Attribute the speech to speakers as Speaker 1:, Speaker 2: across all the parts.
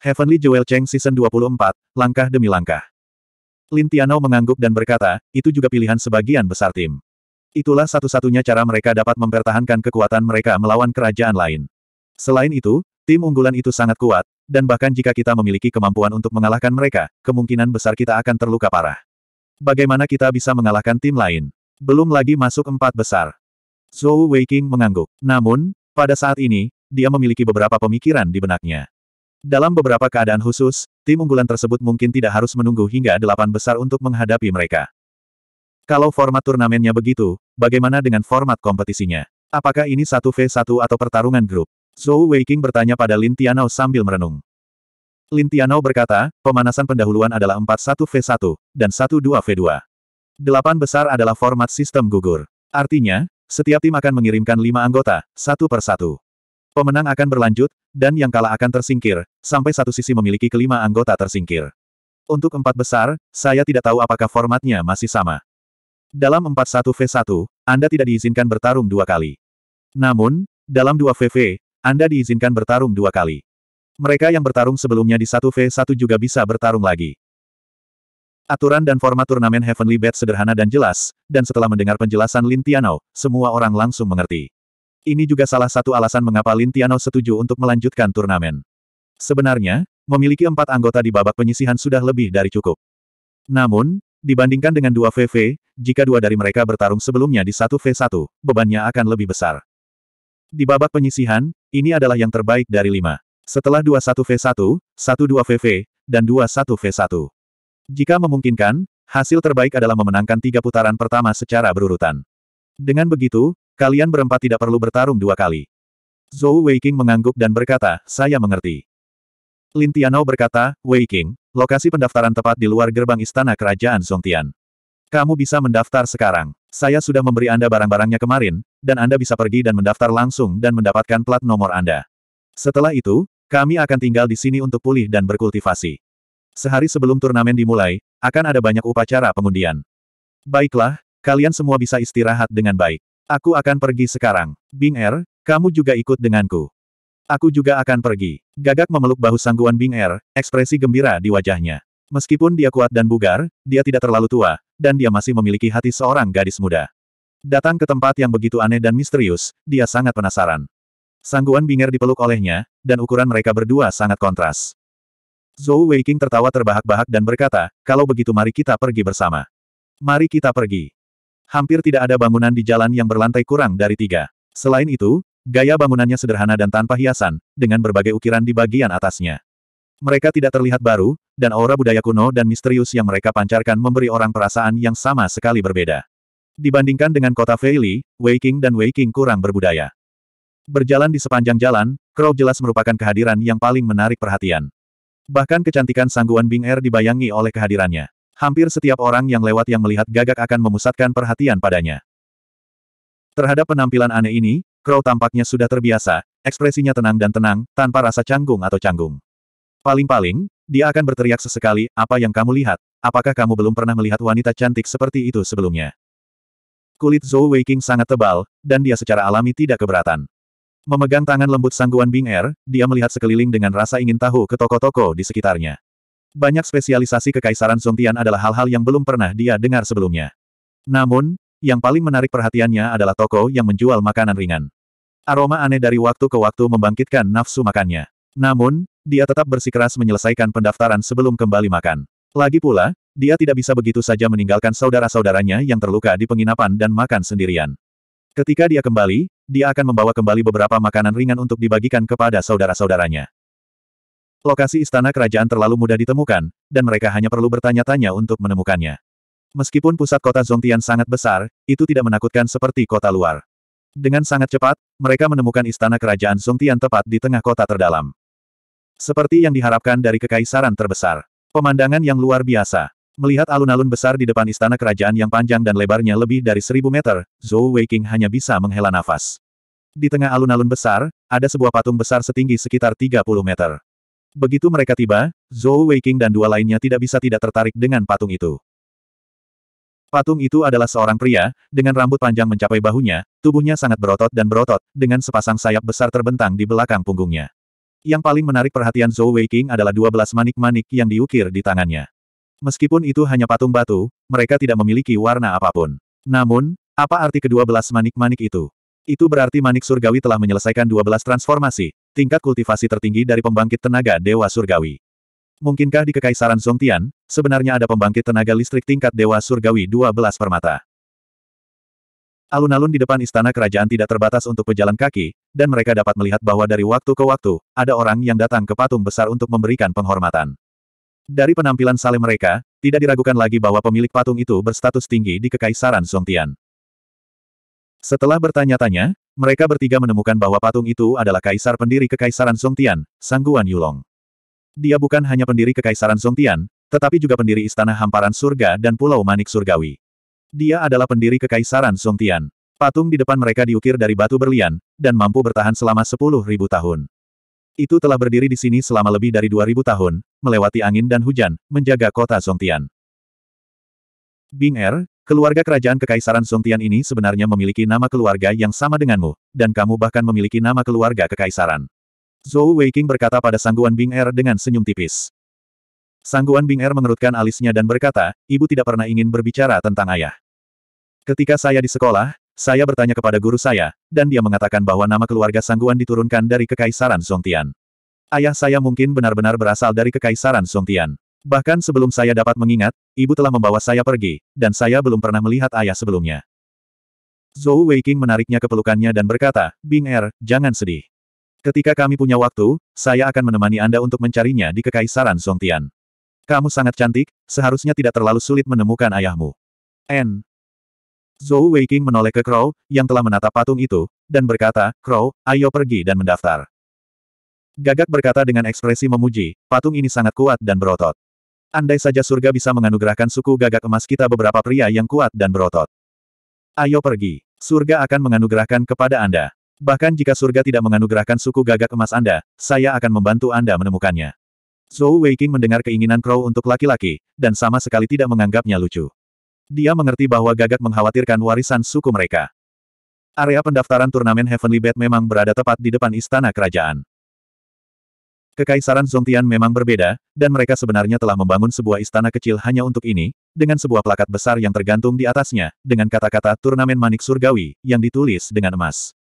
Speaker 1: Heavenly Jewel Cheng Season 24, langkah demi langkah. Lin Tianao mengangguk dan berkata, itu juga pilihan sebagian besar tim. Itulah satu-satunya cara mereka dapat mempertahankan kekuatan mereka melawan kerajaan lain. Selain itu, tim unggulan itu sangat kuat, dan bahkan jika kita memiliki kemampuan untuk mengalahkan mereka, kemungkinan besar kita akan terluka parah. Bagaimana kita bisa mengalahkan tim lain? Belum lagi masuk empat besar. Zhou Weiqing mengangguk. Namun, pada saat ini, dia memiliki beberapa pemikiran di benaknya. Dalam beberapa keadaan khusus, tim unggulan tersebut mungkin tidak harus menunggu hingga delapan besar untuk menghadapi mereka. Kalau format turnamennya begitu, bagaimana dengan format kompetisinya? Apakah ini satu v 1 atau pertarungan grup? Zhou Weiking bertanya pada Lin Tianao sambil merenung. Lin Tianao berkata, pemanasan pendahuluan adalah satu v 1 dan dua v 2 Delapan besar adalah format sistem gugur. Artinya, setiap tim akan mengirimkan lima anggota, satu per satu. Pemenang akan berlanjut, dan yang kalah akan tersingkir, sampai satu sisi memiliki kelima anggota tersingkir. Untuk empat besar, saya tidak tahu apakah formatnya masih sama. Dalam 41v1, Anda tidak diizinkan bertarung dua kali. Namun, dalam 2vv, Anda diizinkan bertarung dua kali. Mereka yang bertarung sebelumnya di 1v1 juga bisa bertarung lagi. Aturan dan format turnamen Heavenly Bet sederhana dan jelas, dan setelah mendengar penjelasan Lin Tiano, semua orang langsung mengerti. Ini juga salah satu alasan mengapa Lin Lintiano setuju untuk melanjutkan turnamen. Sebenarnya, memiliki empat anggota di babak penyisihan sudah lebih dari cukup. Namun, dibandingkan dengan dua VV, jika dua dari mereka bertarung sebelumnya di satu V1, bebannya akan lebih besar. Di babak penyisihan, ini adalah yang terbaik dari lima. Setelah dua satu V1, dua VV, dan dua satu V1. Jika memungkinkan, hasil terbaik adalah memenangkan tiga putaran pertama secara berurutan. Dengan begitu, Kalian berempat tidak perlu bertarung dua kali. Zhou Weiqing mengangguk dan berkata, saya mengerti. Lin Tianao berkata, Weiqing, lokasi pendaftaran tepat di luar gerbang istana kerajaan Songtian. Kamu bisa mendaftar sekarang. Saya sudah memberi Anda barang-barangnya kemarin, dan Anda bisa pergi dan mendaftar langsung dan mendapatkan plat nomor Anda. Setelah itu, kami akan tinggal di sini untuk pulih dan berkultivasi. Sehari sebelum turnamen dimulai, akan ada banyak upacara pengundian. Baiklah, kalian semua bisa istirahat dengan baik. Aku akan pergi sekarang. Bing Er, kamu juga ikut denganku. Aku juga akan pergi. Gagak memeluk bahu sangguan Bing Er, ekspresi gembira di wajahnya. Meskipun dia kuat dan bugar, dia tidak terlalu tua, dan dia masih memiliki hati seorang gadis muda. Datang ke tempat yang begitu aneh dan misterius, dia sangat penasaran. Sangguan Bing Er dipeluk olehnya, dan ukuran mereka berdua sangat kontras. Zhou Weiqing tertawa terbahak-bahak dan berkata, kalau begitu mari kita pergi bersama. Mari kita pergi. Hampir tidak ada bangunan di jalan yang berlantai kurang dari tiga. Selain itu, gaya bangunannya sederhana dan tanpa hiasan, dengan berbagai ukiran di bagian atasnya. Mereka tidak terlihat baru, dan aura budaya kuno dan misterius yang mereka pancarkan memberi orang perasaan yang sama sekali berbeda. Dibandingkan dengan kota Feili, Waking dan Waking kurang berbudaya. Berjalan di sepanjang jalan, Crow jelas merupakan kehadiran yang paling menarik perhatian. Bahkan kecantikan sangguan Bing Er dibayangi oleh kehadirannya. Hampir setiap orang yang lewat yang melihat gagak akan memusatkan perhatian padanya. Terhadap penampilan aneh ini, Crow tampaknya sudah terbiasa, ekspresinya tenang dan tenang, tanpa rasa canggung atau canggung. Paling-paling, dia akan berteriak sesekali, apa yang kamu lihat? Apakah kamu belum pernah melihat wanita cantik seperti itu sebelumnya? Kulit Zhou Weiqing sangat tebal, dan dia secara alami tidak keberatan. Memegang tangan lembut sangguan Bing Er, dia melihat sekeliling dengan rasa ingin tahu ke toko-toko di sekitarnya. Banyak spesialisasi kekaisaran Zongtian adalah hal-hal yang belum pernah dia dengar sebelumnya. Namun, yang paling menarik perhatiannya adalah toko yang menjual makanan ringan. Aroma aneh dari waktu ke waktu membangkitkan nafsu makannya. Namun, dia tetap bersikeras menyelesaikan pendaftaran sebelum kembali makan. Lagi pula, dia tidak bisa begitu saja meninggalkan saudara-saudaranya yang terluka di penginapan dan makan sendirian. Ketika dia kembali, dia akan membawa kembali beberapa makanan ringan untuk dibagikan kepada saudara-saudaranya. Lokasi istana kerajaan terlalu mudah ditemukan, dan mereka hanya perlu bertanya-tanya untuk menemukannya. Meskipun pusat kota Zongtian sangat besar, itu tidak menakutkan seperti kota luar. Dengan sangat cepat, mereka menemukan istana kerajaan Zongtian tepat di tengah kota terdalam. Seperti yang diharapkan dari kekaisaran terbesar. Pemandangan yang luar biasa. Melihat alun-alun besar di depan istana kerajaan yang panjang dan lebarnya lebih dari seribu meter, Zhou Weiqing hanya bisa menghela nafas. Di tengah alun-alun besar, ada sebuah patung besar setinggi sekitar 30 meter. Begitu mereka tiba, Zhou Weiqing dan dua lainnya tidak bisa tidak tertarik dengan patung itu. Patung itu adalah seorang pria, dengan rambut panjang mencapai bahunya, tubuhnya sangat berotot dan berotot, dengan sepasang sayap besar terbentang di belakang punggungnya. Yang paling menarik perhatian Zhou Weiqing adalah 12 manik-manik yang diukir di tangannya. Meskipun itu hanya patung batu, mereka tidak memiliki warna apapun. Namun, apa arti kedua belas manik-manik itu? Itu berarti manik surgawi telah menyelesaikan 12 transformasi, tingkat kultivasi tertinggi dari pembangkit tenaga dewa surgawi. Mungkinkah di Kekaisaran Zongtian, sebenarnya ada pembangkit tenaga listrik tingkat dewa surgawi 12 permata? Alun-alun di depan istana kerajaan tidak terbatas untuk pejalan kaki, dan mereka dapat melihat bahwa dari waktu ke waktu, ada orang yang datang ke patung besar untuk memberikan penghormatan. Dari penampilan saling mereka, tidak diragukan lagi bahwa pemilik patung itu berstatus tinggi di Kekaisaran Songtian. Setelah bertanya-tanya, mereka bertiga menemukan bahwa patung itu adalah kaisar pendiri Kekaisaran Songtian, Sangguan Yulong. Dia bukan hanya pendiri Kekaisaran Songtian, tetapi juga pendiri Istana Hamparan Surga dan Pulau Manik Surgawi. Dia adalah pendiri Kekaisaran Songtian. Patung di depan mereka diukir dari batu berlian, dan mampu bertahan selama 10.000 tahun. Itu telah berdiri di sini selama lebih dari 2.000 tahun, melewati angin dan hujan, menjaga kota Songtian. Bing Er, Keluarga kerajaan Kekaisaran Songtian ini sebenarnya memiliki nama keluarga yang sama denganmu, dan kamu bahkan memiliki nama keluarga kekaisaran. Zhou Weiqing berkata pada Sangguan Bing Er dengan senyum tipis. Sangguan Bing Er mengerutkan alisnya dan berkata, ibu tidak pernah ingin berbicara tentang ayah. Ketika saya di sekolah, saya bertanya kepada guru saya, dan dia mengatakan bahwa nama keluarga Sangguan diturunkan dari Kekaisaran Songtian. Ayah saya mungkin benar-benar berasal dari Kekaisaran Songtian. Bahkan sebelum saya dapat mengingat, ibu telah membawa saya pergi, dan saya belum pernah melihat ayah sebelumnya. Zhou Weiqing menariknya ke pelukannya dan berkata, Bing Er, jangan sedih. Ketika kami punya waktu, saya akan menemani Anda untuk mencarinya di Kekaisaran Songtian. Kamu sangat cantik, seharusnya tidak terlalu sulit menemukan ayahmu. N. Zhou Weiqing menoleh ke Crow, yang telah menatap patung itu, dan berkata, Crow, ayo pergi dan mendaftar. Gagak berkata dengan ekspresi memuji, patung ini sangat kuat dan berotot. Andai saja surga bisa menganugerahkan suku gagak emas kita beberapa pria yang kuat dan berotot. Ayo pergi. Surga akan menganugerahkan kepada Anda. Bahkan jika surga tidak menganugerahkan suku gagak emas Anda, saya akan membantu Anda menemukannya. Zhou Weiqing mendengar keinginan Crow untuk laki-laki, dan sama sekali tidak menganggapnya lucu. Dia mengerti bahwa gagak mengkhawatirkan warisan suku mereka. Area pendaftaran turnamen Heavenly Bat memang berada tepat di depan istana kerajaan. Kekaisaran Zongtian memang berbeda, dan mereka sebenarnya telah membangun sebuah istana kecil hanya untuk ini, dengan sebuah plakat besar yang tergantung di atasnya, dengan kata-kata turnamen manik surgawi, yang ditulis dengan emas.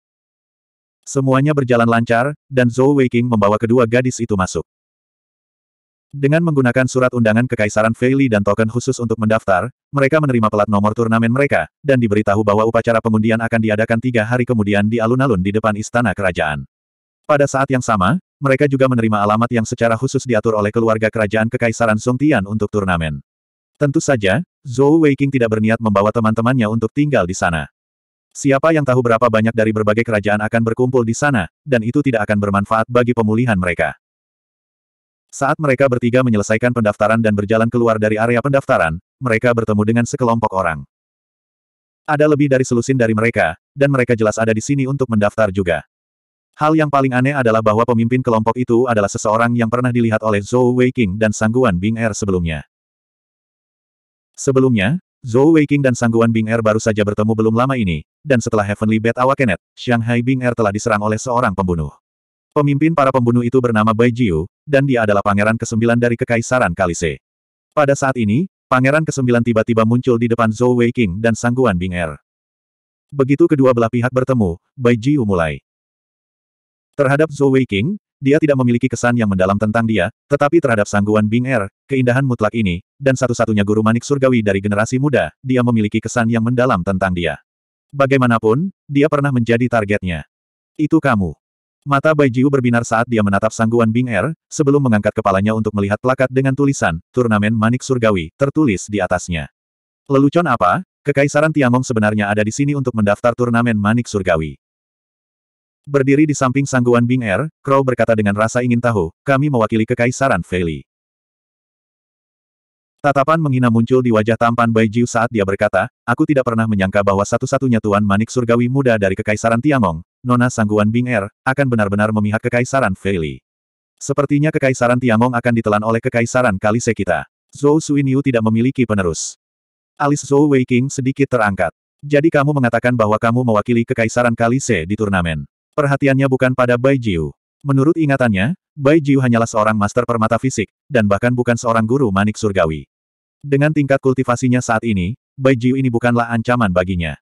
Speaker 1: Semuanya berjalan lancar, dan Zhou Weiking membawa kedua gadis itu masuk. Dengan menggunakan surat undangan Kekaisaran Feili dan token khusus untuk mendaftar, mereka menerima pelat nomor turnamen mereka, dan diberitahu bahwa upacara pengundian akan diadakan tiga hari kemudian di alun-alun di depan istana kerajaan. Pada saat yang sama, mereka juga menerima alamat yang secara khusus diatur oleh keluarga kerajaan Kekaisaran Song Tian untuk turnamen. Tentu saja, Zhou Weiqing tidak berniat membawa teman-temannya untuk tinggal di sana. Siapa yang tahu berapa banyak dari berbagai kerajaan akan berkumpul di sana, dan itu tidak akan bermanfaat bagi pemulihan mereka. Saat mereka bertiga menyelesaikan pendaftaran dan berjalan keluar dari area pendaftaran, mereka bertemu dengan sekelompok orang. Ada lebih dari selusin dari mereka, dan mereka jelas ada di sini untuk mendaftar juga. Hal yang paling aneh adalah bahwa pemimpin kelompok itu adalah seseorang yang pernah dilihat oleh Zhou Weiqing dan Sangguan Bing Er sebelumnya. Sebelumnya, Zhou Weiqing dan Sangguan Bing Er baru saja bertemu belum lama ini, dan setelah Heavenly Bat Awakened, Shanghai Bing Er telah diserang oleh seorang pembunuh. Pemimpin para pembunuh itu bernama Bai Jiu, dan dia adalah pangeran ke-9 dari Kekaisaran Kalise. Pada saat ini, pangeran ke-9 tiba-tiba muncul di depan Zhou Weiqing dan Sangguan Bing Er. Begitu kedua belah pihak bertemu, Bai Jiu mulai. Terhadap Zhou Weiqing, dia tidak memiliki kesan yang mendalam tentang dia, tetapi terhadap sangguan Bing Er, keindahan mutlak ini, dan satu-satunya guru manik surgawi dari generasi muda, dia memiliki kesan yang mendalam tentang dia. Bagaimanapun, dia pernah menjadi targetnya. Itu kamu. Mata Bai Jiu berbinar saat dia menatap sangguan Bing Er, sebelum mengangkat kepalanya untuk melihat plakat dengan tulisan, Turnamen Manik Surgawi, tertulis di atasnya. Lelucon apa? Kekaisaran Tiangong sebenarnya ada di sini untuk mendaftar turnamen Manik Surgawi. Berdiri di samping sangguan Bing Er, Crow berkata dengan rasa ingin tahu, kami mewakili Kekaisaran Feili. Tatapan menghina muncul di wajah tampan Bai Jiu saat dia berkata, aku tidak pernah menyangka bahwa satu-satunya Tuan Manik Surgawi muda dari Kekaisaran Tiangong, Nona Sangguan Bing Er, akan benar-benar memihak Kekaisaran Feili. Sepertinya Kekaisaran Tiangong akan ditelan oleh Kekaisaran Kalise kita. Zhou Suinyu tidak memiliki penerus. Alis Zhou Weiking sedikit terangkat. Jadi kamu mengatakan bahwa kamu mewakili Kekaisaran Kalise di turnamen. Perhatiannya bukan pada Bai Jiu. Menurut ingatannya, Bai Jiu hanyalah seorang master permata fisik, dan bahkan bukan seorang guru manik surgawi. Dengan tingkat kultivasinya saat ini, Bai Jiu ini bukanlah ancaman baginya.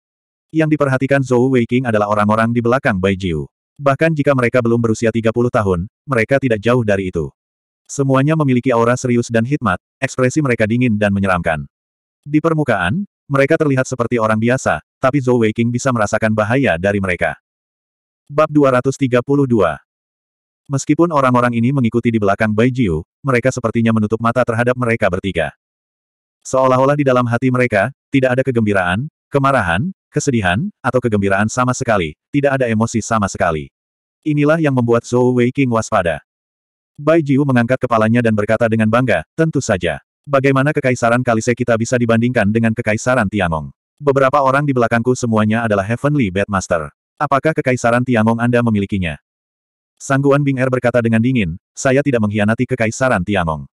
Speaker 1: Yang diperhatikan Zhou Weiqing adalah orang-orang di belakang Bai Jiu. Bahkan jika mereka belum berusia 30 tahun, mereka tidak jauh dari itu. Semuanya memiliki aura serius dan hikmat, ekspresi mereka dingin dan menyeramkan. Di permukaan, mereka terlihat seperti orang biasa, tapi Zhou Weiqing bisa merasakan bahaya dari mereka. Bab 232 Meskipun orang-orang ini mengikuti di belakang Bai Jiu, mereka sepertinya menutup mata terhadap mereka bertiga. Seolah-olah di dalam hati mereka, tidak ada kegembiraan, kemarahan, kesedihan, atau kegembiraan sama sekali, tidak ada emosi sama sekali. Inilah yang membuat Zhou Wei King waspada. Bai Jiu mengangkat kepalanya dan berkata dengan bangga, tentu saja. Bagaimana kekaisaran Kalise kita bisa dibandingkan dengan kekaisaran Tiangong? Beberapa orang di belakangku semuanya adalah Heavenly Bedmaster. Apakah kekaisaran Tiangong Anda memilikinya? Sangguan Bing Er berkata dengan dingin, saya tidak mengkhianati kekaisaran Tiangong.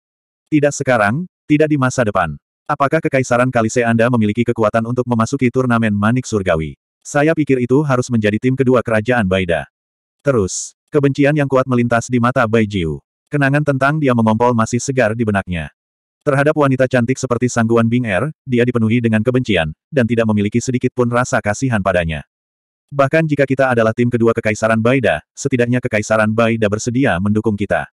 Speaker 1: Tidak sekarang, tidak di masa depan. Apakah kekaisaran Kalise Anda memiliki kekuatan untuk memasuki turnamen Manik Surgawi? Saya pikir itu harus menjadi tim kedua kerajaan Baida. Terus, kebencian yang kuat melintas di mata Bai Jiu. Kenangan tentang dia mengompol masih segar di benaknya. Terhadap wanita cantik seperti Sangguan Bing Er, dia dipenuhi dengan kebencian, dan tidak memiliki sedikit pun rasa kasihan padanya. Bahkan jika kita adalah tim kedua Kekaisaran Baida, setidaknya Kekaisaran Baida bersedia mendukung kita.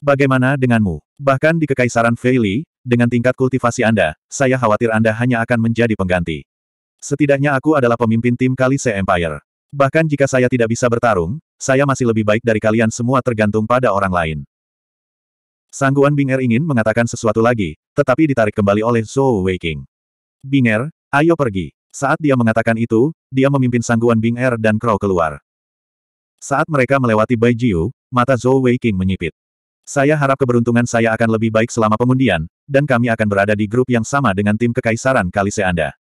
Speaker 1: Bagaimana denganmu? Bahkan di Kekaisaran Feili, dengan tingkat kultivasi Anda, saya khawatir Anda hanya akan menjadi pengganti. Setidaknya aku adalah pemimpin tim Kalise Empire. Bahkan jika saya tidak bisa bertarung, saya masih lebih baik dari kalian semua tergantung pada orang lain. Sangguan Binger ingin mengatakan sesuatu lagi, tetapi ditarik kembali oleh Zhou Weiking. Binger, ayo pergi. Saat dia mengatakan itu, dia memimpin sangguan Bing Er dan Crow keluar. Saat mereka melewati Bai Jiu, mata Zhou Wei King menyipit. Saya harap keberuntungan saya akan lebih baik selama pengundian, dan kami akan berada di grup yang sama dengan tim kekaisaran Kalise Anda.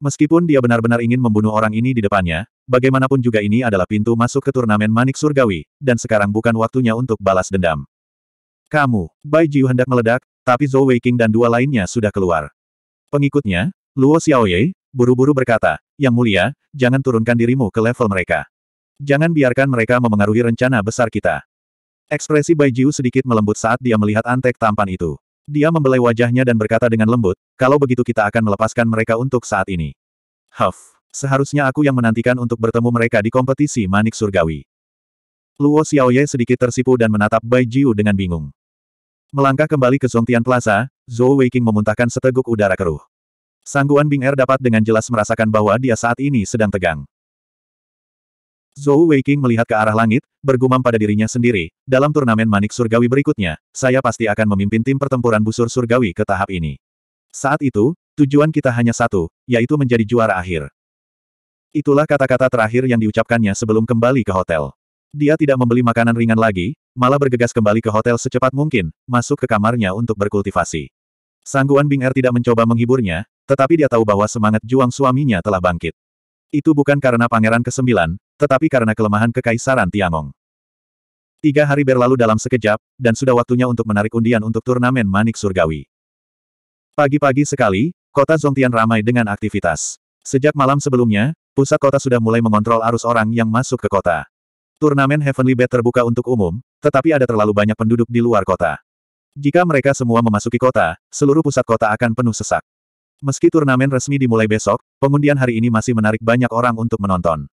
Speaker 1: Meskipun dia benar-benar ingin membunuh orang ini di depannya, bagaimanapun juga ini adalah pintu masuk ke turnamen Manik Surgawi, dan sekarang bukan waktunya untuk balas dendam. Kamu, Bai Jiu hendak meledak, tapi Zhou Wei King dan dua lainnya sudah keluar. Pengikutnya, Luo Xiaoye, buru-buru berkata, Yang mulia, jangan turunkan dirimu ke level mereka. Jangan biarkan mereka memengaruhi rencana besar kita. Ekspresi Bai Jiu sedikit melembut saat dia melihat antek tampan itu. Dia membelai wajahnya dan berkata dengan lembut, kalau begitu kita akan melepaskan mereka untuk saat ini. Huff, seharusnya aku yang menantikan untuk bertemu mereka di kompetisi manik surgawi. Luo Xiaoye sedikit tersipu dan menatap Bai Jiu dengan bingung. Melangkah kembali ke Zongtian Plaza, Zhou Weiqing memuntahkan seteguk udara keruh. Sangguan Bing Er dapat dengan jelas merasakan bahwa dia saat ini sedang tegang. Zhou Weiqing melihat ke arah langit, bergumam pada dirinya sendiri, dalam turnamen manik surgawi berikutnya, saya pasti akan memimpin tim pertempuran busur surgawi ke tahap ini. Saat itu, tujuan kita hanya satu, yaitu menjadi juara akhir. Itulah kata-kata terakhir yang diucapkannya sebelum kembali ke hotel. Dia tidak membeli makanan ringan lagi, malah bergegas kembali ke hotel secepat mungkin, masuk ke kamarnya untuk berkultivasi. Sangguan Bing Er tidak mencoba menghiburnya, tetapi dia tahu bahwa semangat juang suaminya telah bangkit. Itu bukan karena Pangeran ke-9, tetapi karena kelemahan kekaisaran Tiangong. Tiga hari berlalu dalam sekejap, dan sudah waktunya untuk menarik undian untuk turnamen Manik Surgawi. Pagi-pagi sekali, kota Zongtian ramai dengan aktivitas. Sejak malam sebelumnya, pusat kota sudah mulai mengontrol arus orang yang masuk ke kota. Turnamen Heavenly Bet terbuka untuk umum, tetapi ada terlalu banyak penduduk di luar kota. Jika mereka semua memasuki kota, seluruh pusat kota akan penuh sesak. Meski turnamen resmi dimulai besok, pengundian hari ini masih menarik banyak orang untuk menonton.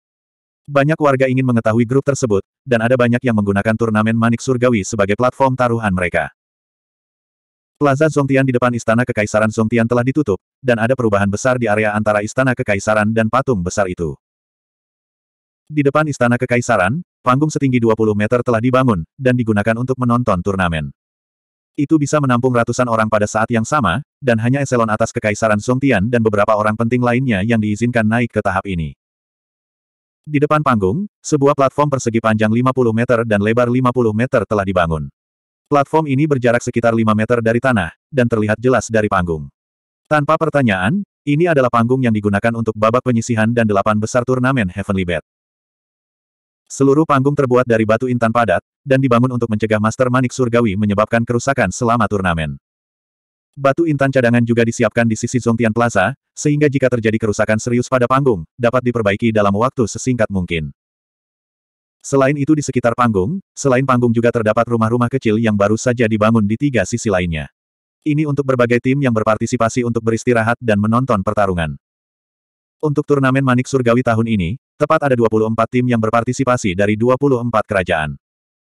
Speaker 1: Banyak warga ingin mengetahui grup tersebut, dan ada banyak yang menggunakan turnamen Manik Surgawi sebagai platform taruhan mereka. Plaza Zongtian di depan Istana Kekaisaran Zongtian telah ditutup, dan ada perubahan besar di area antara Istana Kekaisaran dan patung besar itu. Di depan Istana Kekaisaran, panggung setinggi 20 meter telah dibangun, dan digunakan untuk menonton turnamen. Itu bisa menampung ratusan orang pada saat yang sama, dan hanya eselon atas kekaisaran Song Tian dan beberapa orang penting lainnya yang diizinkan naik ke tahap ini. Di depan panggung, sebuah platform persegi panjang 50 meter dan lebar 50 meter telah dibangun. Platform ini berjarak sekitar 5 meter dari tanah, dan terlihat jelas dari panggung. Tanpa pertanyaan, ini adalah panggung yang digunakan untuk babak penyisihan dan delapan besar turnamen Heavenly Bet. Seluruh panggung terbuat dari batu intan padat, dan dibangun untuk mencegah Master Manik Surgawi menyebabkan kerusakan selama turnamen. Batu intan cadangan juga disiapkan di sisi Zongtian Plaza, sehingga jika terjadi kerusakan serius pada panggung, dapat diperbaiki dalam waktu sesingkat mungkin. Selain itu di sekitar panggung, selain panggung juga terdapat rumah-rumah kecil yang baru saja dibangun di tiga sisi lainnya. Ini untuk berbagai tim yang berpartisipasi untuk beristirahat dan menonton pertarungan. Untuk turnamen Manik Surgawi tahun ini, tepat ada 24 tim yang berpartisipasi dari 24 kerajaan.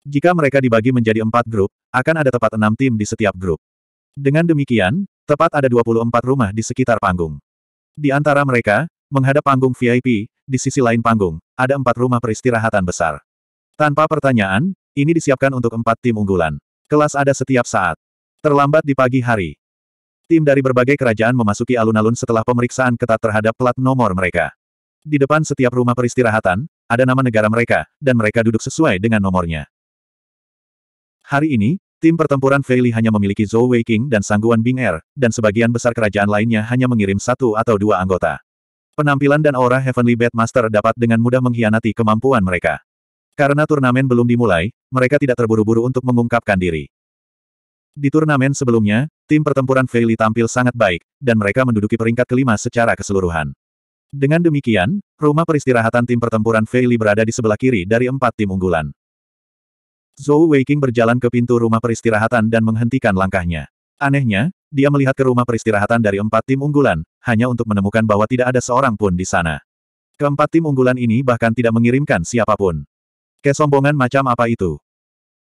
Speaker 1: Jika mereka dibagi menjadi empat grup, akan ada tepat enam tim di setiap grup. Dengan demikian, tepat ada 24 rumah di sekitar panggung. Di antara mereka, menghadap panggung VIP, di sisi lain panggung, ada empat rumah peristirahatan besar. Tanpa pertanyaan, ini disiapkan untuk empat tim unggulan. Kelas ada setiap saat. Terlambat di pagi hari, Tim dari berbagai kerajaan memasuki alun-alun setelah pemeriksaan ketat terhadap plat nomor mereka. Di depan setiap rumah peristirahatan, ada nama negara mereka, dan mereka duduk sesuai dengan nomornya. Hari ini, tim pertempuran Feili hanya memiliki Zhou Wei King dan Sangguan Bing Er, dan sebagian besar kerajaan lainnya hanya mengirim satu atau dua anggota. Penampilan dan aura Heavenly Batmaster dapat dengan mudah mengkhianati kemampuan mereka. Karena turnamen belum dimulai, mereka tidak terburu-buru untuk mengungkapkan diri. Di turnamen sebelumnya, tim pertempuran Feili tampil sangat baik, dan mereka menduduki peringkat kelima secara keseluruhan. Dengan demikian, rumah peristirahatan tim pertempuran Feili berada di sebelah kiri dari empat tim unggulan. Zhou Weiqing berjalan ke pintu rumah peristirahatan dan menghentikan langkahnya. Anehnya, dia melihat ke rumah peristirahatan dari empat tim unggulan, hanya untuk menemukan bahwa tidak ada seorang pun di sana. Keempat tim unggulan ini bahkan tidak mengirimkan siapapun. Kesombongan macam apa itu?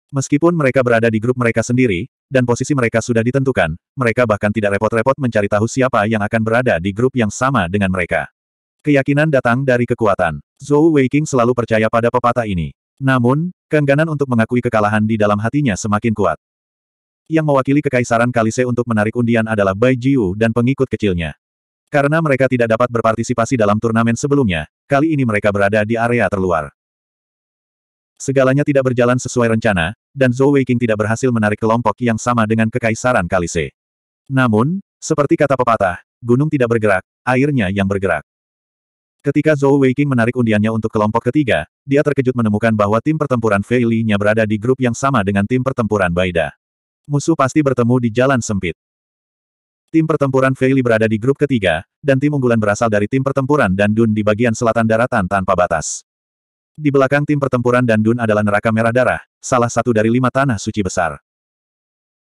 Speaker 1: Meskipun mereka berada di grup mereka sendiri, dan posisi mereka sudah ditentukan, mereka bahkan tidak repot-repot mencari tahu siapa yang akan berada di grup yang sama dengan mereka. Keyakinan datang dari kekuatan. Zhou Weiqing selalu percaya pada pepatah ini. Namun, keengganan untuk mengakui kekalahan di dalam hatinya semakin kuat. Yang mewakili Kekaisaran Kalise untuk menarik undian adalah Bai Jiu dan pengikut kecilnya. Karena mereka tidak dapat berpartisipasi dalam turnamen sebelumnya, kali ini mereka berada di area terluar. Segalanya tidak berjalan sesuai rencana, dan Zhou Weiqing tidak berhasil menarik kelompok yang sama dengan Kekaisaran Kalise. Namun, seperti kata pepatah, gunung tidak bergerak, airnya yang bergerak. Ketika Zhou Weiqing menarik undiannya untuk kelompok ketiga, dia terkejut menemukan bahwa tim pertempuran Fei nya berada di grup yang sama dengan tim pertempuran Baida. Musuh pasti bertemu di jalan sempit. Tim pertempuran Feili berada di grup ketiga, dan tim unggulan berasal dari tim pertempuran dan Dun di bagian selatan daratan tanpa batas. Di belakang tim pertempuran Dandun adalah neraka merah darah, salah satu dari lima tanah suci besar.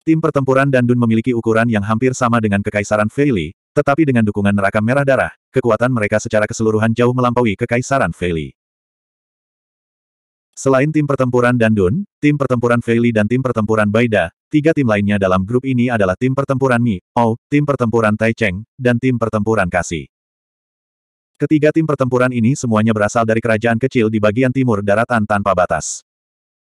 Speaker 1: Tim pertempuran Dandun memiliki ukuran yang hampir sama dengan Kekaisaran Feili, tetapi dengan dukungan neraka merah darah, kekuatan mereka secara keseluruhan jauh melampaui Kekaisaran Feili. Selain tim pertempuran Dandun, tim pertempuran Feili dan tim pertempuran Baida, tiga tim lainnya dalam grup ini adalah tim pertempuran Mi, Ou, tim pertempuran Taicheng, dan tim pertempuran Kasih. Ketiga tim pertempuran ini semuanya berasal dari kerajaan kecil di bagian timur daratan tanpa batas.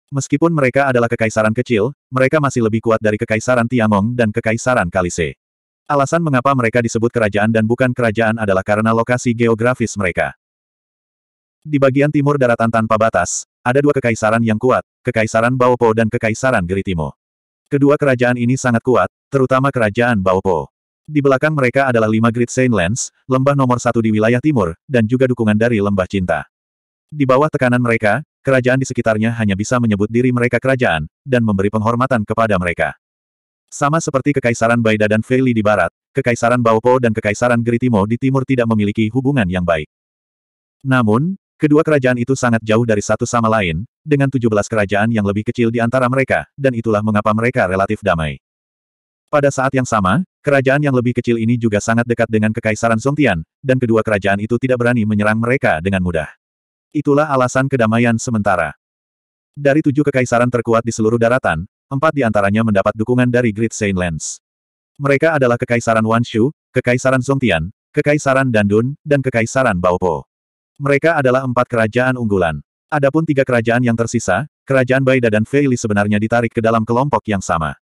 Speaker 1: Meskipun mereka adalah kekaisaran kecil, mereka masih lebih kuat dari kekaisaran Tiangong dan kekaisaran Kalise. Alasan mengapa mereka disebut kerajaan dan bukan kerajaan adalah karena lokasi geografis mereka. Di bagian timur daratan tanpa batas, ada dua kekaisaran yang kuat, Kekaisaran Baopo dan Kekaisaran Geritimo. Kedua kerajaan ini sangat kuat, terutama kerajaan Baopo. Di belakang mereka adalah lima Great Saint Lands, lembah nomor satu di wilayah timur, dan juga dukungan dari lembah cinta. Di bawah tekanan mereka, kerajaan di sekitarnya hanya bisa menyebut diri mereka kerajaan, dan memberi penghormatan kepada mereka. Sama seperti Kekaisaran Baida dan Feili di barat, Kekaisaran Baopo dan Kekaisaran Geritimo di timur tidak memiliki hubungan yang baik. Namun, kedua kerajaan itu sangat jauh dari satu sama lain, dengan 17 kerajaan yang lebih kecil di antara mereka, dan itulah mengapa mereka relatif damai. Pada saat yang sama, kerajaan yang lebih kecil ini juga sangat dekat dengan Kekaisaran Songtian, dan kedua kerajaan itu tidak berani menyerang mereka dengan mudah. Itulah alasan kedamaian sementara. Dari tujuh kekaisaran terkuat di seluruh daratan, empat di antaranya mendapat dukungan dari Great Saint Mereka adalah Kekaisaran Wanshu, Kekaisaran Songtian, Kekaisaran Dandun, dan Kekaisaran Baopo. Mereka adalah empat kerajaan unggulan. Adapun tiga kerajaan yang tersisa, Kerajaan Baida dan Feili sebenarnya ditarik ke dalam kelompok yang sama.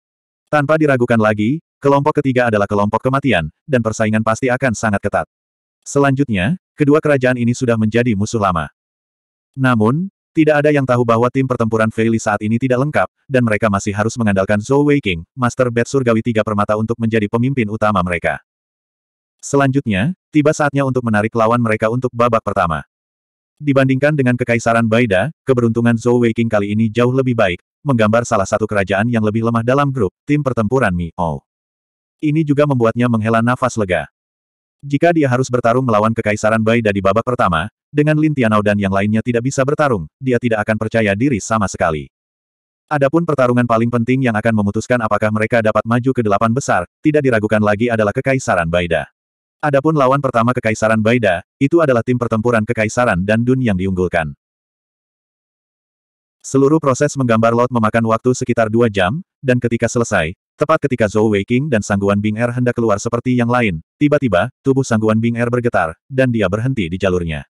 Speaker 1: Tanpa diragukan lagi, kelompok ketiga adalah kelompok kematian, dan persaingan pasti akan sangat ketat. Selanjutnya, kedua kerajaan ini sudah menjadi musuh lama. Namun, tidak ada yang tahu bahwa tim pertempuran Feili saat ini tidak lengkap, dan mereka masih harus mengandalkan Zhou Weiqing, Master Bed Surgawi Tiga Permata untuk menjadi pemimpin utama mereka. Selanjutnya, tiba saatnya untuk menarik lawan mereka untuk babak pertama. Dibandingkan dengan Kekaisaran Baida, keberuntungan Zhou Weiqing kali ini jauh lebih baik, menggambar salah satu kerajaan yang lebih lemah dalam grup, tim pertempuran Mi Oh. Ini juga membuatnya menghela nafas lega. Jika dia harus bertarung melawan Kekaisaran Baida di babak pertama, dengan Lin Tianao dan yang lainnya tidak bisa bertarung, dia tidak akan percaya diri sama sekali. Adapun pertarungan paling penting yang akan memutuskan apakah mereka dapat maju ke delapan besar, tidak diragukan lagi adalah Kekaisaran Baida. Adapun lawan pertama Kekaisaran Baida, itu adalah tim pertempuran Kekaisaran dan Dun yang diunggulkan. Seluruh proses menggambar Lot memakan waktu sekitar dua jam, dan ketika selesai, tepat ketika Zhou Weiqing dan Sangguan Bing Er hendak keluar seperti yang lain, tiba-tiba, tubuh Sangguan Bing Er bergetar, dan dia berhenti di jalurnya.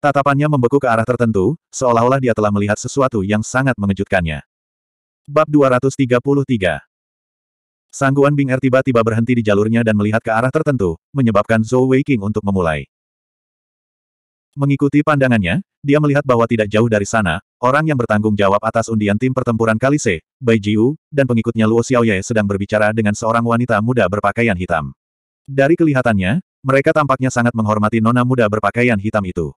Speaker 1: Tatapannya membeku ke arah tertentu, seolah-olah dia telah melihat sesuatu yang sangat mengejutkannya. Bab 233 Sangguan Bing Er tiba-tiba berhenti di jalurnya dan melihat ke arah tertentu, menyebabkan Zhou Weiqing untuk memulai. Mengikuti pandangannya, dia melihat bahwa tidak jauh dari sana, orang yang bertanggung jawab atas undian tim pertempuran Kalise, Bai Jiu, dan pengikutnya Luo Xiaoye sedang berbicara dengan seorang wanita muda berpakaian hitam. Dari kelihatannya, mereka tampaknya sangat menghormati nona muda berpakaian hitam itu.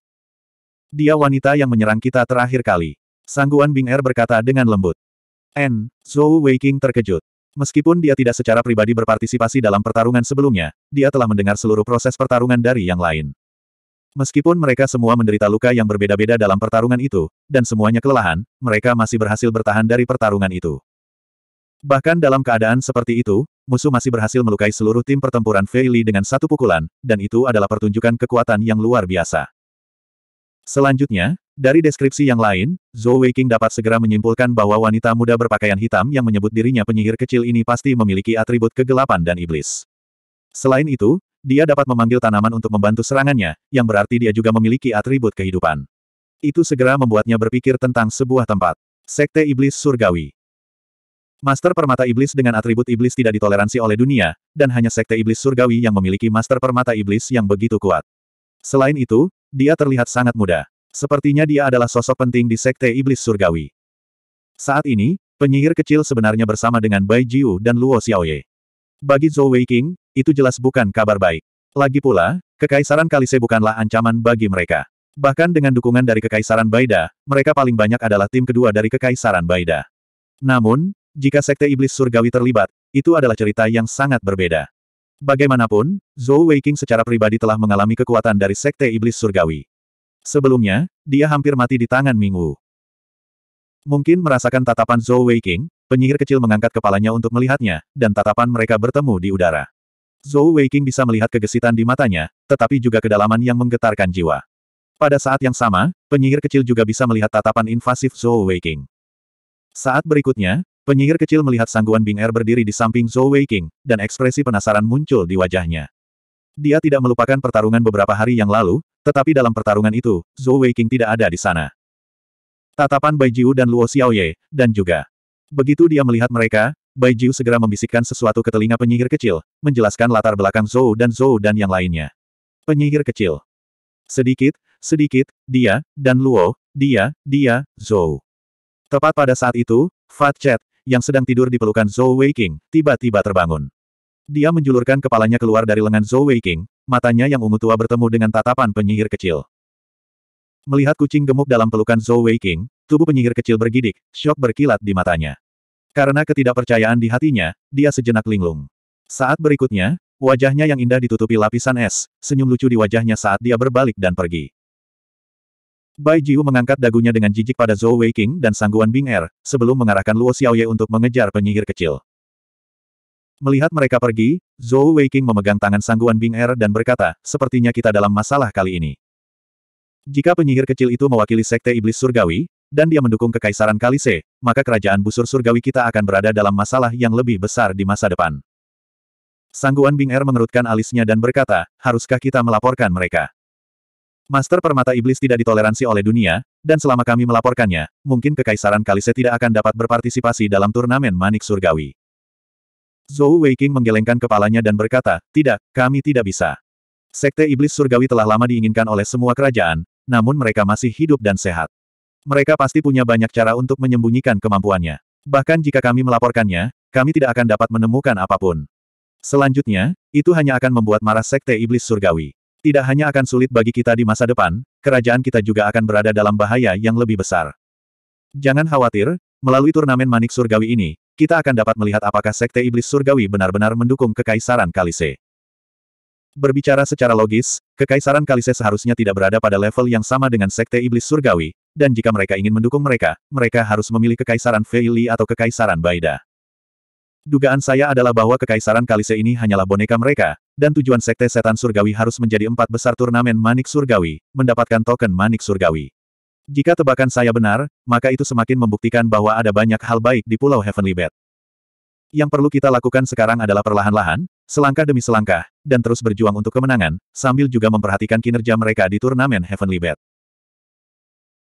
Speaker 1: Dia wanita yang menyerang kita terakhir kali. Sangguan Bing Er berkata dengan lembut. N. Zhou Weiqing terkejut. Meskipun dia tidak secara pribadi berpartisipasi dalam pertarungan sebelumnya, dia telah mendengar seluruh proses pertarungan dari yang lain. Meskipun mereka semua menderita luka yang berbeda-beda dalam pertarungan itu, dan semuanya kelelahan, mereka masih berhasil bertahan dari pertarungan itu. Bahkan dalam keadaan seperti itu, musuh masih berhasil melukai seluruh tim pertempuran Feili dengan satu pukulan, dan itu adalah pertunjukan kekuatan yang luar biasa. Selanjutnya, dari deskripsi yang lain, Zhou Weiqing dapat segera menyimpulkan bahwa wanita muda berpakaian hitam yang menyebut dirinya penyihir kecil ini pasti memiliki atribut kegelapan dan iblis. Selain itu, dia dapat memanggil tanaman untuk membantu serangannya, yang berarti dia juga memiliki atribut kehidupan. Itu segera membuatnya berpikir tentang sebuah tempat. Sekte Iblis Surgawi Master Permata Iblis dengan atribut Iblis tidak ditoleransi oleh dunia, dan hanya Sekte Iblis Surgawi yang memiliki Master Permata Iblis yang begitu kuat. Selain itu, dia terlihat sangat muda. Sepertinya dia adalah sosok penting di Sekte Iblis Surgawi. Saat ini, penyihir kecil sebenarnya bersama dengan Bai Jiu dan Luo Xiaoye. Bagi Zhou Weiqing, itu jelas bukan kabar baik. Lagi pula, Kekaisaran Kalise bukanlah ancaman bagi mereka. Bahkan dengan dukungan dari Kekaisaran Baida, mereka paling banyak adalah tim kedua dari Kekaisaran Baida. Namun, jika Sekte Iblis Surgawi terlibat, itu adalah cerita yang sangat berbeda. Bagaimanapun, Zhou Weiqing secara pribadi telah mengalami kekuatan dari Sekte Iblis Surgawi. Sebelumnya, dia hampir mati di tangan Wu. Mungkin merasakan tatapan Zhou Weiqing, penyihir kecil mengangkat kepalanya untuk melihatnya, dan tatapan mereka bertemu di udara. Zhou Weiqing bisa melihat kegesitan di matanya, tetapi juga kedalaman yang menggetarkan jiwa. Pada saat yang sama, penyihir kecil juga bisa melihat tatapan invasif Zhou Weiqing. Saat berikutnya, penyihir kecil melihat sangguan Bing Er berdiri di samping Zhou Weiqing, dan ekspresi penasaran muncul di wajahnya. Dia tidak melupakan pertarungan beberapa hari yang lalu, tetapi dalam pertarungan itu, Zhou Weiqing tidak ada di sana. Tatapan Bai Jiu dan Luo Xiaoye, dan juga. Begitu dia melihat mereka, Bai Jiu segera membisikkan sesuatu ke telinga penyihir kecil, menjelaskan latar belakang Zhou dan Zhou dan yang lainnya. Penyihir kecil. Sedikit, sedikit, dia, dan Luo, dia, dia, Zhou. Tepat pada saat itu, Fat Chat yang sedang tidur di pelukan Zhou Weiqing, tiba-tiba terbangun. Dia menjulurkan kepalanya keluar dari lengan Zhou Weiqing, matanya yang ungu tua bertemu dengan tatapan penyihir kecil. Melihat kucing gemuk dalam pelukan Zhou Weiqing, tubuh penyihir kecil bergidik, syok berkilat di matanya. Karena ketidakpercayaan di hatinya, dia sejenak linglung. Saat berikutnya, wajahnya yang indah ditutupi lapisan es, senyum lucu di wajahnya saat dia berbalik dan pergi. Bai Jiu mengangkat dagunya dengan jijik pada Zhou Weiqing dan sangguan Bing Er, sebelum mengarahkan Luo Xiaoye untuk mengejar penyihir kecil. Melihat mereka pergi, Zhou Weiqing memegang tangan sangguan Bing Er dan berkata, sepertinya kita dalam masalah kali ini. Jika penyihir kecil itu mewakili Sekte Iblis Surgawi, dan dia mendukung kekaisaran Kalise, maka kerajaan busur surgawi kita akan berada dalam masalah yang lebih besar di masa depan. Sangguan Bing Er mengerutkan alisnya dan berkata, haruskah kita melaporkan mereka? Master Permata Iblis tidak ditoleransi oleh dunia, dan selama kami melaporkannya, mungkin Kekaisaran Kalise tidak akan dapat berpartisipasi dalam turnamen Manik Surgawi. Zhou Weiking menggelengkan kepalanya dan berkata, tidak, kami tidak bisa. Sekte Iblis Surgawi telah lama diinginkan oleh semua kerajaan, namun mereka masih hidup dan sehat. Mereka pasti punya banyak cara untuk menyembunyikan kemampuannya. Bahkan jika kami melaporkannya, kami tidak akan dapat menemukan apapun. Selanjutnya, itu hanya akan membuat marah Sekte Iblis Surgawi. Tidak hanya akan sulit bagi kita di masa depan, kerajaan kita juga akan berada dalam bahaya yang lebih besar. Jangan khawatir, melalui turnamen Manik Surgawi ini, kita akan dapat melihat apakah Sekte Iblis Surgawi benar-benar mendukung Kekaisaran Kalise. Berbicara secara logis, Kekaisaran Kalise seharusnya tidak berada pada level yang sama dengan Sekte Iblis Surgawi, dan jika mereka ingin mendukung mereka, mereka harus memilih Kekaisaran Feili atau Kekaisaran Baida. Dugaan saya adalah bahwa Kekaisaran Kalise ini hanyalah boneka mereka, dan tujuan Sekte Setan Surgawi harus menjadi empat besar turnamen Manik Surgawi, mendapatkan token Manik Surgawi. Jika tebakan saya benar, maka itu semakin membuktikan bahwa ada banyak hal baik di Pulau Heavenly Bed. Yang perlu kita lakukan sekarang adalah perlahan-lahan, selangkah demi selangkah, dan terus berjuang untuk kemenangan, sambil juga memperhatikan kinerja mereka di turnamen Heavenly Bed.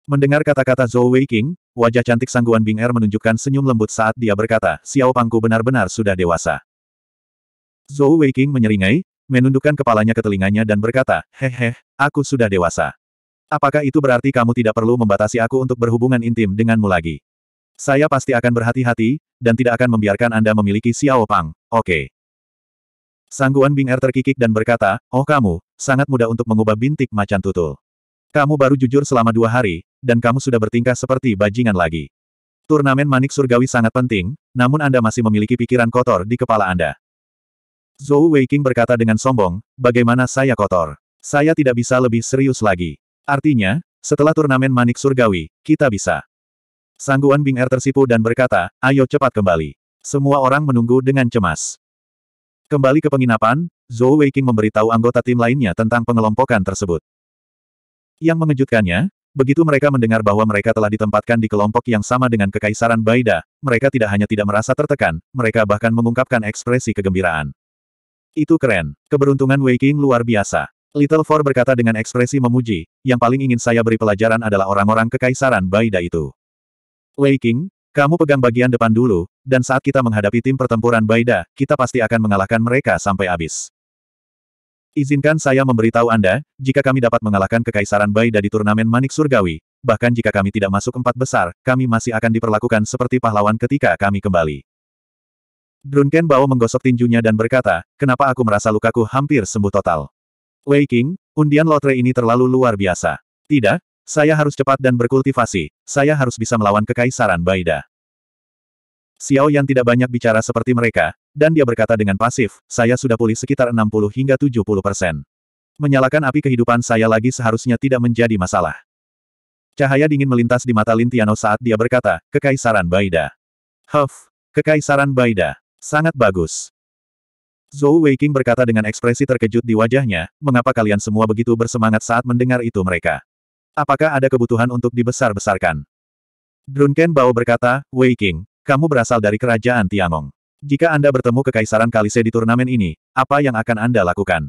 Speaker 1: Mendengar kata-kata Zhou Weiqing, wajah cantik Sangguan Bing Er menunjukkan senyum lembut saat dia berkata, Xiao Pangku benar-benar sudah dewasa. Zhou Weiqing menyeringai, menundukkan kepalanya ke telinganya dan berkata, "Hehe, aku sudah dewasa. Apakah itu berarti kamu tidak perlu membatasi aku untuk berhubungan intim denganmu lagi? Saya pasti akan berhati-hati, dan tidak akan membiarkan Anda memiliki Xiao Pang, oke. Okay. Sangguan Bing Er terkikik dan berkata, Oh kamu, sangat mudah untuk mengubah bintik macan tutul. Kamu baru jujur selama dua hari, dan kamu sudah bertingkah seperti bajingan lagi. Turnamen manik surgawi sangat penting, namun Anda masih memiliki pikiran kotor di kepala Anda. Zhou Weiking berkata dengan sombong, bagaimana saya kotor? Saya tidak bisa lebih serius lagi. Artinya, setelah turnamen manik surgawi, kita bisa. Sangguan Bing Er tersipu dan berkata, ayo cepat kembali. Semua orang menunggu dengan cemas. Kembali ke penginapan, Zhou Weiqing memberitahu anggota tim lainnya tentang pengelompokan tersebut. Yang mengejutkannya, Begitu mereka mendengar bahwa mereka telah ditempatkan di kelompok yang sama dengan Kekaisaran Baida, mereka tidak hanya tidak merasa tertekan, mereka bahkan mengungkapkan ekspresi kegembiraan. Itu keren. Keberuntungan Waking luar biasa. Little Four berkata dengan ekspresi memuji, yang paling ingin saya beri pelajaran adalah orang-orang Kekaisaran Baida itu. Waking, kamu pegang bagian depan dulu, dan saat kita menghadapi tim pertempuran Baida, kita pasti akan mengalahkan mereka sampai habis. Izinkan saya memberitahu Anda, jika kami dapat mengalahkan Kekaisaran Baida di turnamen Manik Surgawi, bahkan jika kami tidak masuk empat besar, kami masih akan diperlakukan seperti pahlawan ketika kami kembali. Drunken Bao menggosok tinjunya dan berkata, kenapa aku merasa lukaku hampir sembuh total. Wei King, undian lotre ini terlalu luar biasa. Tidak, saya harus cepat dan berkultivasi, saya harus bisa melawan Kekaisaran Baida. Xiao Yan tidak banyak bicara seperti mereka, dan dia berkata dengan pasif, saya sudah pulih sekitar 60 hingga 70 persen. Menyalakan api kehidupan saya lagi seharusnya tidak menjadi masalah. Cahaya dingin melintas di mata Lintiano saat dia berkata, Kekaisaran Baida. Huff, Kekaisaran Baida. Sangat bagus. Zhou Weiqing berkata dengan ekspresi terkejut di wajahnya, mengapa kalian semua begitu bersemangat saat mendengar itu mereka? Apakah ada kebutuhan untuk dibesar-besarkan? Drunken Bao berkata, Weiqing, kamu berasal dari kerajaan Tiangong. Jika Anda bertemu Kekaisaran Kalise di turnamen ini, apa yang akan Anda lakukan?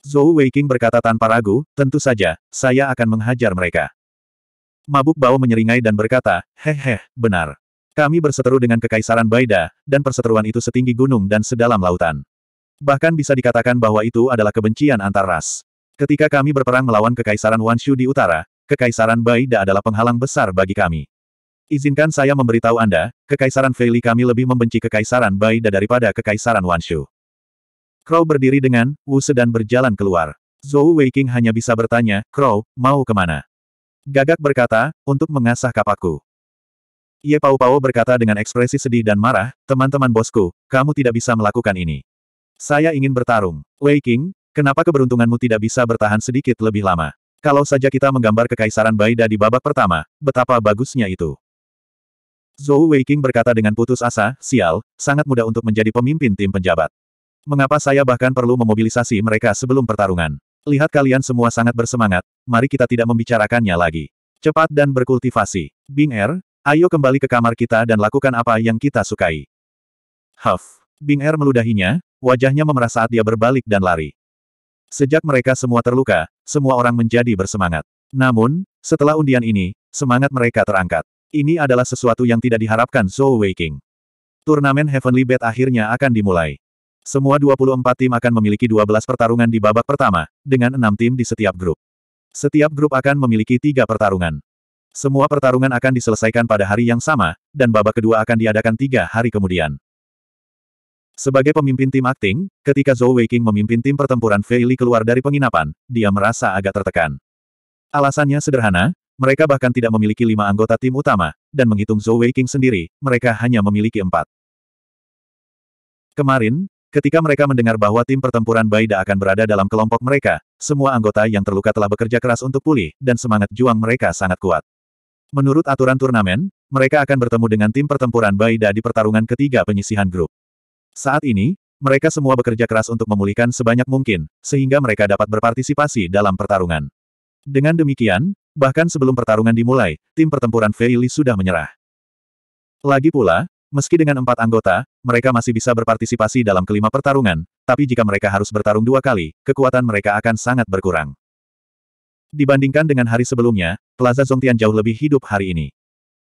Speaker 1: Zhou Weiqing berkata tanpa ragu, tentu saja, saya akan menghajar mereka. Mabuk bau menyeringai dan berkata, heh benar. Kami berseteru dengan Kekaisaran Baida, dan perseteruan itu setinggi gunung dan sedalam lautan. Bahkan bisa dikatakan bahwa itu adalah kebencian antar ras. Ketika kami berperang melawan Kekaisaran Wanshu di utara, Kekaisaran Baida adalah penghalang besar bagi kami. Izinkan saya memberitahu Anda, Kekaisaran Feili kami lebih membenci Kekaisaran Baida daripada Kekaisaran Wanshu. Crow berdiri dengan, Wu sedang berjalan keluar. Zhou Weiqing hanya bisa bertanya, Crow, mau kemana? Gagak berkata, untuk mengasah kapakku. Ye Pau Pau berkata dengan ekspresi sedih dan marah, teman-teman bosku, kamu tidak bisa melakukan ini. Saya ingin bertarung. Weiqing, kenapa keberuntunganmu tidak bisa bertahan sedikit lebih lama? Kalau saja kita menggambar kekaisaran Baida di babak pertama, betapa bagusnya itu. Zhou Weiqing berkata dengan putus asa, sial, sangat mudah untuk menjadi pemimpin tim penjabat. Mengapa saya bahkan perlu memobilisasi mereka sebelum pertarungan? Lihat kalian semua sangat bersemangat, mari kita tidak membicarakannya lagi. Cepat dan berkultivasi. Bing Er, ayo kembali ke kamar kita dan lakukan apa yang kita sukai. Huff. Bing Er meludahinya, wajahnya memerah saat dia berbalik dan lari. Sejak mereka semua terluka, semua orang menjadi bersemangat. Namun, setelah undian ini, semangat mereka terangkat. Ini adalah sesuatu yang tidak diharapkan Zhou Weiking. Turnamen Heavenly Bet akhirnya akan dimulai. Semua 24 tim akan memiliki 12 pertarungan di babak pertama, dengan 6 tim di setiap grup. Setiap grup akan memiliki 3 pertarungan. Semua pertarungan akan diselesaikan pada hari yang sama, dan babak kedua akan diadakan tiga hari kemudian. Sebagai pemimpin tim akting, ketika Zhou Weiking memimpin tim pertempuran Feili keluar dari penginapan, dia merasa agak tertekan. Alasannya sederhana, mereka bahkan tidak memiliki lima anggota tim utama, dan menghitung Zhou Weiqing sendiri, mereka hanya memiliki empat. Kemarin, ketika mereka mendengar bahwa tim pertempuran Baida akan berada dalam kelompok mereka, semua anggota yang terluka telah bekerja keras untuk pulih, dan semangat juang mereka sangat kuat. Menurut aturan turnamen, mereka akan bertemu dengan tim pertempuran Baida di pertarungan ketiga penyisihan grup. Saat ini, mereka semua bekerja keras untuk memulihkan sebanyak mungkin, sehingga mereka dapat berpartisipasi dalam pertarungan. Dengan demikian, Bahkan sebelum pertarungan dimulai, tim pertempuran Fei Li sudah menyerah. Lagi pula, meski dengan empat anggota, mereka masih bisa berpartisipasi dalam kelima pertarungan, tapi jika mereka harus bertarung dua kali, kekuatan mereka akan sangat berkurang. Dibandingkan dengan hari sebelumnya, Plaza Zongtian jauh lebih hidup hari ini.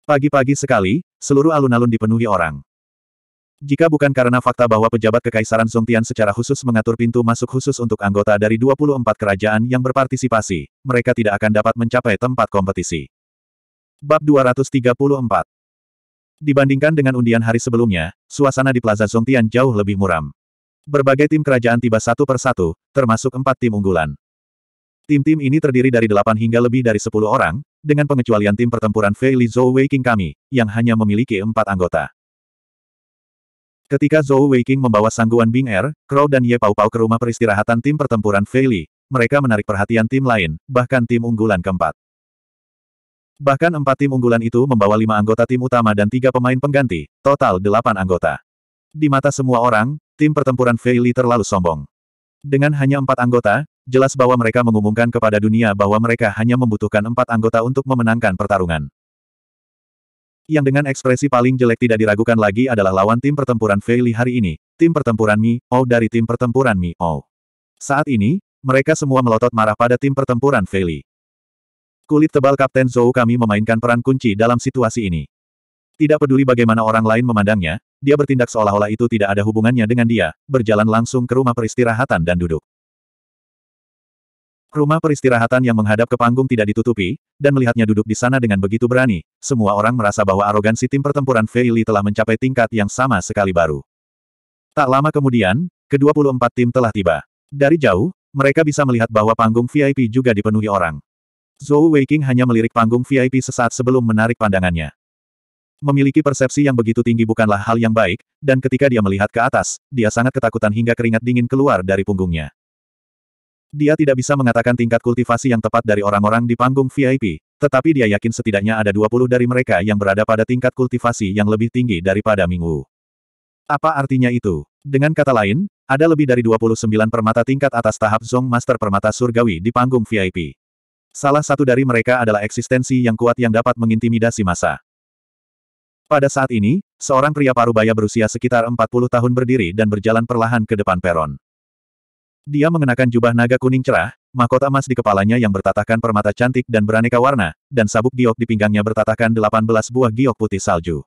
Speaker 1: Pagi-pagi sekali, seluruh alun-alun dipenuhi orang. Jika bukan karena fakta bahwa pejabat Kekaisaran Zongtian secara khusus mengatur pintu masuk khusus untuk anggota dari 24 kerajaan yang berpartisipasi, mereka tidak akan dapat mencapai tempat kompetisi. Bab 234 Dibandingkan dengan undian hari sebelumnya, suasana di Plaza Zongtian jauh lebih muram. Berbagai tim kerajaan tiba satu per satu, termasuk empat tim unggulan. Tim-tim ini terdiri dari delapan hingga lebih dari sepuluh orang, dengan pengecualian tim pertempuran Fei Li Zhou Wei King kami, yang hanya memiliki empat anggota. Ketika Zhou Weiqing membawa sangguan Bing Er, Crow dan Ye Pau Pau ke rumah peristirahatan tim pertempuran Feili, mereka menarik perhatian tim lain, bahkan tim unggulan keempat. Bahkan empat tim unggulan itu membawa lima anggota tim utama dan tiga pemain pengganti, total delapan anggota. Di mata semua orang, tim pertempuran Feili terlalu sombong. Dengan hanya empat anggota, jelas bahwa mereka mengumumkan kepada dunia bahwa mereka hanya membutuhkan empat anggota untuk memenangkan pertarungan. Yang dengan ekspresi paling jelek tidak diragukan lagi adalah lawan tim pertempuran Fei hari ini, tim pertempuran Mi oh dari tim pertempuran Mi oh. Saat ini, mereka semua melotot marah pada tim pertempuran Fei Kulit tebal Kapten Zhou kami memainkan peran kunci dalam situasi ini. Tidak peduli bagaimana orang lain memandangnya, dia bertindak seolah-olah itu tidak ada hubungannya dengan dia, berjalan langsung ke rumah peristirahatan dan duduk. Rumah peristirahatan yang menghadap ke panggung tidak ditutupi, dan melihatnya duduk di sana dengan begitu berani, semua orang merasa bahwa arogansi tim pertempuran Feili telah mencapai tingkat yang sama sekali baru. Tak lama kemudian, ke-24 tim telah tiba. Dari jauh, mereka bisa melihat bahwa panggung VIP juga dipenuhi orang. Zhou Weiqing hanya melirik panggung VIP sesaat sebelum menarik pandangannya. Memiliki persepsi yang begitu tinggi bukanlah hal yang baik, dan ketika dia melihat ke atas, dia sangat ketakutan hingga keringat dingin keluar dari punggungnya. Dia tidak bisa mengatakan tingkat kultivasi yang tepat dari orang-orang di panggung VIP, tetapi dia yakin setidaknya ada 20 dari mereka yang berada pada tingkat kultivasi yang lebih tinggi daripada Minggu. Apa artinya itu? Dengan kata lain, ada lebih dari 29 permata tingkat atas tahap Zong Master Permata Surgawi di panggung VIP. Salah satu dari mereka adalah eksistensi yang kuat yang dapat mengintimidasi masa. Pada saat ini, seorang pria parubaya berusia sekitar 40 tahun berdiri dan berjalan perlahan ke depan peron. Dia mengenakan jubah naga kuning cerah, mahkota emas di kepalanya yang bertatahkan permata cantik dan beraneka warna, dan sabuk giok di pinggangnya bertatahkan 18 buah giok putih salju.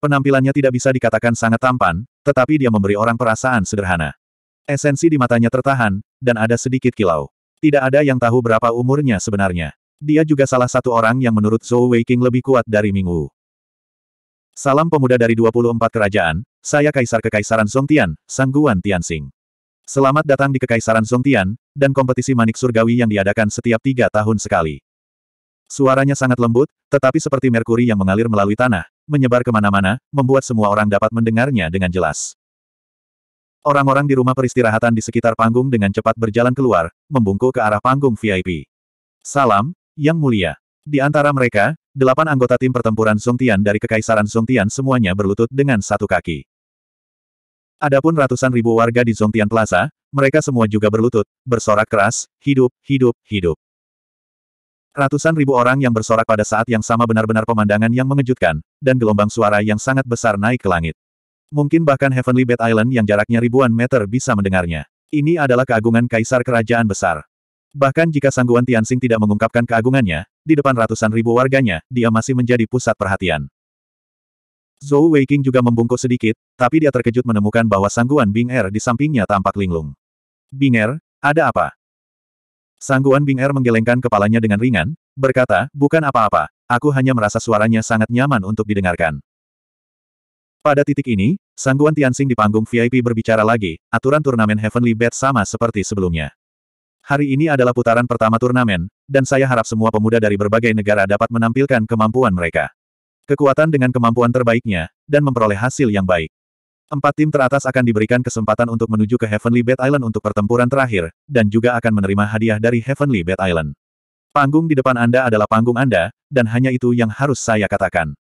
Speaker 1: Penampilannya tidak bisa dikatakan sangat tampan, tetapi dia memberi orang perasaan sederhana. Esensi di matanya tertahan, dan ada sedikit kilau. Tidak ada yang tahu berapa umurnya sebenarnya. Dia juga salah satu orang yang menurut Zhou King lebih kuat dari Ming Wu. Salam pemuda dari 24 kerajaan, saya Kaisar Kekaisaran Song Tian, Sangguan Tianxing. Selamat datang di Kekaisaran Songtian dan kompetisi manik surgawi yang diadakan setiap tiga tahun sekali. Suaranya sangat lembut, tetapi seperti merkuri yang mengalir melalui tanah, menyebar kemana-mana, membuat semua orang dapat mendengarnya dengan jelas. Orang-orang di rumah peristirahatan di sekitar panggung dengan cepat berjalan keluar, membungkuk ke arah panggung VIP. Salam, Yang Mulia. Di antara mereka, delapan anggota tim pertempuran Songtian dari Kekaisaran Songtian semuanya berlutut dengan satu kaki. Adapun ratusan ribu warga di Zongtian Plaza, mereka semua juga berlutut, bersorak keras, hidup, hidup, hidup. Ratusan ribu orang yang bersorak pada saat yang sama benar-benar pemandangan yang mengejutkan, dan gelombang suara yang sangat besar naik ke langit. Mungkin bahkan Heavenly Bed Island yang jaraknya ribuan meter bisa mendengarnya. Ini adalah keagungan kaisar kerajaan besar. Bahkan jika Sangguan Tianxing tidak mengungkapkan keagungannya, di depan ratusan ribu warganya, dia masih menjadi pusat perhatian. Zhou Weiqing juga membungkuk sedikit, tapi dia terkejut menemukan bahwa sangguan Bing Er di sampingnya tampak linglung. Bing Er, ada apa? Sangguan Bing Er menggelengkan kepalanya dengan ringan, berkata, bukan apa-apa, aku hanya merasa suaranya sangat nyaman untuk didengarkan. Pada titik ini, Sangguan Tianxing di panggung VIP berbicara lagi, aturan turnamen Heavenly Bet sama seperti sebelumnya. Hari ini adalah putaran pertama turnamen, dan saya harap semua pemuda dari berbagai negara dapat menampilkan kemampuan mereka kekuatan dengan kemampuan terbaiknya, dan memperoleh hasil yang baik. Empat tim teratas akan diberikan kesempatan untuk menuju ke Heavenly Bed Island untuk pertempuran terakhir, dan juga akan menerima hadiah dari Heavenly Bed Island. Panggung di depan Anda adalah panggung Anda, dan hanya itu yang harus saya katakan.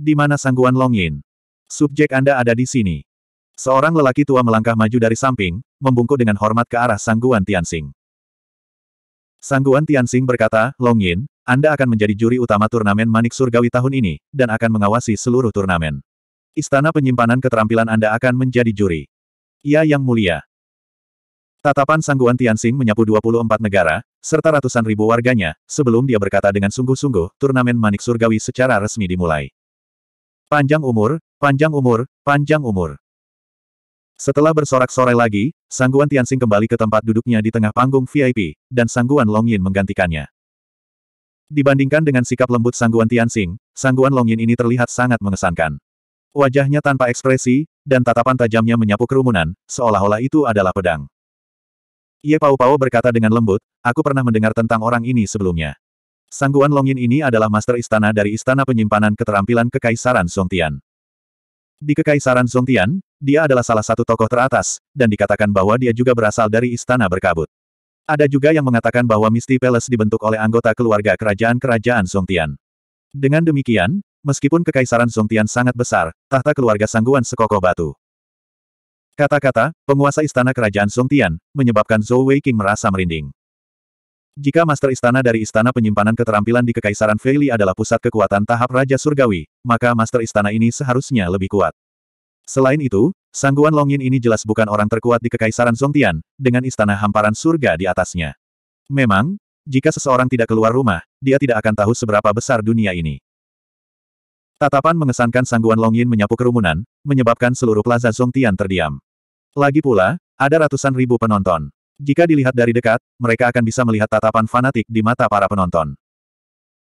Speaker 1: Di mana sangguan Longin? Subjek Anda ada di sini. Seorang lelaki tua melangkah maju dari samping, membungkuk dengan hormat ke arah sangguan Tianxing. Sangguan Tianxing berkata, Long Yin, Anda akan menjadi juri utama turnamen Manik Surgawi tahun ini, dan akan mengawasi seluruh turnamen. Istana penyimpanan keterampilan Anda akan menjadi juri. Ia ya yang mulia. Tatapan Sangguan Tianxing menyapu 24 negara, serta ratusan ribu warganya, sebelum dia berkata dengan sungguh-sungguh, turnamen Manik Surgawi secara resmi dimulai. Panjang umur, panjang umur, panjang umur. Setelah bersorak-sorai lagi, Sangguan Tianxing kembali ke tempat duduknya di tengah panggung VIP, dan Sangguan Longyin menggantikannya. Dibandingkan dengan sikap lembut Sangguan Tianxing, Sangguan Longyin ini terlihat sangat mengesankan. Wajahnya tanpa ekspresi, dan tatapan tajamnya menyapu kerumunan, seolah-olah itu adalah pedang. Ye Pau Pau berkata dengan lembut, aku pernah mendengar tentang orang ini sebelumnya. Sangguan Longyin ini adalah master istana dari Istana Penyimpanan Keterampilan Kekaisaran Song Tian." Di Kekaisaran Songtian, dia adalah salah satu tokoh teratas, dan dikatakan bahwa dia juga berasal dari istana berkabut. Ada juga yang mengatakan bahwa Misty Palace dibentuk oleh anggota keluarga kerajaan-kerajaan Songtian. Dengan demikian, meskipun Kekaisaran Songtian sangat besar, tahta keluarga sangguan sekokoh batu. Kata-kata, penguasa istana kerajaan Songtian, menyebabkan Zhou Weiqing merasa merinding. Jika Master Istana dari Istana Penyimpanan Keterampilan di Kekaisaran Feili adalah pusat kekuatan tahap Raja Surgawi, maka Master Istana ini seharusnya lebih kuat. Selain itu, Sangguan Longin ini jelas bukan orang terkuat di Kekaisaran Zongtian, dengan Istana Hamparan Surga di atasnya. Memang, jika seseorang tidak keluar rumah, dia tidak akan tahu seberapa besar dunia ini. Tatapan mengesankan Sangguan Longin menyapu kerumunan, menyebabkan seluruh plaza Zongtian terdiam. Lagi pula, ada ratusan ribu penonton. Jika dilihat dari dekat, mereka akan bisa melihat tatapan fanatik di mata para penonton.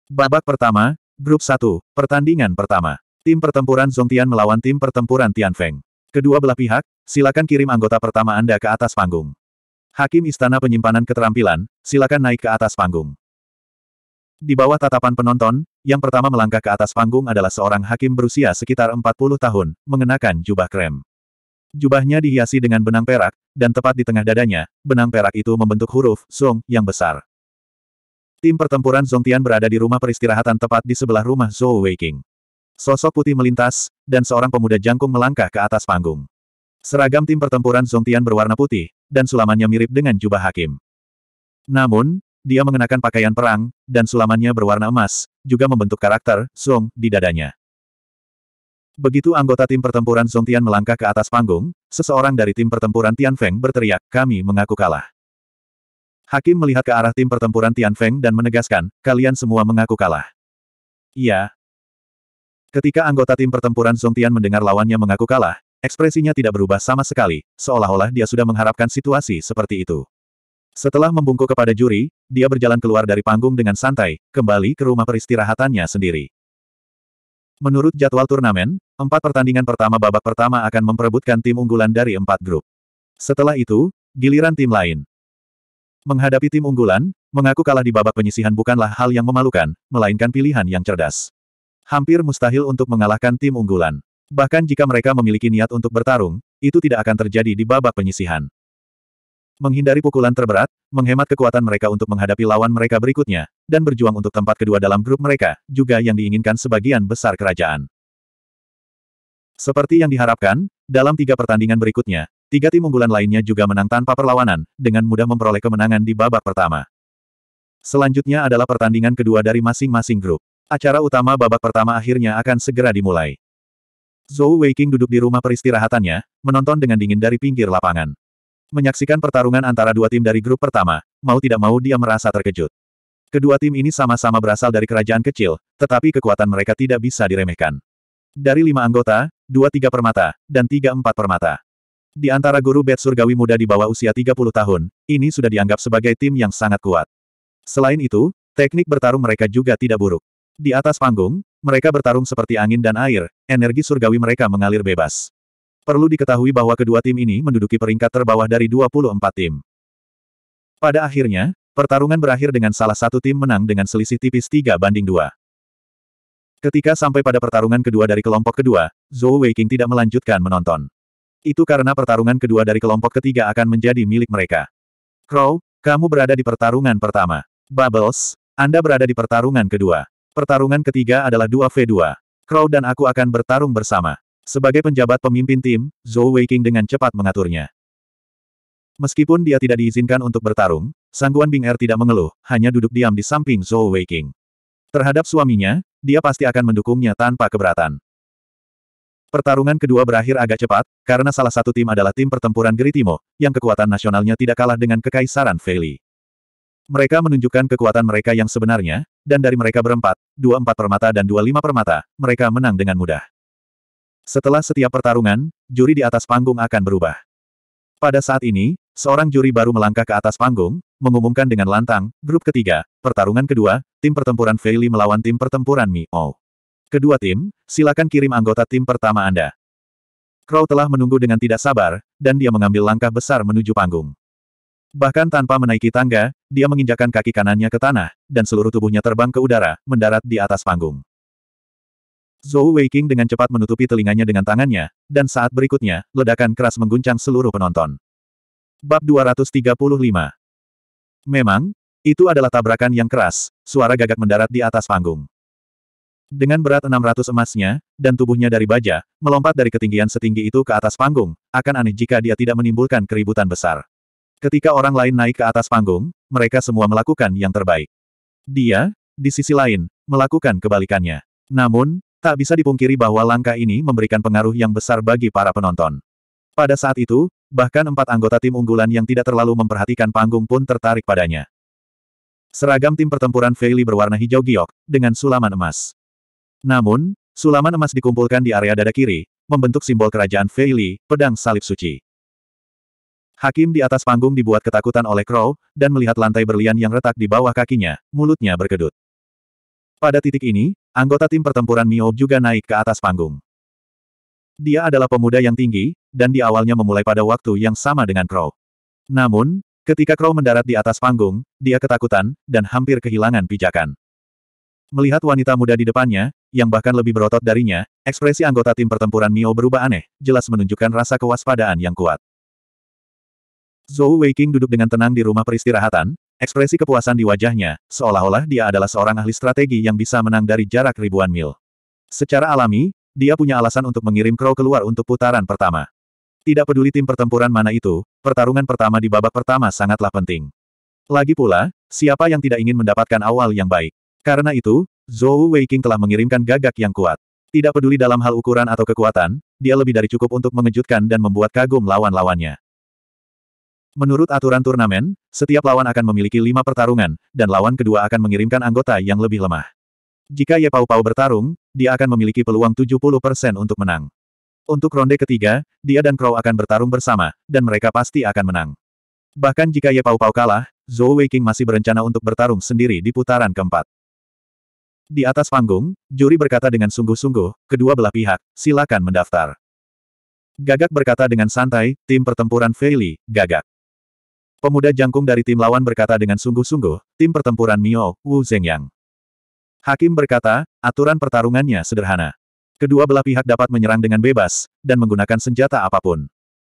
Speaker 1: Babak pertama, Grup 1, pertandingan pertama. Tim pertempuran Zongtian melawan tim pertempuran Tianfeng. Kedua belah pihak, silakan kirim anggota pertama Anda ke atas panggung. Hakim Istana Penyimpanan Keterampilan, silakan naik ke atas panggung. Di bawah tatapan penonton, yang pertama melangkah ke atas panggung adalah seorang hakim berusia sekitar 40 tahun, mengenakan jubah krem. Jubahnya dihiasi dengan benang perak, dan tepat di tengah dadanya, benang perak itu membentuk huruf Song yang besar. Tim pertempuran Zongtian berada di rumah peristirahatan tepat di sebelah rumah Zhou Weiqing. Sosok putih melintas, dan seorang pemuda jangkung melangkah ke atas panggung. Seragam tim pertempuran Zongtian berwarna putih, dan sulamannya mirip dengan jubah hakim. Namun, dia mengenakan pakaian perang, dan sulamannya berwarna emas, juga membentuk karakter, Song, di dadanya. Begitu anggota tim pertempuran Zongtian melangkah ke atas panggung, seseorang dari tim pertempuran Tian Feng berteriak, kami mengaku kalah. Hakim melihat ke arah tim pertempuran Tian Feng dan menegaskan, kalian semua mengaku kalah. Iya. Ketika anggota tim pertempuran Zongtian mendengar lawannya mengaku kalah, ekspresinya tidak berubah sama sekali, seolah-olah dia sudah mengharapkan situasi seperti itu. Setelah membungkuk kepada juri, dia berjalan keluar dari panggung dengan santai, kembali ke rumah peristirahatannya sendiri. Menurut jadwal turnamen, empat pertandingan pertama babak pertama akan memperebutkan tim unggulan dari empat grup. Setelah itu, giliran tim lain. Menghadapi tim unggulan, mengaku kalah di babak penyisihan bukanlah hal yang memalukan, melainkan pilihan yang cerdas. Hampir mustahil untuk mengalahkan tim unggulan. Bahkan jika mereka memiliki niat untuk bertarung, itu tidak akan terjadi di babak penyisihan menghindari pukulan terberat, menghemat kekuatan mereka untuk menghadapi lawan mereka berikutnya, dan berjuang untuk tempat kedua dalam grup mereka, juga yang diinginkan sebagian besar kerajaan. Seperti yang diharapkan, dalam tiga pertandingan berikutnya, tiga tim unggulan lainnya juga menang tanpa perlawanan, dengan mudah memperoleh kemenangan di babak pertama. Selanjutnya adalah pertandingan kedua dari masing-masing grup. Acara utama babak pertama akhirnya akan segera dimulai. Zhou Weiqing duduk di rumah peristirahatannya, menonton dengan dingin dari pinggir lapangan. Menyaksikan pertarungan antara dua tim dari grup pertama, mau tidak mau dia merasa terkejut. Kedua tim ini sama-sama berasal dari kerajaan kecil, tetapi kekuatan mereka tidak bisa diremehkan. Dari lima anggota, dua tiga permata, dan tiga empat permata. Di antara guru bed surgawi muda di bawah usia 30 tahun, ini sudah dianggap sebagai tim yang sangat kuat. Selain itu, teknik bertarung mereka juga tidak buruk. Di atas panggung, mereka bertarung seperti angin dan air, energi surgawi mereka mengalir bebas. Perlu diketahui bahwa kedua tim ini menduduki peringkat terbawah dari 24 tim. Pada akhirnya, pertarungan berakhir dengan salah satu tim menang dengan selisih tipis 3 banding 2. Ketika sampai pada pertarungan kedua dari kelompok kedua, Zhou Weiqing tidak melanjutkan menonton. Itu karena pertarungan kedua dari kelompok ketiga akan menjadi milik mereka. Crow, kamu berada di pertarungan pertama. Bubbles, Anda berada di pertarungan kedua. Pertarungan ketiga adalah 2v2. Crow dan aku akan bertarung bersama. Sebagai penjabat pemimpin tim, Zhou Weiqing dengan cepat mengaturnya. Meskipun dia tidak diizinkan untuk bertarung, Sangguan Bing Er tidak mengeluh, hanya duduk diam di samping Zhou Weiqing. Terhadap suaminya, dia pasti akan mendukungnya tanpa keberatan. Pertarungan kedua berakhir agak cepat, karena salah satu tim adalah tim pertempuran Geritimo, yang kekuatan nasionalnya tidak kalah dengan Kekaisaran Feli. Mereka menunjukkan kekuatan mereka yang sebenarnya, dan dari mereka berempat, dua empat permata dan dua lima permata, mereka menang dengan mudah. Setelah setiap pertarungan, juri di atas panggung akan berubah. Pada saat ini, seorang juri baru melangkah ke atas panggung, mengumumkan dengan lantang, grup ketiga, pertarungan kedua, tim pertempuran Feili melawan tim pertempuran Mi Oh. Kedua tim, silakan kirim anggota tim pertama Anda. Crow telah menunggu dengan tidak sabar, dan dia mengambil langkah besar menuju panggung. Bahkan tanpa menaiki tangga, dia menginjakan kaki kanannya ke tanah, dan seluruh tubuhnya terbang ke udara, mendarat di atas panggung. Zhou Weiqing dengan cepat menutupi telinganya dengan tangannya, dan saat berikutnya, ledakan keras mengguncang seluruh penonton. Bab 235 Memang, itu adalah tabrakan yang keras, suara gagak mendarat di atas panggung. Dengan berat 600 emasnya, dan tubuhnya dari baja, melompat dari ketinggian setinggi itu ke atas panggung, akan aneh jika dia tidak menimbulkan keributan besar. Ketika orang lain naik ke atas panggung, mereka semua melakukan yang terbaik. Dia, di sisi lain, melakukan kebalikannya. Namun, Tak bisa dipungkiri bahwa langkah ini memberikan pengaruh yang besar bagi para penonton. Pada saat itu, bahkan empat anggota tim unggulan yang tidak terlalu memperhatikan panggung pun tertarik padanya. Seragam tim pertempuran Feili berwarna hijau giok, dengan sulaman emas. Namun, sulaman emas dikumpulkan di area dada kiri, membentuk simbol kerajaan feili pedang salib suci. Hakim di atas panggung dibuat ketakutan oleh Crow, dan melihat lantai berlian yang retak di bawah kakinya, mulutnya berkedut. Pada titik ini, anggota tim pertempuran Mio juga naik ke atas panggung. Dia adalah pemuda yang tinggi, dan di awalnya memulai pada waktu yang sama dengan Crow. Namun, ketika Crow mendarat di atas panggung, dia ketakutan, dan hampir kehilangan pijakan. Melihat wanita muda di depannya, yang bahkan lebih berotot darinya, ekspresi anggota tim pertempuran Mio berubah aneh, jelas menunjukkan rasa kewaspadaan yang kuat. Zhou Weiqing duduk dengan tenang di rumah peristirahatan, Ekspresi kepuasan di wajahnya, seolah-olah dia adalah seorang ahli strategi yang bisa menang dari jarak ribuan mil. Secara alami, dia punya alasan untuk mengirim Crow keluar untuk putaran pertama. Tidak peduli tim pertempuran mana itu, pertarungan pertama di babak pertama sangatlah penting. Lagi pula, siapa yang tidak ingin mendapatkan awal yang baik? Karena itu, Zhou Weiqing telah mengirimkan gagak yang kuat. Tidak peduli dalam hal ukuran atau kekuatan, dia lebih dari cukup untuk mengejutkan dan membuat kagum lawan-lawannya. Menurut aturan turnamen, setiap lawan akan memiliki lima pertarungan, dan lawan kedua akan mengirimkan anggota yang lebih lemah. Jika Ye Pau Pau bertarung, dia akan memiliki peluang 70% untuk menang. Untuk ronde ketiga, dia dan Crow akan bertarung bersama, dan mereka pasti akan menang. Bahkan jika Ye Pau Pau kalah, Zhou Weiqing masih berencana untuk bertarung sendiri di putaran keempat. Di atas panggung, juri berkata dengan sungguh-sungguh, kedua belah pihak, silakan mendaftar. Gagak berkata dengan santai, tim pertempuran Feili, gagak. Pemuda jangkung dari tim lawan berkata dengan sungguh-sungguh, tim pertempuran Mio, Wu Zhengyang. Hakim berkata, aturan pertarungannya sederhana. Kedua belah pihak dapat menyerang dengan bebas, dan menggunakan senjata apapun.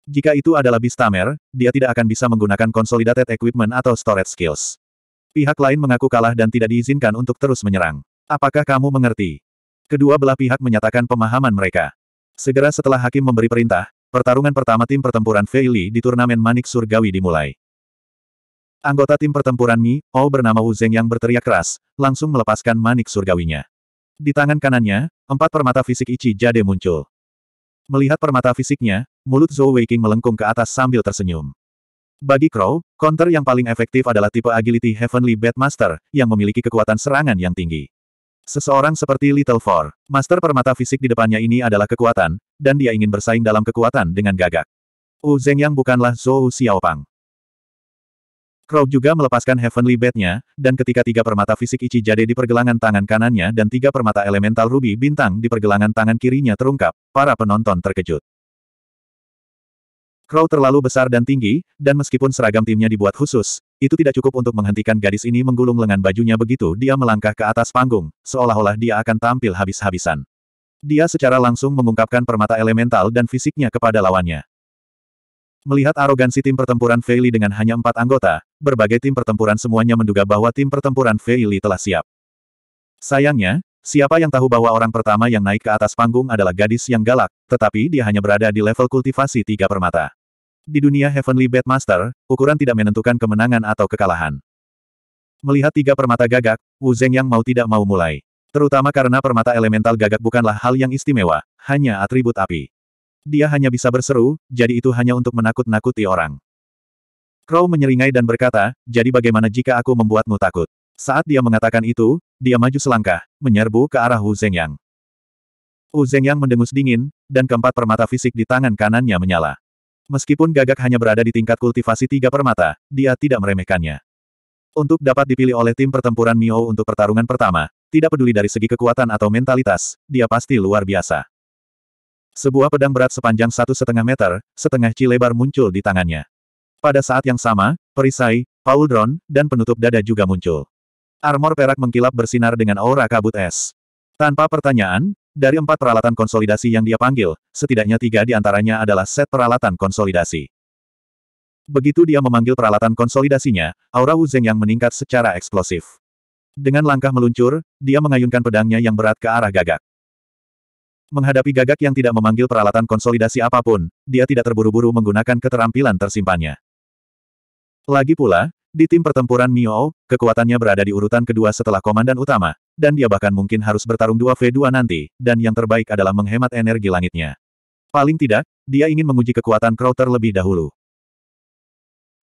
Speaker 1: Jika itu adalah Bistamer, dia tidak akan bisa menggunakan consolidated equipment atau storage skills. Pihak lain mengaku kalah dan tidak diizinkan untuk terus menyerang. Apakah kamu mengerti? Kedua belah pihak menyatakan pemahaman mereka. Segera setelah hakim memberi perintah, pertarungan pertama tim pertempuran Feili di turnamen Manik Surgawi dimulai. Anggota tim pertempuran Mi, Oh bernama Wu Zeng yang berteriak keras, langsung melepaskan manik surgawinya. Di tangan kanannya, empat permata fisik Ichi Jade muncul. Melihat permata fisiknya, mulut Zhou Weiking melengkung ke atas sambil tersenyum. Bagi Crow, counter yang paling efektif adalah tipe agility Heavenly Batmaster, yang memiliki kekuatan serangan yang tinggi. Seseorang seperti Little Four, master permata fisik di depannya ini adalah kekuatan, dan dia ingin bersaing dalam kekuatan dengan gagak. Wu Zeng yang bukanlah Zhou Xiaopang. Crow juga melepaskan Heavenly Bat-nya, dan ketika tiga permata fisik Ichi Ichijade di pergelangan tangan kanannya dan tiga permata elemental ruby bintang di pergelangan tangan kirinya terungkap, para penonton terkejut. Crow terlalu besar dan tinggi, dan meskipun seragam timnya dibuat khusus, itu tidak cukup untuk menghentikan gadis ini menggulung lengan bajunya begitu dia melangkah ke atas panggung, seolah-olah dia akan tampil habis-habisan. Dia secara langsung mengungkapkan permata elemental dan fisiknya kepada lawannya. Melihat arogansi tim pertempuran Feili dengan hanya empat anggota, berbagai tim pertempuran semuanya menduga bahwa tim pertempuran Feili telah siap. Sayangnya, siapa yang tahu bahwa orang pertama yang naik ke atas panggung adalah gadis yang galak, tetapi dia hanya berada di level kultivasi tiga permata. Di dunia Heavenly Master, ukuran tidak menentukan kemenangan atau kekalahan. Melihat tiga permata gagak, Wu Zeng yang mau tidak mau mulai. Terutama karena permata elemental gagak bukanlah hal yang istimewa, hanya atribut api. Dia hanya bisa berseru, jadi itu hanya untuk menakut-nakuti orang. Crow menyeringai dan berkata, jadi bagaimana jika aku membuatmu takut? Saat dia mengatakan itu, dia maju selangkah, menyerbu ke arah Hu Zhengyang. Hu Zhengyang mendengus dingin, dan keempat permata fisik di tangan kanannya menyala. Meskipun gagak hanya berada di tingkat kultivasi tiga permata, dia tidak meremehkannya. Untuk dapat dipilih oleh tim pertempuran Mio untuk pertarungan pertama, tidak peduli dari segi kekuatan atau mentalitas, dia pasti luar biasa. Sebuah pedang berat sepanjang satu setengah meter, setengah ci lebar muncul di tangannya. Pada saat yang sama, perisai, pauldron, dan penutup dada juga muncul. Armor perak mengkilap bersinar dengan aura kabut es. Tanpa pertanyaan, dari empat peralatan konsolidasi yang dia panggil, setidaknya tiga di antaranya adalah set peralatan konsolidasi. Begitu dia memanggil peralatan konsolidasinya, aura Wu Wuzeng yang meningkat secara eksplosif. Dengan langkah meluncur, dia mengayunkan pedangnya yang berat ke arah gagak. Menghadapi gagak yang tidak memanggil peralatan konsolidasi apapun, dia tidak terburu-buru menggunakan keterampilan tersimpannya. Lagi pula, di tim pertempuran Mio, kekuatannya berada di urutan kedua setelah komandan utama, dan dia bahkan mungkin harus bertarung 2v2 nanti, dan yang terbaik adalah menghemat energi langitnya. Paling tidak, dia ingin menguji kekuatan Crow terlebih dahulu.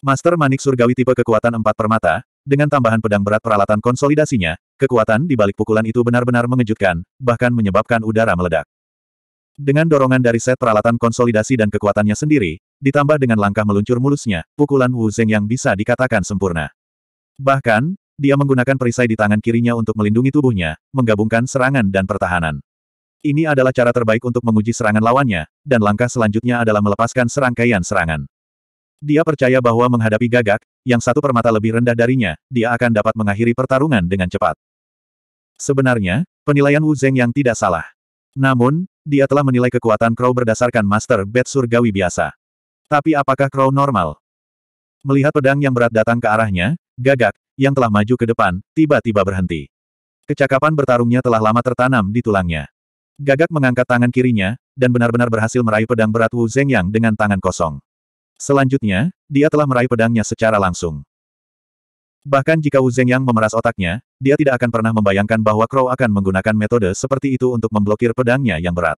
Speaker 1: Master Manik Surgawi tipe kekuatan empat permata, dengan tambahan pedang berat peralatan konsolidasinya, kekuatan di balik pukulan itu benar-benar mengejutkan, bahkan menyebabkan udara meledak. Dengan dorongan dari set peralatan konsolidasi dan kekuatannya sendiri, ditambah dengan langkah meluncur mulusnya, pukulan Wu Zeng yang bisa dikatakan sempurna. Bahkan, dia menggunakan perisai di tangan kirinya untuk melindungi tubuhnya, menggabungkan serangan dan pertahanan. Ini adalah cara terbaik untuk menguji serangan lawannya, dan langkah selanjutnya adalah melepaskan serangkaian serangan. Dia percaya bahwa menghadapi gagak, yang satu permata lebih rendah darinya, dia akan dapat mengakhiri pertarungan dengan cepat. Sebenarnya, penilaian Wu Zeng yang tidak salah. Namun, dia telah menilai kekuatan Crow berdasarkan Master Bed Surgawi biasa. Tapi apakah Crow normal? Melihat pedang yang berat datang ke arahnya, gagak, yang telah maju ke depan, tiba-tiba berhenti. Kecakapan bertarungnya telah lama tertanam di tulangnya. Gagak mengangkat tangan kirinya, dan benar-benar berhasil meraih pedang berat Wu Zhengyang dengan tangan kosong. Selanjutnya, dia telah meraih pedangnya secara langsung. Bahkan jika Wu Yang memeras otaknya, dia tidak akan pernah membayangkan bahwa Crow akan menggunakan metode seperti itu untuk memblokir pedangnya yang berat.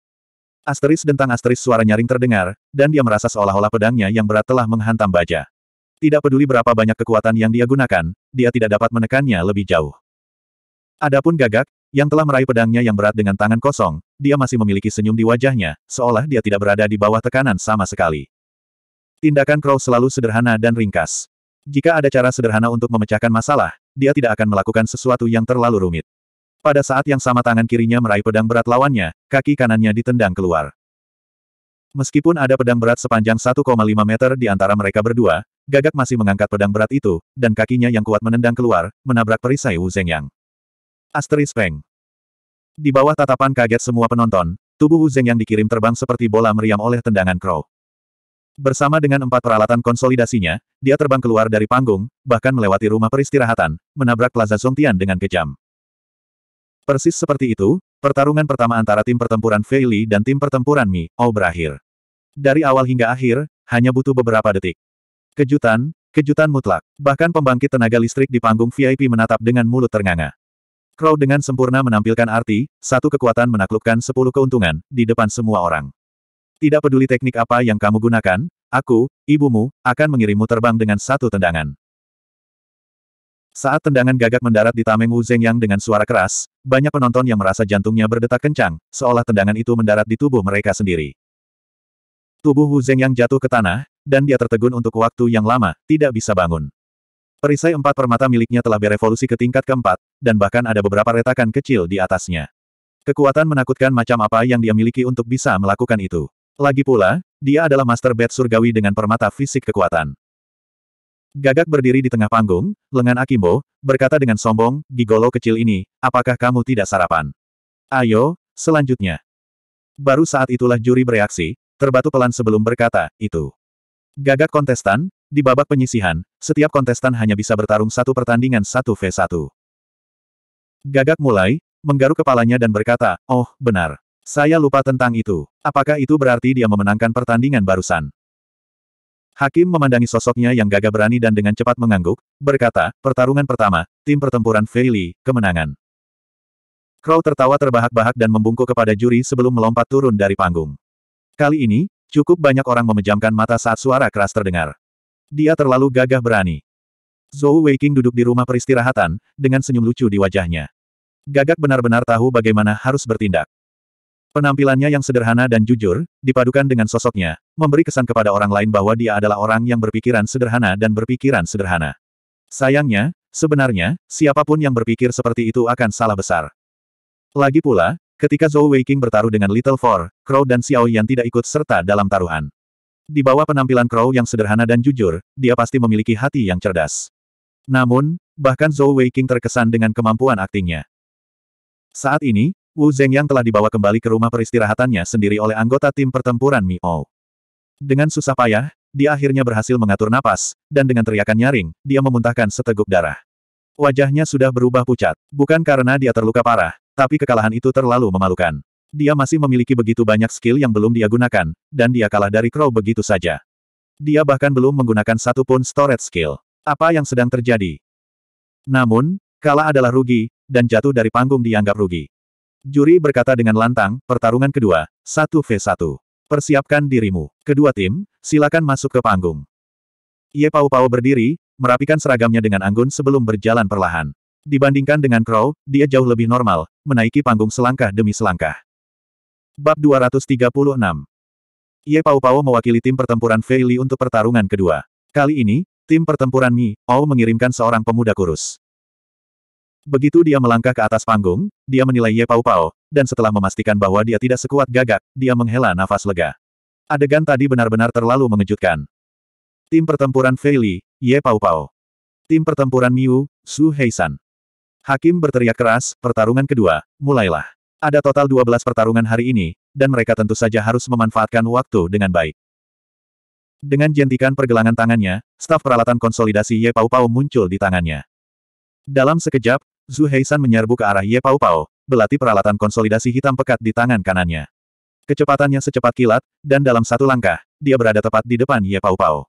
Speaker 1: Asteris dentang asteris suara nyaring terdengar, dan dia merasa seolah-olah pedangnya yang berat telah menghantam baja. Tidak peduli berapa banyak kekuatan yang dia gunakan, dia tidak dapat menekannya lebih jauh. Adapun gagak, yang telah meraih pedangnya yang berat dengan tangan kosong, dia masih memiliki senyum di wajahnya, seolah dia tidak berada di bawah tekanan sama sekali. Tindakan Crow selalu sederhana dan ringkas. Jika ada cara sederhana untuk memecahkan masalah, dia tidak akan melakukan sesuatu yang terlalu rumit. Pada saat yang sama tangan kirinya meraih pedang berat lawannya, kaki kanannya ditendang keluar. Meskipun ada pedang berat sepanjang 1,5 meter di antara mereka berdua, Gagak masih mengangkat pedang berat itu, dan kakinya yang kuat menendang keluar, menabrak perisai Wu Zhengyang. Asteris Peng. Di bawah tatapan kaget semua penonton, tubuh Wu Zhengyang dikirim terbang seperti bola meriam oleh tendangan Crow. Bersama dengan empat peralatan konsolidasinya, dia terbang keluar dari panggung, bahkan melewati rumah peristirahatan, menabrak Plaza Zongtian dengan kejam. Persis seperti itu, pertarungan pertama antara tim pertempuran Fei Li dan tim pertempuran Mi, O berakhir. Dari awal hingga akhir, hanya butuh beberapa detik. Kejutan, kejutan mutlak. Bahkan pembangkit tenaga listrik di panggung VIP menatap dengan mulut ternganga. Crow dengan sempurna menampilkan arti, satu kekuatan menaklukkan sepuluh keuntungan, di depan semua orang. Tidak peduli teknik apa yang kamu gunakan, aku, ibumu, akan mengirimmu terbang dengan satu tendangan. Saat tendangan gagak mendarat di Tameng Wu Yang dengan suara keras, banyak penonton yang merasa jantungnya berdetak kencang, seolah tendangan itu mendarat di tubuh mereka sendiri. Tubuh Wu Yang jatuh ke tanah, dan dia tertegun untuk waktu yang lama, tidak bisa bangun. Perisai empat permata miliknya telah berevolusi ke tingkat keempat, dan bahkan ada beberapa retakan kecil di atasnya. Kekuatan menakutkan macam apa yang dia miliki untuk bisa melakukan itu. Lagi pula, dia adalah master bed surgawi dengan permata fisik kekuatan. Gagak berdiri di tengah panggung, lengan Akimbo, berkata dengan sombong, gigolo kecil ini, apakah kamu tidak sarapan? Ayo, selanjutnya. Baru saat itulah juri bereaksi, terbatu pelan sebelum berkata, itu. Gagak kontestan, di babak penyisihan, setiap kontestan hanya bisa bertarung satu pertandingan satu v satu. Gagak mulai, menggaruk kepalanya dan berkata, oh, benar. Saya lupa tentang itu. Apakah itu berarti dia memenangkan pertandingan barusan? Hakim memandangi sosoknya yang gagah berani dan dengan cepat mengangguk, berkata, pertarungan pertama, tim pertempuran Feili, kemenangan. Crow tertawa terbahak-bahak dan membungkuk kepada juri sebelum melompat turun dari panggung. Kali ini, cukup banyak orang memejamkan mata saat suara keras terdengar. Dia terlalu gagah berani. Zhou Weiqing duduk di rumah peristirahatan, dengan senyum lucu di wajahnya. Gagak benar-benar tahu bagaimana harus bertindak. Penampilannya yang sederhana dan jujur, dipadukan dengan sosoknya, memberi kesan kepada orang lain bahwa dia adalah orang yang berpikiran sederhana dan berpikiran sederhana. Sayangnya, sebenarnya, siapapun yang berpikir seperti itu akan salah besar. Lagi pula, ketika Zhou Weiqing bertaruh dengan Little Four, Crow dan Xiao Yan tidak ikut serta dalam taruhan. Di bawah penampilan Crow yang sederhana dan jujur, dia pasti memiliki hati yang cerdas. Namun, bahkan Zhou Weiqing terkesan dengan kemampuan aktingnya. Saat ini, Wu Zhengyang telah dibawa kembali ke rumah peristirahatannya sendiri oleh anggota tim pertempuran Mio. Oh. Dengan susah payah, dia akhirnya berhasil mengatur napas, dan dengan teriakan nyaring, dia memuntahkan seteguk darah. Wajahnya sudah berubah pucat, bukan karena dia terluka parah, tapi kekalahan itu terlalu memalukan. Dia masih memiliki begitu banyak skill yang belum dia gunakan, dan dia kalah dari Crow begitu saja. Dia bahkan belum menggunakan satu pun storage skill. Apa yang sedang terjadi? Namun, kalah adalah rugi, dan jatuh dari panggung dianggap rugi. Juri berkata dengan lantang, pertarungan kedua, satu v 1 Persiapkan dirimu. Kedua tim, silakan masuk ke panggung. Ye Pau Pau berdiri, merapikan seragamnya dengan anggun sebelum berjalan perlahan. Dibandingkan dengan Crow, dia jauh lebih normal, menaiki panggung selangkah demi selangkah. Bab 236 Ye Pau Pau mewakili tim pertempuran Feili untuk pertarungan kedua. Kali ini, tim pertempuran Mi, Ao mengirimkan seorang pemuda kurus. Begitu dia melangkah ke atas panggung, dia menilai Ye Pao Pao, dan setelah memastikan bahwa dia tidak sekuat gagak, dia menghela nafas lega. Adegan tadi benar-benar terlalu mengejutkan. Tim pertempuran Fei Li, Ye Pao Pao. Tim pertempuran Miu, Su Heisan. Hakim berteriak keras, pertarungan kedua, mulailah. Ada total 12 pertarungan hari ini, dan mereka tentu saja harus memanfaatkan waktu dengan baik. Dengan jentikan pergelangan tangannya, staf peralatan konsolidasi Ye Pao Pao muncul di tangannya. Dalam sekejap, Zhu Heisan menyerbu ke arah Ye Pao Pao, belati peralatan konsolidasi hitam pekat di tangan kanannya. Kecepatannya secepat kilat, dan dalam satu langkah, dia berada tepat di depan Ye Pao Pao.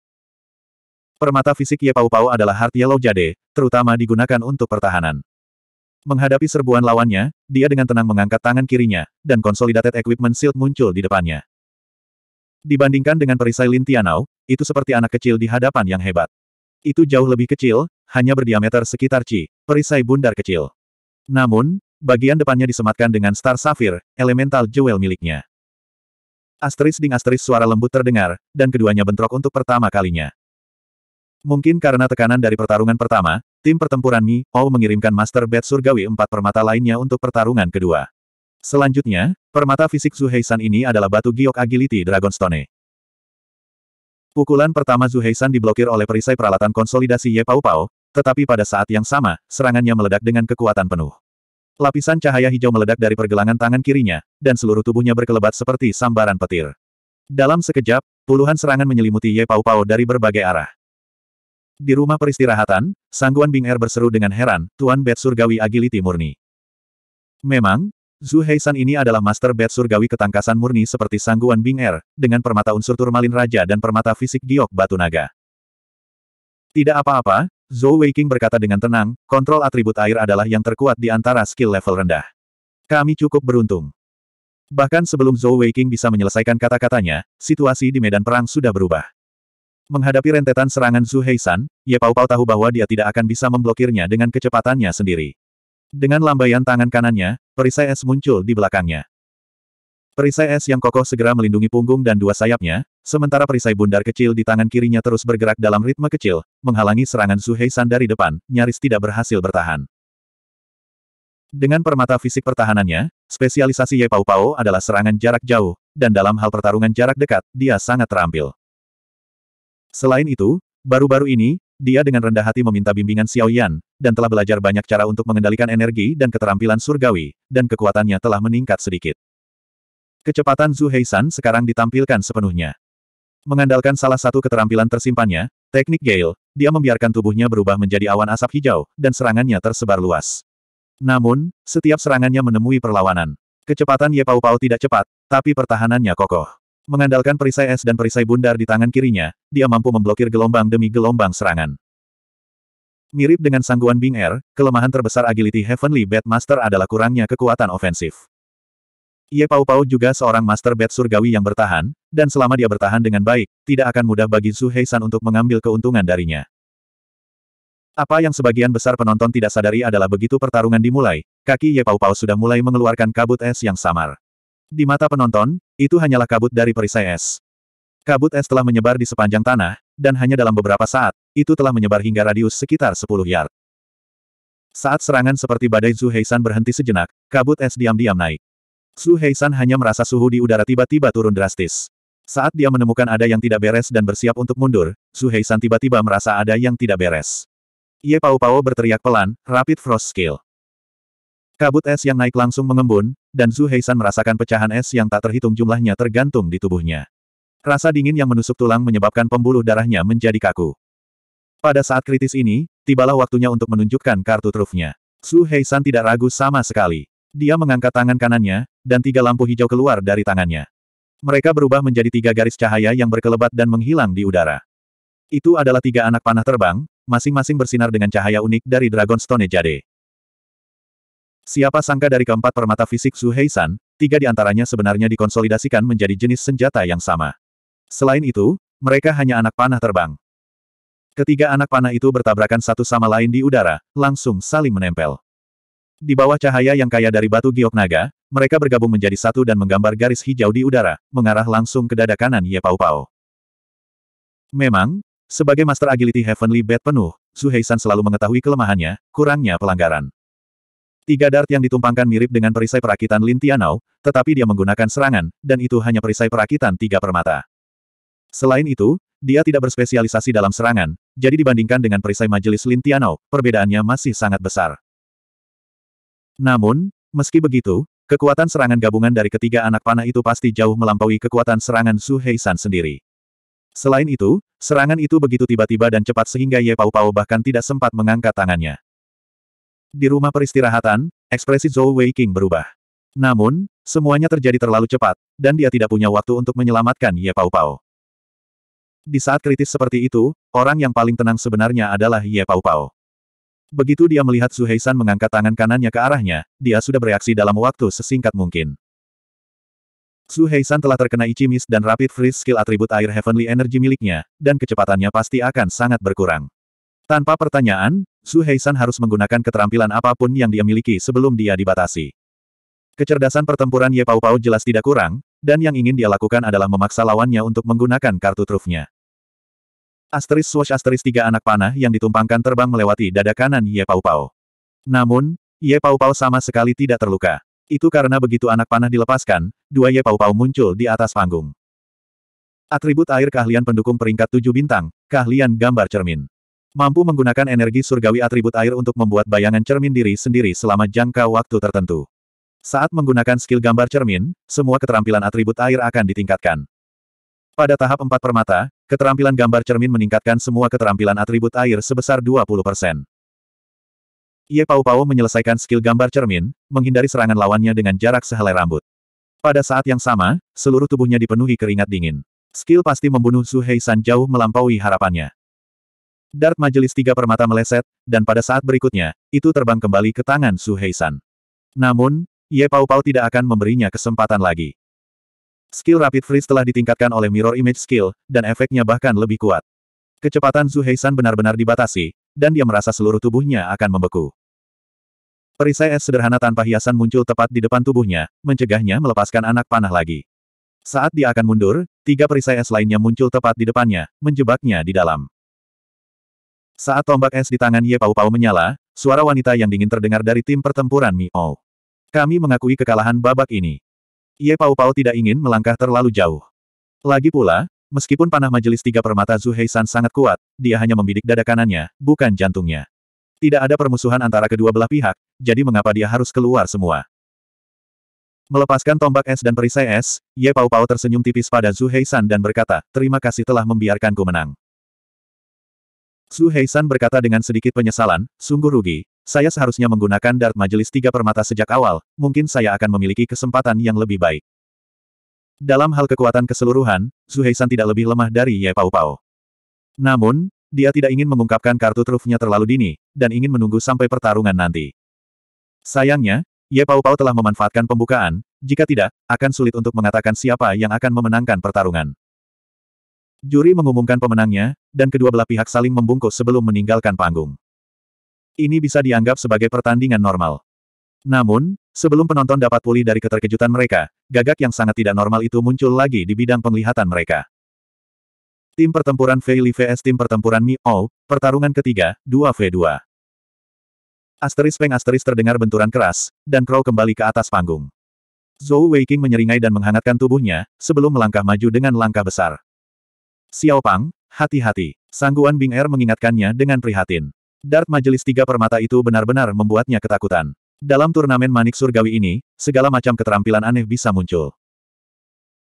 Speaker 1: Permata fisik Ye Pao Pao adalah Heart Yellow Jade, terutama digunakan untuk pertahanan. Menghadapi serbuan lawannya, dia dengan tenang mengangkat tangan kirinya, dan Consolidated Equipment Shield muncul di depannya. Dibandingkan dengan perisai Lin Tianao, itu seperti anak kecil di hadapan yang hebat. Itu jauh lebih kecil, hanya berdiameter sekitar Qi, perisai bundar kecil. Namun, bagian depannya disematkan dengan Star Sapphire, elemental jewel miliknya. Asteris ding asteris suara lembut terdengar, dan keduanya bentrok untuk pertama kalinya. Mungkin karena tekanan dari pertarungan pertama, tim pertempuran Mi, Ou mengirimkan Master Bed Surgawi empat permata lainnya untuk pertarungan kedua. Selanjutnya, permata fisik Zuheisan ini adalah batu giok agility Dragonstone. Pukulan pertama Zuheisan diblokir oleh perisai peralatan konsolidasi Ye Pau Pau, tetapi pada saat yang sama, serangannya meledak dengan kekuatan penuh. Lapisan cahaya hijau meledak dari pergelangan tangan kirinya, dan seluruh tubuhnya berkelebat seperti sambaran petir. Dalam sekejap, puluhan serangan menyelimuti Ye Pau Pau dari berbagai arah. Di rumah peristirahatan, Sangguan Bing Er berseru dengan heran, Tuan Bet Surgawi Agiliti Murni. Memang, Zhu Heisan ini adalah Master Bet Surgawi ketangkasan murni seperti Sangguan Bing Er, dengan permata unsur turmalin raja dan permata fisik giok batu naga. Tidak apa-apa, Zhou Weiqing berkata dengan tenang, kontrol atribut air adalah yang terkuat di antara skill level rendah. Kami cukup beruntung. Bahkan sebelum Zhou Weiqing bisa menyelesaikan kata-katanya, situasi di medan perang sudah berubah. Menghadapi rentetan serangan Zhu Heisan, Ye Pao Pao tahu bahwa dia tidak akan bisa memblokirnya dengan kecepatannya sendiri. Dengan lambaian tangan kanannya, perisai es muncul di belakangnya. Perisai es yang kokoh segera melindungi punggung dan dua sayapnya, Sementara perisai bundar kecil di tangan kirinya terus bergerak dalam ritme kecil, menghalangi serangan Zhu Heisan dari depan, nyaris tidak berhasil bertahan. Dengan permata fisik pertahanannya, spesialisasi Ye Pao Pao adalah serangan jarak jauh, dan dalam hal pertarungan jarak dekat, dia sangat terampil. Selain itu, baru-baru ini, dia dengan rendah hati meminta bimbingan Xiao Yan, dan telah belajar banyak cara untuk mengendalikan energi dan keterampilan surgawi, dan kekuatannya telah meningkat sedikit. Kecepatan Zhu Heisan sekarang ditampilkan sepenuhnya. Mengandalkan salah satu keterampilan tersimpannya, teknik Gale, dia membiarkan tubuhnya berubah menjadi awan asap hijau, dan serangannya tersebar luas. Namun, setiap serangannya menemui perlawanan. Kecepatan Ye Pau Pau tidak cepat, tapi pertahanannya kokoh. Mengandalkan perisai es dan perisai bundar di tangan kirinya, dia mampu memblokir gelombang demi gelombang serangan. Mirip dengan sangguan Bing Air, er, kelemahan terbesar agility Heavenly Bat Master adalah kurangnya kekuatan ofensif. Ye Pau Pau juga seorang master bed surgawi yang bertahan, dan selama dia bertahan dengan baik, tidak akan mudah bagi Su Heisan untuk mengambil keuntungan darinya. Apa yang sebagian besar penonton tidak sadari adalah begitu pertarungan dimulai, kaki Ye Pau Pau sudah mulai mengeluarkan kabut es yang samar. Di mata penonton, itu hanyalah kabut dari perisai es. Kabut es telah menyebar di sepanjang tanah, dan hanya dalam beberapa saat, itu telah menyebar hingga radius sekitar 10 yard. Saat serangan seperti badai Zu Heisan berhenti sejenak, kabut es diam-diam naik. Su Heisan hanya merasa suhu di udara tiba-tiba turun drastis. Saat dia menemukan ada yang tidak beres dan bersiap untuk mundur, Su Heisan tiba-tiba merasa ada yang tidak beres. Ye Pao Pao berteriak pelan, Rapid Frost Skill. Kabut es yang naik langsung mengembun, dan Su Heisan merasakan pecahan es yang tak terhitung jumlahnya tergantung di tubuhnya. Rasa dingin yang menusuk tulang menyebabkan pembuluh darahnya menjadi kaku. Pada saat kritis ini, tibalah waktunya untuk menunjukkan kartu trufnya. Su Heisan tidak ragu sama sekali. Dia mengangkat tangan kanannya, dan tiga lampu hijau keluar dari tangannya. Mereka berubah menjadi tiga garis cahaya yang berkelebat dan menghilang di udara. Itu adalah tiga anak panah terbang, masing-masing bersinar dengan cahaya unik dari Dragon Stone Jade. Siapa sangka dari keempat permata fisik Su Heisan, tiga di antaranya sebenarnya dikonsolidasikan menjadi jenis senjata yang sama. Selain itu, mereka hanya anak panah terbang. Ketiga anak panah itu bertabrakan satu sama lain di udara, langsung saling menempel. Di bawah cahaya yang kaya dari batu giok naga, mereka bergabung menjadi satu dan menggambar garis hijau di udara, mengarah langsung ke dada kanan Ye Pau. Pao. Memang, sebagai Master Agility Heavenly Bat penuh, Su Heisan selalu mengetahui kelemahannya, kurangnya pelanggaran. Tiga dart yang ditumpangkan mirip dengan perisai perakitan Lin Tianao, tetapi dia menggunakan serangan, dan itu hanya perisai perakitan tiga permata. Selain itu, dia tidak berspesialisasi dalam serangan, jadi dibandingkan dengan perisai majelis Lin Tianao, perbedaannya masih sangat besar. Namun, meski begitu, kekuatan serangan gabungan dari ketiga anak panah itu pasti jauh melampaui kekuatan serangan Su Heisan sendiri. Selain itu, serangan itu begitu tiba-tiba dan cepat sehingga Ye Pao Pao bahkan tidak sempat mengangkat tangannya. Di rumah peristirahatan, ekspresi Zhou Wei King berubah. Namun, semuanya terjadi terlalu cepat, dan dia tidak punya waktu untuk menyelamatkan Ye Pao Pao Di saat kritis seperti itu, orang yang paling tenang sebenarnya adalah Ye Pao Pao Begitu dia melihat Su Heisan mengangkat tangan kanannya ke arahnya, dia sudah bereaksi dalam waktu sesingkat mungkin. Su Heisan telah terkena Ichimis dan Rapid Freeze skill atribut air Heavenly Energy miliknya, dan kecepatannya pasti akan sangat berkurang. Tanpa pertanyaan, Su Heisan harus menggunakan keterampilan apapun yang dia miliki sebelum dia dibatasi. Kecerdasan pertempuran Ye Pau Pau jelas tidak kurang, dan yang ingin dia lakukan adalah memaksa lawannya untuk menggunakan kartu trufnya. Asteris swash asteris tiga anak panah yang ditumpangkan terbang melewati dada kanan Ye Pau Pau. Namun, Ye Pau Pau sama sekali tidak terluka. Itu karena begitu anak panah dilepaskan, dua Ye Pau Pau muncul di atas panggung. Atribut air keahlian pendukung peringkat tujuh bintang, keahlian gambar cermin. Mampu menggunakan energi surgawi atribut air untuk membuat bayangan cermin diri sendiri selama jangka waktu tertentu. Saat menggunakan skill gambar cermin, semua keterampilan atribut air akan ditingkatkan. Pada tahap empat permata, Keterampilan gambar cermin meningkatkan semua keterampilan atribut air sebesar 20%. Ye Pau Pau menyelesaikan skill gambar cermin, menghindari serangan lawannya dengan jarak sehelai rambut. Pada saat yang sama, seluruh tubuhnya dipenuhi keringat dingin. Skill pasti membunuh Su Hei jauh melampaui harapannya. Dart majelis tiga permata meleset, dan pada saat berikutnya, itu terbang kembali ke tangan Su Hei Namun, Ye Pau Pau tidak akan memberinya kesempatan lagi. Skill Rapid Freeze telah ditingkatkan oleh Mirror Image Skill, dan efeknya bahkan lebih kuat. Kecepatan Zhu Heisan benar-benar dibatasi, dan dia merasa seluruh tubuhnya akan membeku. Perisai es sederhana tanpa hiasan muncul tepat di depan tubuhnya, mencegahnya melepaskan anak panah lagi. Saat dia akan mundur, tiga perisai es lainnya muncul tepat di depannya, menjebaknya di dalam. Saat tombak es di tangan Ye Pau Pau menyala, suara wanita yang dingin terdengar dari tim pertempuran Mio. Oh. Kami mengakui kekalahan babak ini. Ye Pao Pao tidak ingin melangkah terlalu jauh. Lagi pula, meskipun panah majelis tiga permata Zhu Heisan sangat kuat, dia hanya membidik dada kanannya, bukan jantungnya. Tidak ada permusuhan antara kedua belah pihak, jadi mengapa dia harus keluar semua? Melepaskan tombak es dan perisai es, Ye Pao Pao tersenyum tipis pada Zhu Heisan dan berkata, terima kasih telah membiarkanku menang. Zhu Heisan berkata dengan sedikit penyesalan, sungguh rugi, saya seharusnya menggunakan dart majelis tiga permata sejak awal, mungkin saya akan memiliki kesempatan yang lebih baik. Dalam hal kekuatan keseluruhan, Zuheisan tidak lebih lemah dari Ye Pao Pao. Namun, dia tidak ingin mengungkapkan kartu trufnya terlalu dini, dan ingin menunggu sampai pertarungan nanti. Sayangnya, Ye Pao Pao telah memanfaatkan pembukaan, jika tidak, akan sulit untuk mengatakan siapa yang akan memenangkan pertarungan. Juri mengumumkan pemenangnya, dan kedua belah pihak saling membungkus sebelum meninggalkan panggung. Ini bisa dianggap sebagai pertandingan normal. Namun, sebelum penonton dapat pulih dari keterkejutan mereka, gagak yang sangat tidak normal itu muncul lagi di bidang penglihatan mereka. Tim pertempuran Feili vs tim pertempuran Mi Ou, pertarungan ketiga, 2v2. Asteris Peng Asteris terdengar benturan keras, dan Crow kembali ke atas panggung. Zhou Weiking menyeringai dan menghangatkan tubuhnya, sebelum melangkah maju dengan langkah besar. Xiao Pang, hati-hati. Sangguan Bing Er mengingatkannya dengan prihatin. Dart majelis tiga permata itu benar-benar membuatnya ketakutan. Dalam turnamen manik surgawi ini, segala macam keterampilan aneh bisa muncul.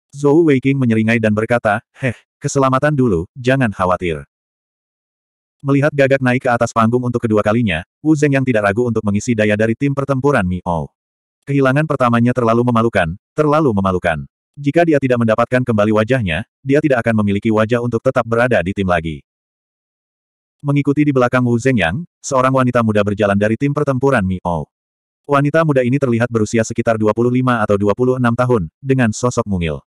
Speaker 1: Zhou Weiqing menyeringai dan berkata, Heh, keselamatan dulu, jangan khawatir. Melihat gagak naik ke atas panggung untuk kedua kalinya, Wu Zeng yang tidak ragu untuk mengisi daya dari tim pertempuran Mio. Oh. Kehilangan pertamanya terlalu memalukan, terlalu memalukan. Jika dia tidak mendapatkan kembali wajahnya, dia tidak akan memiliki wajah untuk tetap berada di tim lagi. Mengikuti di belakang Wu Yang, seorang wanita muda berjalan dari tim pertempuran Miao. Oh. Wanita muda ini terlihat berusia sekitar 25 atau 26 tahun, dengan sosok mungil.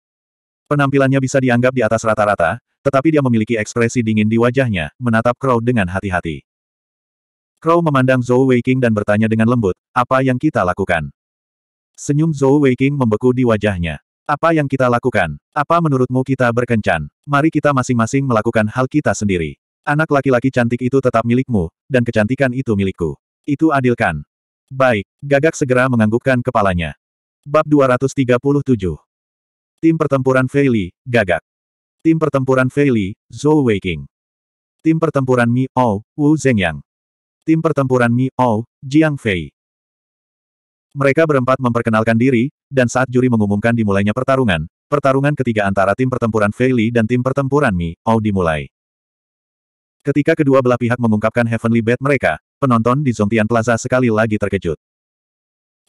Speaker 1: Penampilannya bisa dianggap di atas rata-rata, tetapi dia memiliki ekspresi dingin di wajahnya, menatap Crow dengan hati-hati. Crow memandang Zhou Weiking dan bertanya dengan lembut, apa yang kita lakukan? Senyum Zhou Weiking membeku di wajahnya. Apa yang kita lakukan? Apa menurutmu kita berkencan? Mari kita masing-masing melakukan hal kita sendiri. Anak laki-laki cantik itu tetap milikmu, dan kecantikan itu milikku. Itu adil kan? Baik, Gagak segera menganggukkan kepalanya. Bab 237 Tim Pertempuran Feili, Gagak Tim Pertempuran Feili, Zhou Weiking. Tim Pertempuran Mi Ou, Wu Zhengyang Tim Pertempuran Mi Ou, Jiang Fei Mereka berempat memperkenalkan diri, dan saat juri mengumumkan dimulainya pertarungan, pertarungan ketiga antara tim pertempuran Feili dan tim pertempuran Mi Ou dimulai. Ketika kedua belah pihak mengungkapkan Heavenly Bed mereka, penonton di Zongtian Plaza sekali lagi terkejut.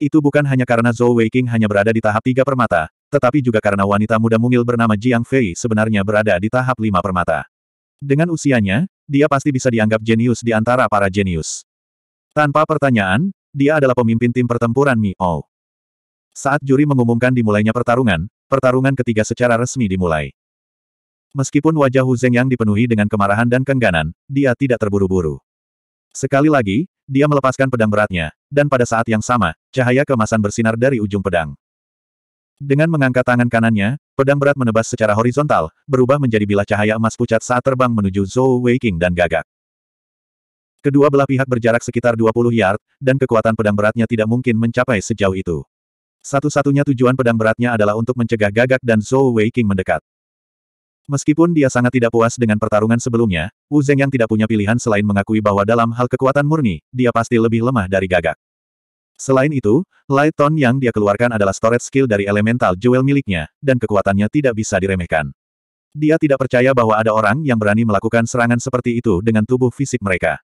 Speaker 1: Itu bukan hanya karena Zhou Weiqing hanya berada di tahap tiga permata, tetapi juga karena wanita muda mungil bernama Jiang Fei sebenarnya berada di tahap lima permata. Dengan usianya, dia pasti bisa dianggap jenius di antara para jenius. Tanpa pertanyaan, dia adalah pemimpin tim pertempuran Mi Miao. Saat juri mengumumkan dimulainya pertarungan, pertarungan ketiga secara resmi dimulai. Meskipun wajah Hu Zeng dipenuhi dengan kemarahan dan kengganan, dia tidak terburu-buru. Sekali lagi, dia melepaskan pedang beratnya, dan pada saat yang sama, cahaya kemasan bersinar dari ujung pedang. Dengan mengangkat tangan kanannya, pedang berat menebas secara horizontal, berubah menjadi bilah cahaya emas pucat saat terbang menuju Zhou Weiqing dan gagak. Kedua belah pihak berjarak sekitar 20 yard, dan kekuatan pedang beratnya tidak mungkin mencapai sejauh itu. Satu-satunya tujuan pedang beratnya adalah untuk mencegah gagak dan Zhou Weiqing mendekat. Meskipun dia sangat tidak puas dengan pertarungan sebelumnya, Wu Zeng yang tidak punya pilihan selain mengakui bahwa dalam hal kekuatan murni, dia pasti lebih lemah dari gagak. Selain itu, Light Tone yang dia keluarkan adalah storage skill dari elemental jewel miliknya, dan kekuatannya tidak bisa diremehkan. Dia tidak percaya bahwa ada orang yang berani melakukan serangan seperti itu dengan tubuh fisik mereka.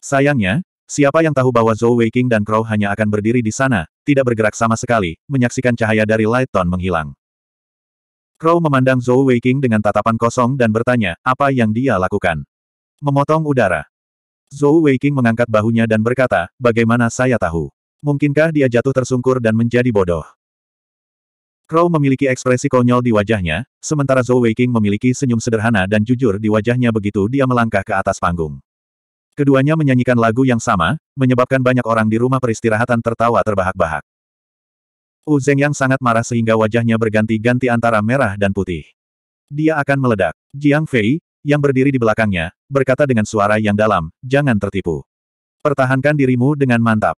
Speaker 1: Sayangnya, siapa yang tahu bahwa Zhou Weiqing dan Crow hanya akan berdiri di sana, tidak bergerak sama sekali, menyaksikan cahaya dari Light Tone menghilang. Crow memandang Zhou Weiking dengan tatapan kosong dan bertanya, apa yang dia lakukan? Memotong udara. Zhou Weiking mengangkat bahunya dan berkata, bagaimana saya tahu? Mungkinkah dia jatuh tersungkur dan menjadi bodoh? Crow memiliki ekspresi konyol di wajahnya, sementara Zhou Weiking memiliki senyum sederhana dan jujur di wajahnya begitu dia melangkah ke atas panggung. Keduanya menyanyikan lagu yang sama, menyebabkan banyak orang di rumah peristirahatan tertawa terbahak-bahak. Wu Zeng yang sangat marah sehingga wajahnya berganti-ganti antara merah dan putih. Dia akan meledak. Jiang Fei, yang berdiri di belakangnya, berkata dengan suara yang dalam, jangan tertipu. Pertahankan dirimu dengan mantap.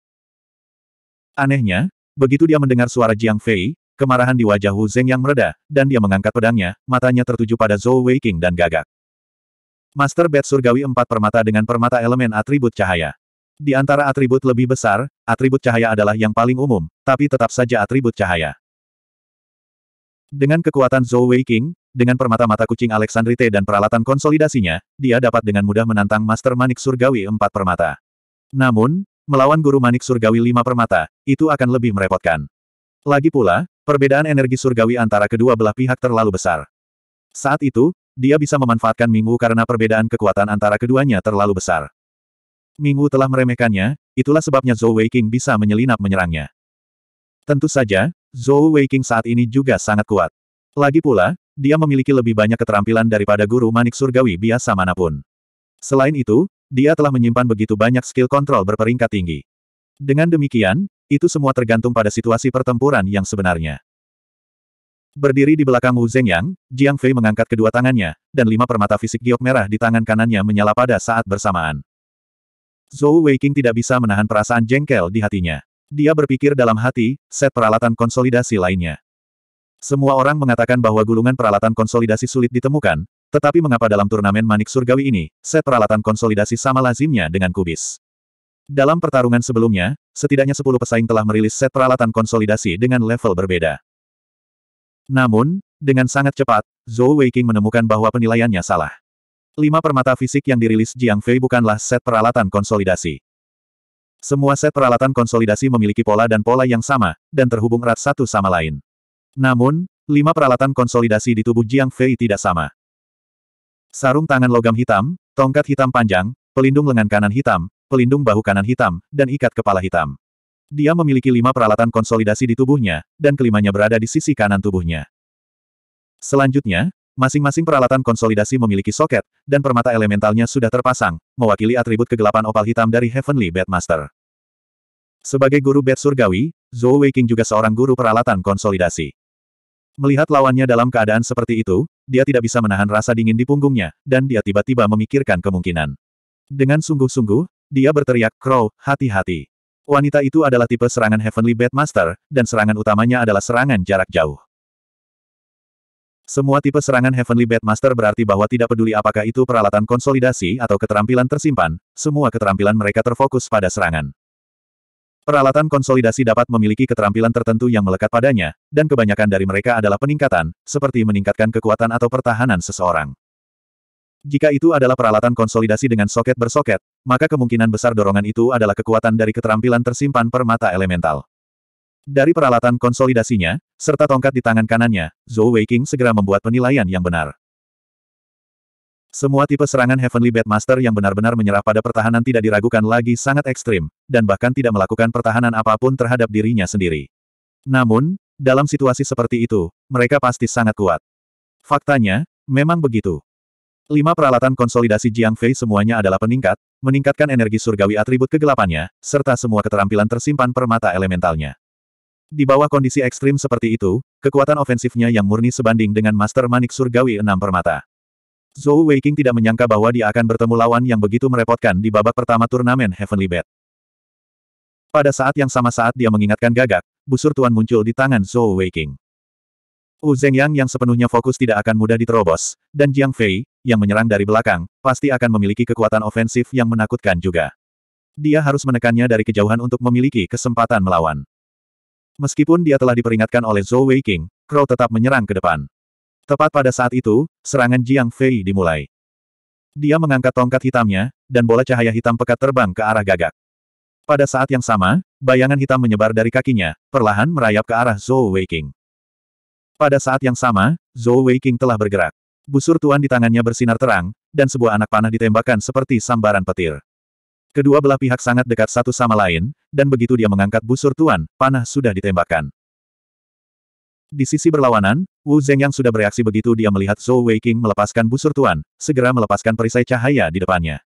Speaker 1: Anehnya, begitu dia mendengar suara Jiang Fei, kemarahan di wajah Wu Zeng yang mereda, dan dia mengangkat pedangnya, matanya tertuju pada Zhou Weiqing dan gagak. Master Bed Surgawi empat permata dengan permata elemen atribut cahaya. Di antara atribut lebih besar, atribut cahaya adalah yang paling umum, tapi tetap saja atribut cahaya. Dengan kekuatan Zhou Wei King, dengan permata mata kucing Alexandrite dan peralatan konsolidasinya, dia dapat dengan mudah menantang Master Manik Surgawi empat permata. Namun, melawan Guru Manik Surgawi lima permata, itu akan lebih merepotkan. Lagi pula, perbedaan energi surgawi antara kedua belah pihak terlalu besar. Saat itu, dia bisa memanfaatkan Minggu karena perbedaan kekuatan antara keduanya terlalu besar. Minggu telah meremehkannya, itulah sebabnya Zhou Weiqing bisa menyelinap menyerangnya. Tentu saja, Zhou Weiqing saat ini juga sangat kuat. Lagi pula, dia memiliki lebih banyak keterampilan daripada guru manik surgawi biasa manapun. Selain itu, dia telah menyimpan begitu banyak skill kontrol berperingkat tinggi. Dengan demikian, itu semua tergantung pada situasi pertempuran yang sebenarnya. Berdiri di belakang Wu Zengyang, Jiang Fei mengangkat kedua tangannya, dan lima permata fisik giok merah di tangan kanannya menyala pada saat bersamaan. Zhou Weiqing tidak bisa menahan perasaan jengkel di hatinya. Dia berpikir dalam hati, set peralatan konsolidasi lainnya. Semua orang mengatakan bahwa gulungan peralatan konsolidasi sulit ditemukan, tetapi mengapa dalam turnamen manik surgawi ini, set peralatan konsolidasi sama lazimnya dengan kubis. Dalam pertarungan sebelumnya, setidaknya 10 pesaing telah merilis set peralatan konsolidasi dengan level berbeda. Namun, dengan sangat cepat, Zhou Weiqing menemukan bahwa penilaiannya salah. Lima permata fisik yang dirilis Jiang Fei bukanlah set peralatan konsolidasi. Semua set peralatan konsolidasi memiliki pola dan pola yang sama, dan terhubung erat satu sama lain. Namun, lima peralatan konsolidasi di tubuh Jiang Fei tidak sama. Sarung tangan logam hitam, tongkat hitam panjang, pelindung lengan kanan hitam, pelindung bahu kanan hitam, dan ikat kepala hitam. Dia memiliki lima peralatan konsolidasi di tubuhnya, dan kelimanya berada di sisi kanan tubuhnya. Selanjutnya, Masing-masing peralatan konsolidasi memiliki soket, dan permata elementalnya sudah terpasang, mewakili atribut kegelapan opal hitam dari Heavenly Batmaster. Sebagai guru Bat surgawi, Zhou Weiqing juga seorang guru peralatan konsolidasi. Melihat lawannya dalam keadaan seperti itu, dia tidak bisa menahan rasa dingin di punggungnya, dan dia tiba-tiba memikirkan kemungkinan. Dengan sungguh-sungguh, dia berteriak, Crow, hati-hati. Wanita itu adalah tipe serangan Heavenly Batmaster, dan serangan utamanya adalah serangan jarak jauh. Semua tipe serangan Heavenly Batmaster berarti bahwa tidak peduli apakah itu peralatan konsolidasi atau keterampilan tersimpan, semua keterampilan mereka terfokus pada serangan. Peralatan konsolidasi dapat memiliki keterampilan tertentu yang melekat padanya, dan kebanyakan dari mereka adalah peningkatan, seperti meningkatkan kekuatan atau pertahanan seseorang. Jika itu adalah peralatan konsolidasi dengan soket bersoket, maka kemungkinan besar dorongan itu adalah kekuatan dari keterampilan tersimpan permata elemental. Dari peralatan konsolidasinya, serta tongkat di tangan kanannya, Zhou Weiqing segera membuat penilaian yang benar. Semua tipe serangan Heavenly Batmaster yang benar-benar menyerah pada pertahanan tidak diragukan lagi sangat ekstrim, dan bahkan tidak melakukan pertahanan apapun terhadap dirinya sendiri. Namun, dalam situasi seperti itu, mereka pasti sangat kuat. Faktanya, memang begitu. Lima peralatan konsolidasi Jiang Fei semuanya adalah peningkat, meningkatkan energi surgawi atribut kegelapannya, serta semua keterampilan tersimpan permata elementalnya. Di bawah kondisi ekstrim seperti itu, kekuatan ofensifnya yang murni sebanding dengan Master Manik Surgawi Enam Permata. Zhou Weiqing tidak menyangka bahwa dia akan bertemu lawan yang begitu merepotkan di babak pertama turnamen Heavenly Bet. Pada saat yang sama saat dia mengingatkan gagak, busur tuan muncul di tangan Zhou Weiqing. Wu Zhengyang yang sepenuhnya fokus tidak akan mudah diterobos, dan Jiang Fei, yang menyerang dari belakang, pasti akan memiliki kekuatan ofensif yang menakutkan juga. Dia harus menekannya dari kejauhan untuk memiliki kesempatan melawan. Meskipun dia telah diperingatkan oleh Zhou Weiqing, Crow tetap menyerang ke depan. Tepat pada saat itu, serangan Jiang Fei dimulai. Dia mengangkat tongkat hitamnya, dan bola cahaya hitam pekat terbang ke arah gagak. Pada saat yang sama, bayangan hitam menyebar dari kakinya, perlahan merayap ke arah Zhou Weiqing. Pada saat yang sama, Zhou Weiqing telah bergerak. Busur tuan di tangannya bersinar terang, dan sebuah anak panah ditembakkan seperti sambaran petir. Kedua belah pihak sangat dekat satu sama lain, dan begitu dia mengangkat busur tuan, panah sudah ditembakkan. Di sisi berlawanan, Wu Zeng yang sudah bereaksi begitu dia melihat Zhou Weiqing melepaskan busur tuan, segera melepaskan perisai cahaya di depannya.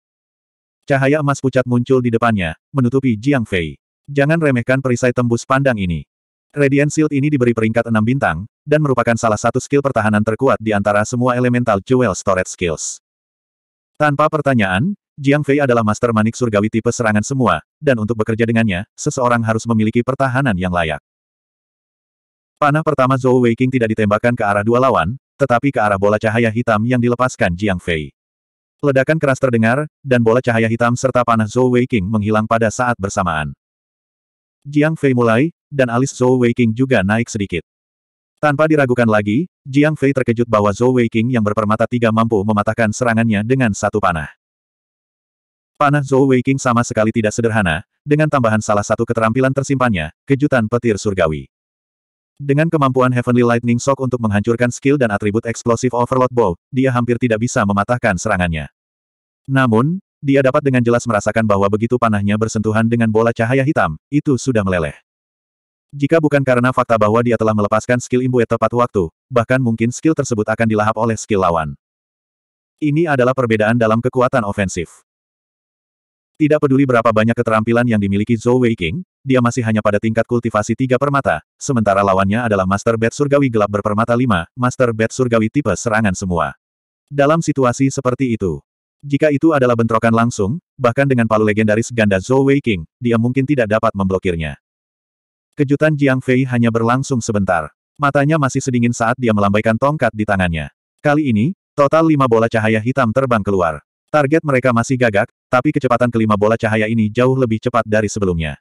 Speaker 1: Cahaya emas pucat muncul di depannya, menutupi Jiang Fei. Jangan remehkan perisai tembus pandang ini. Radiant Shield ini diberi peringkat enam bintang, dan merupakan salah satu skill pertahanan terkuat di antara semua elemental jewel storage skills. Tanpa pertanyaan, Jiang Fei adalah master manik surgawi tipe serangan semua, dan untuk bekerja dengannya, seseorang harus memiliki pertahanan yang layak. Panah pertama Zhou Weiqing tidak ditembakkan ke arah dua lawan, tetapi ke arah bola cahaya hitam yang dilepaskan Jiang Fei. Ledakan keras terdengar, dan bola cahaya hitam serta panah Zhou Weiqing menghilang pada saat bersamaan. Jiang Fei mulai, dan alis Zhou Weiqing juga naik sedikit. Tanpa diragukan lagi, Jiang Fei terkejut bahwa Zhou Weiqing yang berpermata tiga mampu mematahkan serangannya dengan satu panah. Panah Zhou Weiking sama sekali tidak sederhana, dengan tambahan salah satu keterampilan tersimpannya, kejutan petir surgawi. Dengan kemampuan Heavenly Lightning Shock untuk menghancurkan skill dan atribut eksplosif Overload Bow, dia hampir tidak bisa mematahkan serangannya. Namun, dia dapat dengan jelas merasakan bahwa begitu panahnya bersentuhan dengan bola cahaya hitam, itu sudah meleleh. Jika bukan karena fakta bahwa dia telah melepaskan skill imbuet tepat waktu, bahkan mungkin skill tersebut akan dilahap oleh skill lawan. Ini adalah perbedaan dalam kekuatan ofensif. Tidak peduli berapa banyak keterampilan yang dimiliki Zhou Weiqing, dia masih hanya pada tingkat kultivasi tiga permata, sementara lawannya adalah Master Bed Surgawi gelap berpermata lima, Master Bed Surgawi tipe serangan semua. Dalam situasi seperti itu, jika itu adalah bentrokan langsung, bahkan dengan palu legendaris ganda Zhou Weiqing, dia mungkin tidak dapat memblokirnya. Kejutan Jiang Fei hanya berlangsung sebentar. Matanya masih sedingin saat dia melambaikan tongkat di tangannya. Kali ini, total lima bola cahaya hitam terbang keluar. Target mereka masih gagak, tapi kecepatan kelima bola cahaya ini jauh lebih cepat dari sebelumnya.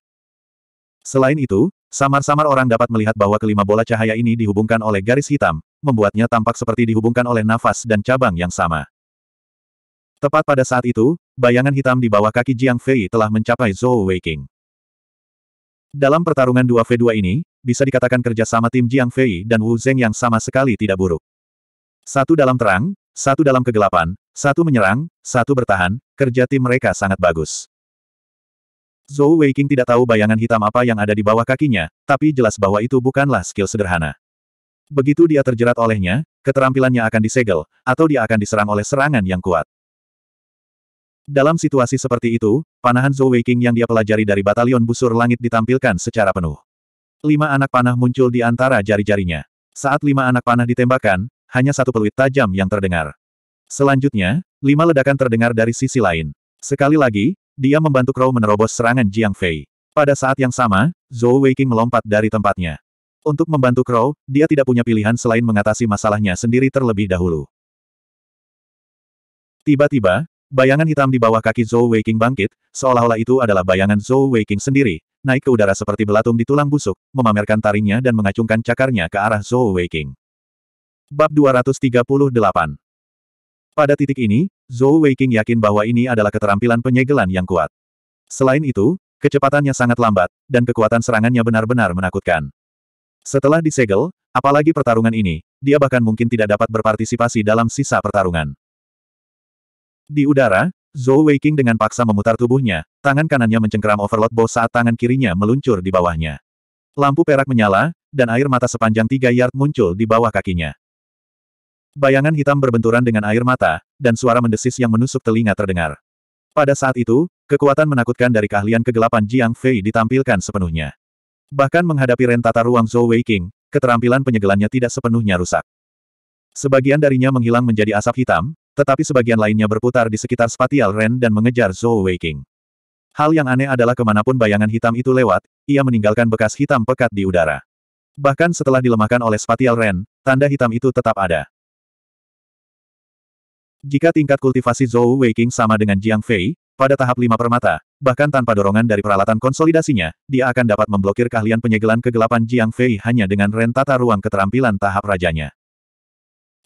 Speaker 1: Selain itu, samar-samar orang dapat melihat bahwa kelima bola cahaya ini dihubungkan oleh garis hitam, membuatnya tampak seperti dihubungkan oleh nafas dan cabang yang sama. Tepat pada saat itu, bayangan hitam di bawah kaki Jiang Fei telah mencapai Zhou Weiqing. Dalam pertarungan 2v2 ini, bisa dikatakan kerjasama tim Jiang Fei dan Wu Zeng yang sama sekali tidak buruk. Satu dalam terang, satu dalam kegelapan, satu menyerang, satu bertahan, kerja tim mereka sangat bagus. Zhou Weiqing tidak tahu bayangan hitam apa yang ada di bawah kakinya, tapi jelas bahwa itu bukanlah skill sederhana. Begitu dia terjerat olehnya, keterampilannya akan disegel, atau dia akan diserang oleh serangan yang kuat. Dalam situasi seperti itu, panahan Zhou Weiqing yang dia pelajari dari batalion busur langit ditampilkan secara penuh. Lima anak panah muncul di antara jari-jarinya. Saat lima anak panah ditembakkan, hanya satu peluit tajam yang terdengar. Selanjutnya, lima ledakan terdengar dari sisi lain. Sekali lagi, dia membantu Crow menerobos serangan Jiang Fei. Pada saat yang sama, Zhou Weiqing melompat dari tempatnya. Untuk membantu Crow, dia tidak punya pilihan selain mengatasi masalahnya sendiri terlebih dahulu. Tiba-tiba, bayangan hitam di bawah kaki Zhou Weiqing bangkit, seolah-olah itu adalah bayangan Zhou Weiqing sendiri, naik ke udara seperti belatung di tulang busuk, memamerkan taringnya dan mengacungkan cakarnya ke arah Zhou Weiqing. Bab 238 Pada titik ini, Zhou Weiqing yakin bahwa ini adalah keterampilan penyegelan yang kuat. Selain itu, kecepatannya sangat lambat, dan kekuatan serangannya benar-benar menakutkan. Setelah disegel, apalagi pertarungan ini, dia bahkan mungkin tidak dapat berpartisipasi dalam sisa pertarungan. Di udara, Zhou Weiqing dengan paksa memutar tubuhnya, tangan kanannya mencengkeram overload Bow saat tangan kirinya meluncur di bawahnya. Lampu perak menyala, dan air mata sepanjang tiga yard muncul di bawah kakinya. Bayangan hitam berbenturan dengan air mata, dan suara mendesis yang menusuk telinga terdengar. Pada saat itu, kekuatan menakutkan dari keahlian kegelapan Jiang Fei ditampilkan sepenuhnya. Bahkan menghadapi rentata ruang Zhou Wei King, keterampilan penyegelannya tidak sepenuhnya rusak. Sebagian darinya menghilang menjadi asap hitam, tetapi sebagian lainnya berputar di sekitar spatial Ren dan mengejar Zhou Wei King. Hal yang aneh adalah kemanapun bayangan hitam itu lewat, ia meninggalkan bekas hitam pekat di udara. Bahkan setelah dilemahkan oleh spatial Ren, tanda hitam itu tetap ada. Jika tingkat kultivasi Zhou Weiqing sama dengan Jiang Fei, pada tahap lima permata, bahkan tanpa dorongan dari peralatan konsolidasinya, dia akan dapat memblokir keahlian penyegelan kegelapan Jiang Fei hanya dengan rentata ruang keterampilan tahap rajanya.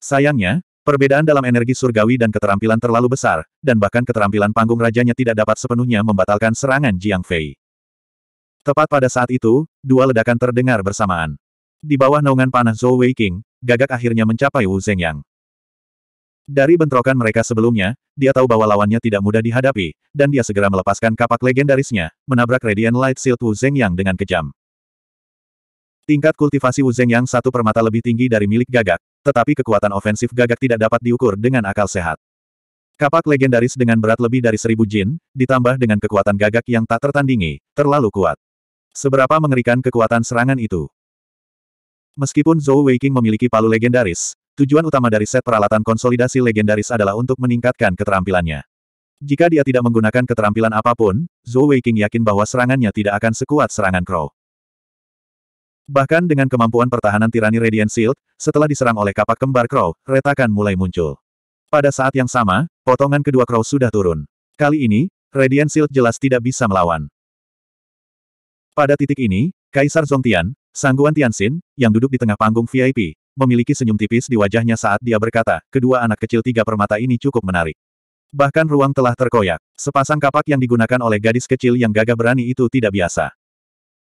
Speaker 1: Sayangnya, perbedaan dalam energi surgawi dan keterampilan terlalu besar, dan bahkan keterampilan panggung rajanya tidak dapat sepenuhnya membatalkan serangan Jiang Fei. Tepat pada saat itu, dua ledakan terdengar bersamaan. Di bawah naungan panah Zhou Weiqing, gagak akhirnya mencapai Wu Zhengyang. Dari bentrokan mereka sebelumnya, dia tahu bahwa lawannya tidak mudah dihadapi, dan dia segera melepaskan kapak legendarisnya, menabrak Radiant Light Shield Wu Zeng Yang dengan kejam. Tingkat kultivasi Wu Zeng Yang satu permata lebih tinggi dari milik gagak, tetapi kekuatan ofensif gagak tidak dapat diukur dengan akal sehat. Kapak legendaris dengan berat lebih dari seribu jin, ditambah dengan kekuatan gagak yang tak tertandingi, terlalu kuat. Seberapa mengerikan kekuatan serangan itu. Meskipun Zhou Weiqing memiliki palu legendaris, Tujuan utama dari set peralatan konsolidasi legendaris adalah untuk meningkatkan keterampilannya. Jika dia tidak menggunakan keterampilan apapun, Zhou Weiqing yakin bahwa serangannya tidak akan sekuat serangan Crow. Bahkan dengan kemampuan pertahanan tirani Radiant Shield, setelah diserang oleh kapak kembar Crow, retakan mulai muncul. Pada saat yang sama, potongan kedua Crow sudah turun. Kali ini, Radiant Shield jelas tidak bisa melawan. Pada titik ini, Kaisar Zhongtian, Sangguan Tianxin, yang duduk di tengah panggung VIP, memiliki senyum tipis di wajahnya saat dia berkata, kedua anak kecil tiga permata ini cukup menarik. Bahkan ruang telah terkoyak. Sepasang kapak yang digunakan oleh gadis kecil yang gagah berani itu tidak biasa.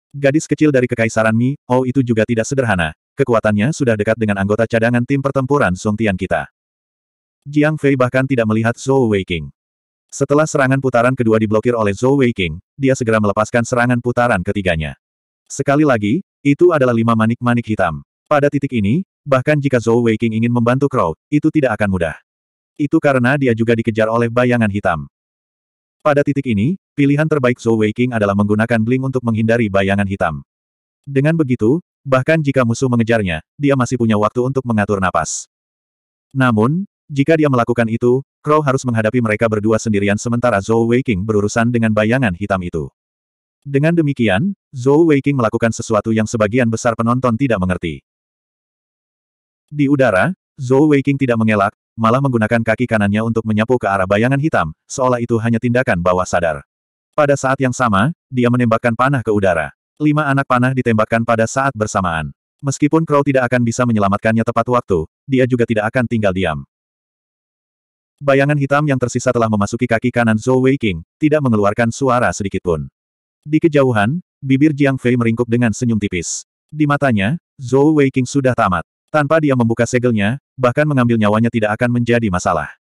Speaker 1: Gadis kecil dari Kekaisaran Mi, Oh itu juga tidak sederhana. Kekuatannya sudah dekat dengan anggota cadangan tim pertempuran Song Tian kita. Jiang Fei bahkan tidak melihat Zhou Weiqing. Setelah serangan putaran kedua diblokir oleh Zhou Weiqing, dia segera melepaskan serangan putaran ketiganya. Sekali lagi, itu adalah lima manik-manik hitam. Pada titik ini, Bahkan jika Zhou Weiqing ingin membantu Crow, itu tidak akan mudah. Itu karena dia juga dikejar oleh bayangan hitam. Pada titik ini, pilihan terbaik Zhou Weiqing adalah menggunakan bling untuk menghindari bayangan hitam. Dengan begitu, bahkan jika musuh mengejarnya, dia masih punya waktu untuk mengatur napas. Namun, jika dia melakukan itu, Crow harus menghadapi mereka berdua sendirian sementara Zhou Weiqing berurusan dengan bayangan hitam itu. Dengan demikian, Zhou Weiqing melakukan sesuatu yang sebagian besar penonton tidak mengerti. Di udara, Zhou Weiqing tidak mengelak, malah menggunakan kaki kanannya untuk menyapu ke arah bayangan hitam, seolah itu hanya tindakan bawah sadar. Pada saat yang sama, dia menembakkan panah ke udara. Lima anak panah ditembakkan pada saat bersamaan. Meskipun Crow tidak akan bisa menyelamatkannya tepat waktu, dia juga tidak akan tinggal diam. Bayangan hitam yang tersisa telah memasuki kaki kanan Zhou Weiqing, tidak mengeluarkan suara sedikitpun. Di kejauhan, bibir Jiang Fei meringkuk dengan senyum tipis. Di matanya, Zhou Weiqing sudah tamat. Tanpa dia membuka segelnya, bahkan mengambil nyawanya tidak akan menjadi masalah.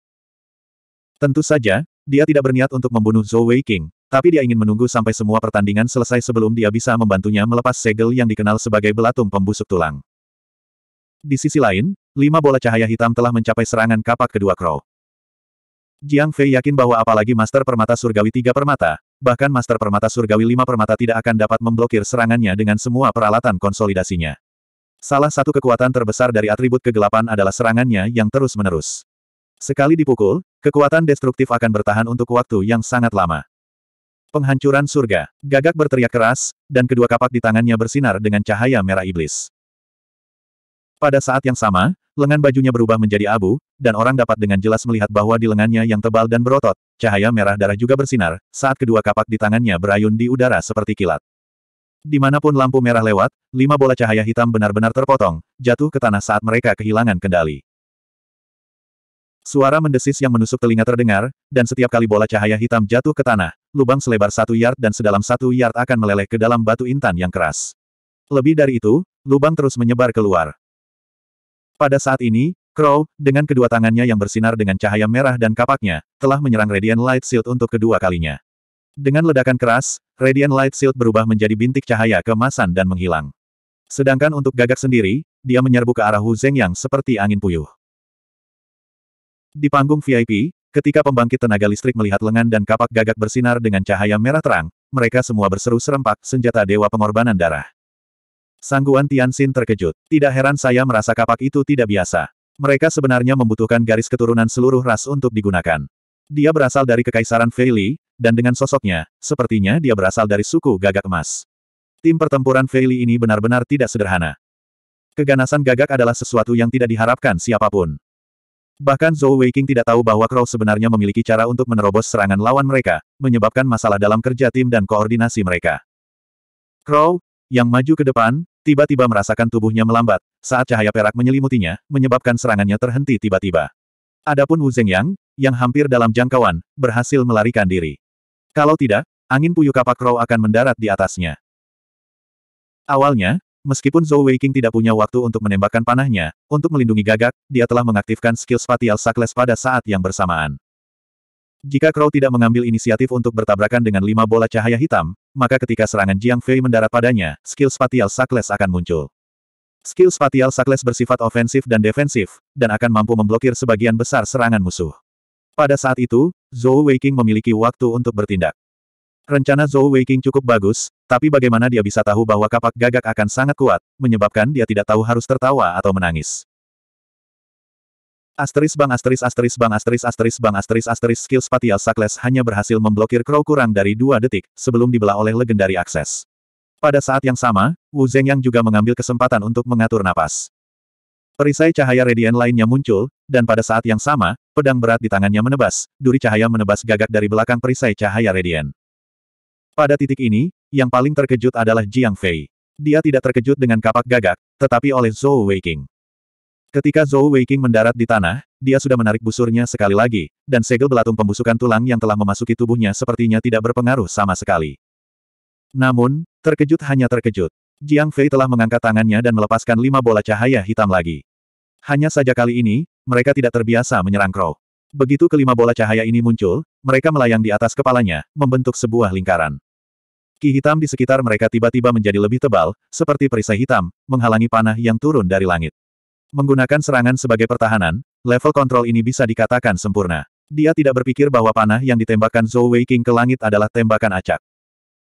Speaker 1: Tentu saja, dia tidak berniat untuk membunuh Zhou Wei King, tapi dia ingin menunggu sampai semua pertandingan selesai sebelum dia bisa membantunya melepas segel yang dikenal sebagai belatung pembusuk tulang. Di sisi lain, lima bola cahaya hitam telah mencapai serangan kapak kedua Crow. Jiang Fei yakin bahwa apalagi Master Permata Surgawi tiga permata, bahkan Master Permata Surgawi lima permata tidak akan dapat memblokir serangannya dengan semua peralatan konsolidasinya. Salah satu kekuatan terbesar dari atribut kegelapan adalah serangannya yang terus-menerus. Sekali dipukul, kekuatan destruktif akan bertahan untuk waktu yang sangat lama. Penghancuran surga, gagak berteriak keras, dan kedua kapak di tangannya bersinar dengan cahaya merah iblis. Pada saat yang sama, lengan bajunya berubah menjadi abu, dan orang dapat dengan jelas melihat bahwa di lengannya yang tebal dan berotot, cahaya merah darah juga bersinar, saat kedua kapak di tangannya berayun di udara seperti kilat. Dimanapun lampu merah lewat, lima bola cahaya hitam benar-benar terpotong, jatuh ke tanah saat mereka kehilangan kendali. Suara mendesis yang menusuk telinga terdengar, dan setiap kali bola cahaya hitam jatuh ke tanah, lubang selebar satu yard dan sedalam satu yard akan meleleh ke dalam batu intan yang keras. Lebih dari itu, lubang terus menyebar keluar. Pada saat ini, Crow, dengan kedua tangannya yang bersinar dengan cahaya merah dan kapaknya, telah menyerang Radiant Light Shield untuk kedua kalinya. Dengan ledakan keras, Radiant Light Shield berubah menjadi bintik cahaya kemasan dan menghilang. Sedangkan untuk gagak sendiri, dia menyerbu ke arah Hu Zeng yang seperti angin puyuh. Di panggung VIP, ketika pembangkit tenaga listrik melihat lengan dan kapak gagak bersinar dengan cahaya merah terang, mereka semua berseru serempak senjata Dewa Pengorbanan Darah. Sangguan Tianxin terkejut. Tidak heran saya merasa kapak itu tidak biasa. Mereka sebenarnya membutuhkan garis keturunan seluruh ras untuk digunakan. Dia berasal dari Kekaisaran Feili, dan dengan sosoknya, sepertinya dia berasal dari suku gagak emas. Tim pertempuran Feili ini benar-benar tidak sederhana. Keganasan gagak adalah sesuatu yang tidak diharapkan siapapun. Bahkan Zhou Weiqing tidak tahu bahwa Crow sebenarnya memiliki cara untuk menerobos serangan lawan mereka, menyebabkan masalah dalam kerja tim dan koordinasi mereka. Crow, yang maju ke depan, tiba-tiba merasakan tubuhnya melambat, saat cahaya perak menyelimutinya, menyebabkan serangannya terhenti tiba-tiba. Adapun Wu Zhengyang, yang hampir dalam jangkauan, berhasil melarikan diri. Kalau tidak, angin puyuh kapak roh akan mendarat di atasnya. Awalnya, meskipun Zhou Weiqing tidak punya waktu untuk menembakkan panahnya, untuk melindungi gagak, dia telah mengaktifkan skill spatial sakles pada saat yang bersamaan. Jika Crow tidak mengambil inisiatif untuk bertabrakan dengan lima bola cahaya hitam, maka ketika serangan Jiang Fei mendarat padanya, skill spatial sakles akan muncul. Skill spatial sakles bersifat ofensif dan defensif, dan akan mampu memblokir sebagian besar serangan musuh. Pada saat itu, Zhou Weiqing memiliki waktu untuk bertindak. Rencana Zhou Weiqing cukup bagus, tapi bagaimana dia bisa tahu bahwa kapak gagak akan sangat kuat, menyebabkan dia tidak tahu harus tertawa atau menangis. Asteris bang asteris asteris bang asteris asteris bang asteris asteris skill spatial Sakles hanya berhasil memblokir Crow kurang dari dua detik, sebelum dibelah oleh legendari akses. Pada saat yang sama, Wu Zeng yang juga mengambil kesempatan untuk mengatur napas. Perisai cahaya radian lainnya muncul, dan pada saat yang sama, Pedang berat di tangannya menebas, duri cahaya menebas gagak dari belakang perisai cahaya radian. Pada titik ini, yang paling terkejut adalah Jiang Fei. Dia tidak terkejut dengan kapak gagak, tetapi oleh Zhou Weiking. Ketika Zhou Weiking mendarat di tanah, dia sudah menarik busurnya sekali lagi, dan segel belatung pembusukan tulang yang telah memasuki tubuhnya sepertinya tidak berpengaruh sama sekali. Namun, terkejut hanya terkejut. Jiang Fei telah mengangkat tangannya dan melepaskan lima bola cahaya hitam lagi. Hanya saja kali ini, mereka tidak terbiasa menyerang Crow. Begitu kelima bola cahaya ini muncul, mereka melayang di atas kepalanya, membentuk sebuah lingkaran. Ki hitam di sekitar mereka tiba-tiba menjadi lebih tebal, seperti perisai hitam, menghalangi panah yang turun dari langit. Menggunakan serangan sebagai pertahanan, level kontrol ini bisa dikatakan sempurna. Dia tidak berpikir bahwa panah yang ditembakkan Zhou Wei King ke langit adalah tembakan acak.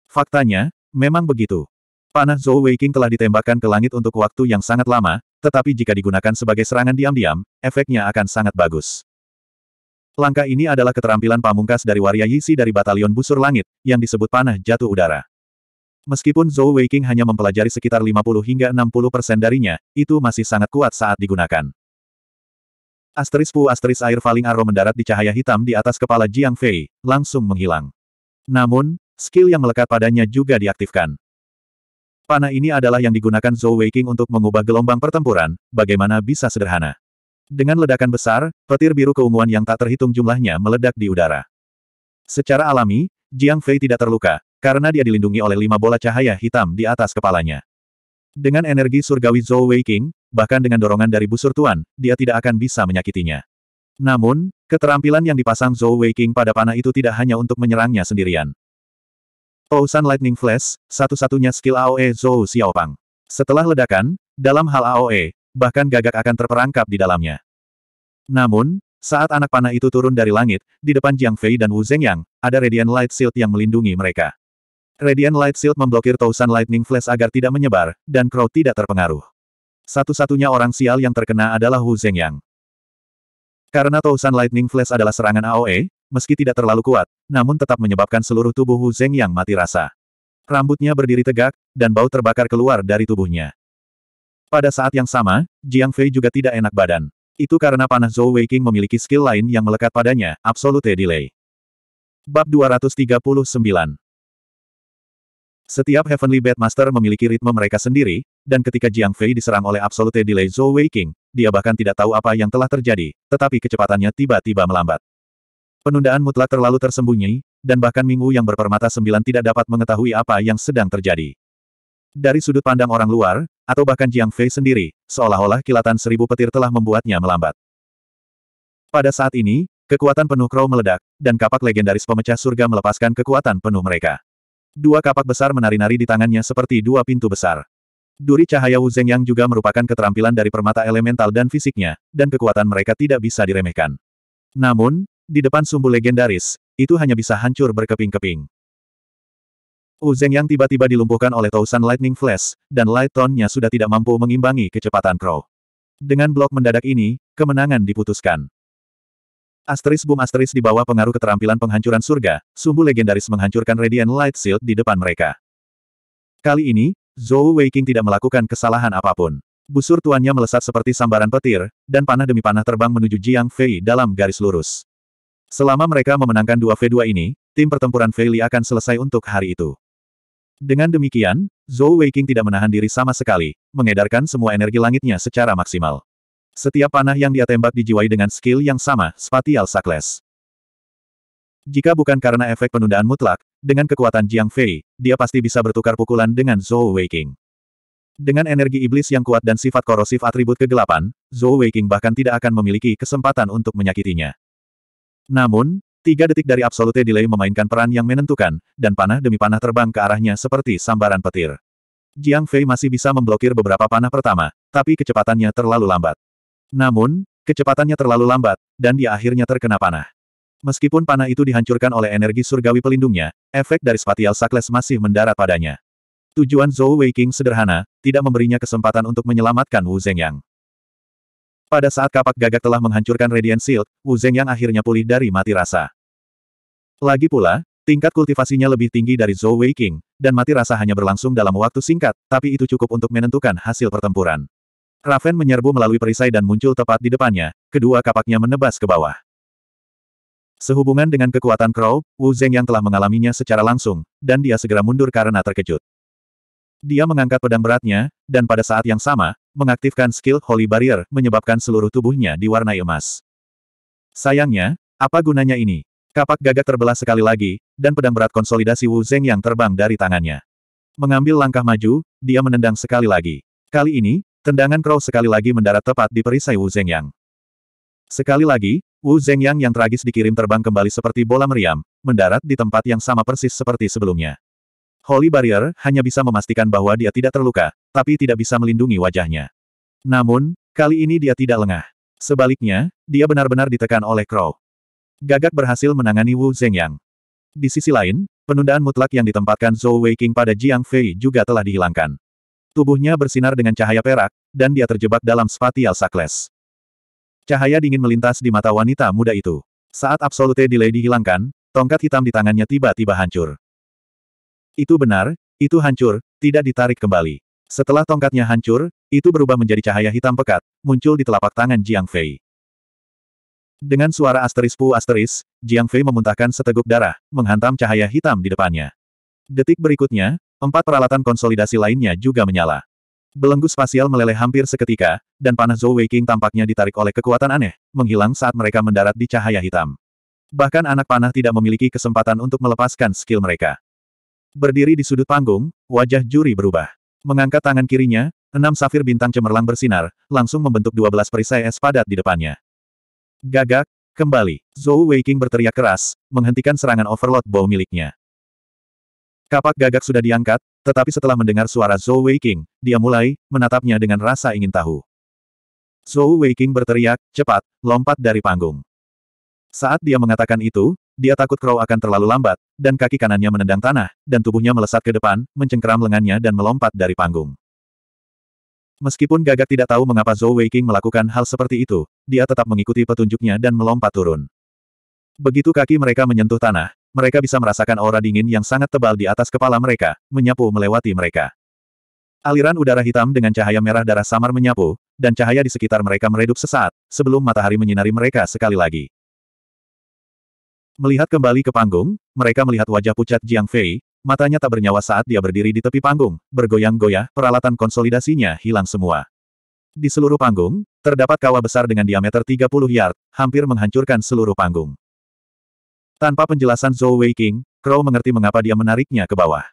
Speaker 1: Faktanya, memang begitu. Panah Zhou Wei King telah ditembakkan ke langit untuk waktu yang sangat lama, tetapi jika digunakan sebagai serangan diam-diam, efeknya akan sangat bagus. Langkah ini adalah keterampilan pamungkas dari waria Yisi dari Batalion Busur Langit, yang disebut panah jatuh udara. Meskipun Zhou Weiking hanya mempelajari sekitar 50 hingga 60 persen darinya, itu masih sangat kuat saat digunakan. Asteris Pu Asteris Air Faling Arrow mendarat di cahaya hitam di atas kepala Jiang Fei, langsung menghilang. Namun, skill yang melekat padanya juga diaktifkan. Panah ini adalah yang digunakan Zhou Weiqing untuk mengubah gelombang pertempuran, bagaimana bisa sederhana. Dengan ledakan besar, petir biru keunguan yang tak terhitung jumlahnya meledak di udara. Secara alami, Jiang Fei tidak terluka, karena dia dilindungi oleh lima bola cahaya hitam di atas kepalanya. Dengan energi surgawi Zhou Weiqing, bahkan dengan dorongan dari busur tuan, dia tidak akan bisa menyakitinya. Namun, keterampilan yang dipasang Zhou Weiqing pada panah itu tidak hanya untuk menyerangnya sendirian. Ousan oh, Lightning Flash, satu-satunya skill AOE Zhou Xiaopang. Setelah ledakan, dalam hal AOE, bahkan gagak akan terperangkap di dalamnya. Namun, saat anak panah itu turun dari langit, di depan Jiang Fei dan Wu Zhengyang, ada Radiant Light Shield yang melindungi mereka. Radiant Light Shield memblokir Tousan Lightning Flash agar tidak menyebar, dan Crow tidak terpengaruh. Satu-satunya orang sial yang terkena adalah Wu Zhengyang. Karena Tousan Lightning Flash adalah serangan AOE, meski tidak terlalu kuat, namun tetap menyebabkan seluruh tubuh Wu Zeng yang mati rasa. Rambutnya berdiri tegak, dan bau terbakar keluar dari tubuhnya. Pada saat yang sama, Jiang Fei juga tidak enak badan. Itu karena panah Zhou Weiqing memiliki skill lain yang melekat padanya, Absolute Delay. Bab 239 Setiap Heavenly Batmaster memiliki ritme mereka sendiri, dan ketika Jiang Fei diserang oleh Absolute Delay Zhou Weiqing, dia bahkan tidak tahu apa yang telah terjadi, tetapi kecepatannya tiba-tiba melambat. Penundaan mutlak terlalu tersembunyi, dan bahkan Minggu yang berpermata sembilan tidak dapat mengetahui apa yang sedang terjadi. Dari sudut pandang orang luar, atau bahkan Jiang Fei sendiri, seolah-olah kilatan seribu petir telah membuatnya melambat. Pada saat ini, kekuatan penuh Crow meledak, dan kapak legendaris pemecah surga melepaskan kekuatan penuh mereka. Dua kapak besar menari-nari di tangannya seperti dua pintu besar. Duri cahaya Wu Zeng yang juga merupakan keterampilan dari permata elemental dan fisiknya, dan kekuatan mereka tidak bisa diremehkan. Namun, di depan sumbu legendaris, itu hanya bisa hancur berkeping-keping. Wu Zeng yang tiba-tiba dilumpuhkan oleh Tausan Lightning Flash, dan Light Tone-nya sudah tidak mampu mengimbangi kecepatan Crow. Dengan blok mendadak ini, kemenangan diputuskan. Asteris boom asteris di bawah pengaruh keterampilan penghancuran surga, sumbu legendaris menghancurkan Radiant Light Shield di depan mereka. Kali ini, Zhou Waking tidak melakukan kesalahan apapun. Busur tuannya melesat seperti sambaran petir, dan panah demi panah terbang menuju Jiang Fei dalam garis lurus. Selama mereka memenangkan dua v 2 ini, tim pertempuran Fei akan selesai untuk hari itu. Dengan demikian, Zhou Weiqing tidak menahan diri sama sekali, mengedarkan semua energi langitnya secara maksimal. Setiap panah yang dia tembak dijiwai dengan skill yang sama, Spatial Sakles. Jika bukan karena efek penundaan mutlak, dengan kekuatan Jiang Fei, dia pasti bisa bertukar pukulan dengan Zhou Weiqing. Dengan energi iblis yang kuat dan sifat korosif atribut kegelapan, Zhou Weiqing bahkan tidak akan memiliki kesempatan untuk menyakitinya. Namun, tiga detik dari absolute delay memainkan peran yang menentukan, dan panah demi panah terbang ke arahnya seperti sambaran petir. Jiang Fei masih bisa memblokir beberapa panah pertama, tapi kecepatannya terlalu lambat. Namun, kecepatannya terlalu lambat, dan dia akhirnya terkena panah. Meskipun panah itu dihancurkan oleh energi surgawi pelindungnya, efek dari spatial sakles masih mendarat padanya. Tujuan Zhou Weiqing sederhana, tidak memberinya kesempatan untuk menyelamatkan Wu Zhengyang. Pada saat kapak gagak telah menghancurkan Radiant Shield, Wu Zeng yang akhirnya pulih dari mati rasa. Lagi pula, tingkat kultivasinya lebih tinggi dari Zhou Wei King, dan mati rasa hanya berlangsung dalam waktu singkat, tapi itu cukup untuk menentukan hasil pertempuran. Raven menyerbu melalui perisai dan muncul tepat di depannya, kedua kapaknya menebas ke bawah. Sehubungan dengan kekuatan Crow, Wu Zeng yang telah mengalaminya secara langsung, dan dia segera mundur karena terkejut. Dia mengangkat pedang beratnya, dan pada saat yang sama, mengaktifkan skill Holy Barrier, menyebabkan seluruh tubuhnya diwarnai emas. Sayangnya, apa gunanya ini? Kapak gagak terbelah sekali lagi, dan pedang berat konsolidasi Wu Zeng yang terbang dari tangannya. Mengambil langkah maju, dia menendang sekali lagi. Kali ini, tendangan Crow sekali lagi mendarat tepat di perisai Wu Zeng Yang. Sekali lagi, Wu Zeng Yang yang tragis dikirim terbang kembali seperti bola meriam, mendarat di tempat yang sama persis seperti sebelumnya. Holy Barrier hanya bisa memastikan bahwa dia tidak terluka, tapi tidak bisa melindungi wajahnya. Namun, kali ini dia tidak lengah. Sebaliknya, dia benar-benar ditekan oleh Crow. Gagak berhasil menangani Wu Zhengyang. Di sisi lain, penundaan mutlak yang ditempatkan Zhou Weiqing pada Jiang Fei juga telah dihilangkan. Tubuhnya bersinar dengan cahaya perak, dan dia terjebak dalam spatial sakles. Cahaya dingin melintas di mata wanita muda itu. Saat absolute delay dihilangkan, tongkat hitam di tangannya tiba-tiba hancur. Itu benar, itu hancur, tidak ditarik kembali. Setelah tongkatnya hancur, itu berubah menjadi cahaya hitam pekat, muncul di telapak tangan Jiang Fei. Dengan suara asteris pu asteris, Jiang Fei memuntahkan seteguk darah, menghantam cahaya hitam di depannya. Detik berikutnya, empat peralatan konsolidasi lainnya juga menyala. Belenggu spasial meleleh hampir seketika, dan panah Zhou Weiqing tampaknya ditarik oleh kekuatan aneh, menghilang saat mereka mendarat di cahaya hitam. Bahkan anak panah tidak memiliki kesempatan untuk melepaskan skill mereka. Berdiri di sudut panggung, wajah juri berubah. Mengangkat tangan kirinya, enam safir bintang cemerlang bersinar, langsung membentuk dua belas perisai es padat di depannya. Gagak, kembali. Zhou Weiqing berteriak keras, menghentikan serangan overload bow miliknya. Kapak gagak sudah diangkat, tetapi setelah mendengar suara Zhou Weiqing, dia mulai, menatapnya dengan rasa ingin tahu. Zhou Weiqing berteriak, cepat, lompat dari panggung. Saat dia mengatakan itu, dia takut Crow akan terlalu lambat, dan kaki kanannya menendang tanah, dan tubuhnya melesat ke depan, mencengkeram lengannya dan melompat dari panggung. Meskipun Gagak tidak tahu mengapa Zhou Weiqing melakukan hal seperti itu, dia tetap mengikuti petunjuknya dan melompat turun. Begitu kaki mereka menyentuh tanah, mereka bisa merasakan aura dingin yang sangat tebal di atas kepala mereka, menyapu melewati mereka. Aliran udara hitam dengan cahaya merah darah samar menyapu, dan cahaya di sekitar mereka meredup sesaat, sebelum matahari menyinari mereka sekali lagi. Melihat kembali ke panggung, mereka melihat wajah pucat Jiang Fei, matanya tak bernyawa saat dia berdiri di tepi panggung, bergoyang-goyah, peralatan konsolidasinya hilang semua. Di seluruh panggung, terdapat kawah besar dengan diameter 30 yard, hampir menghancurkan seluruh panggung. Tanpa penjelasan Zhou Weiqing, Crow mengerti mengapa dia menariknya ke bawah.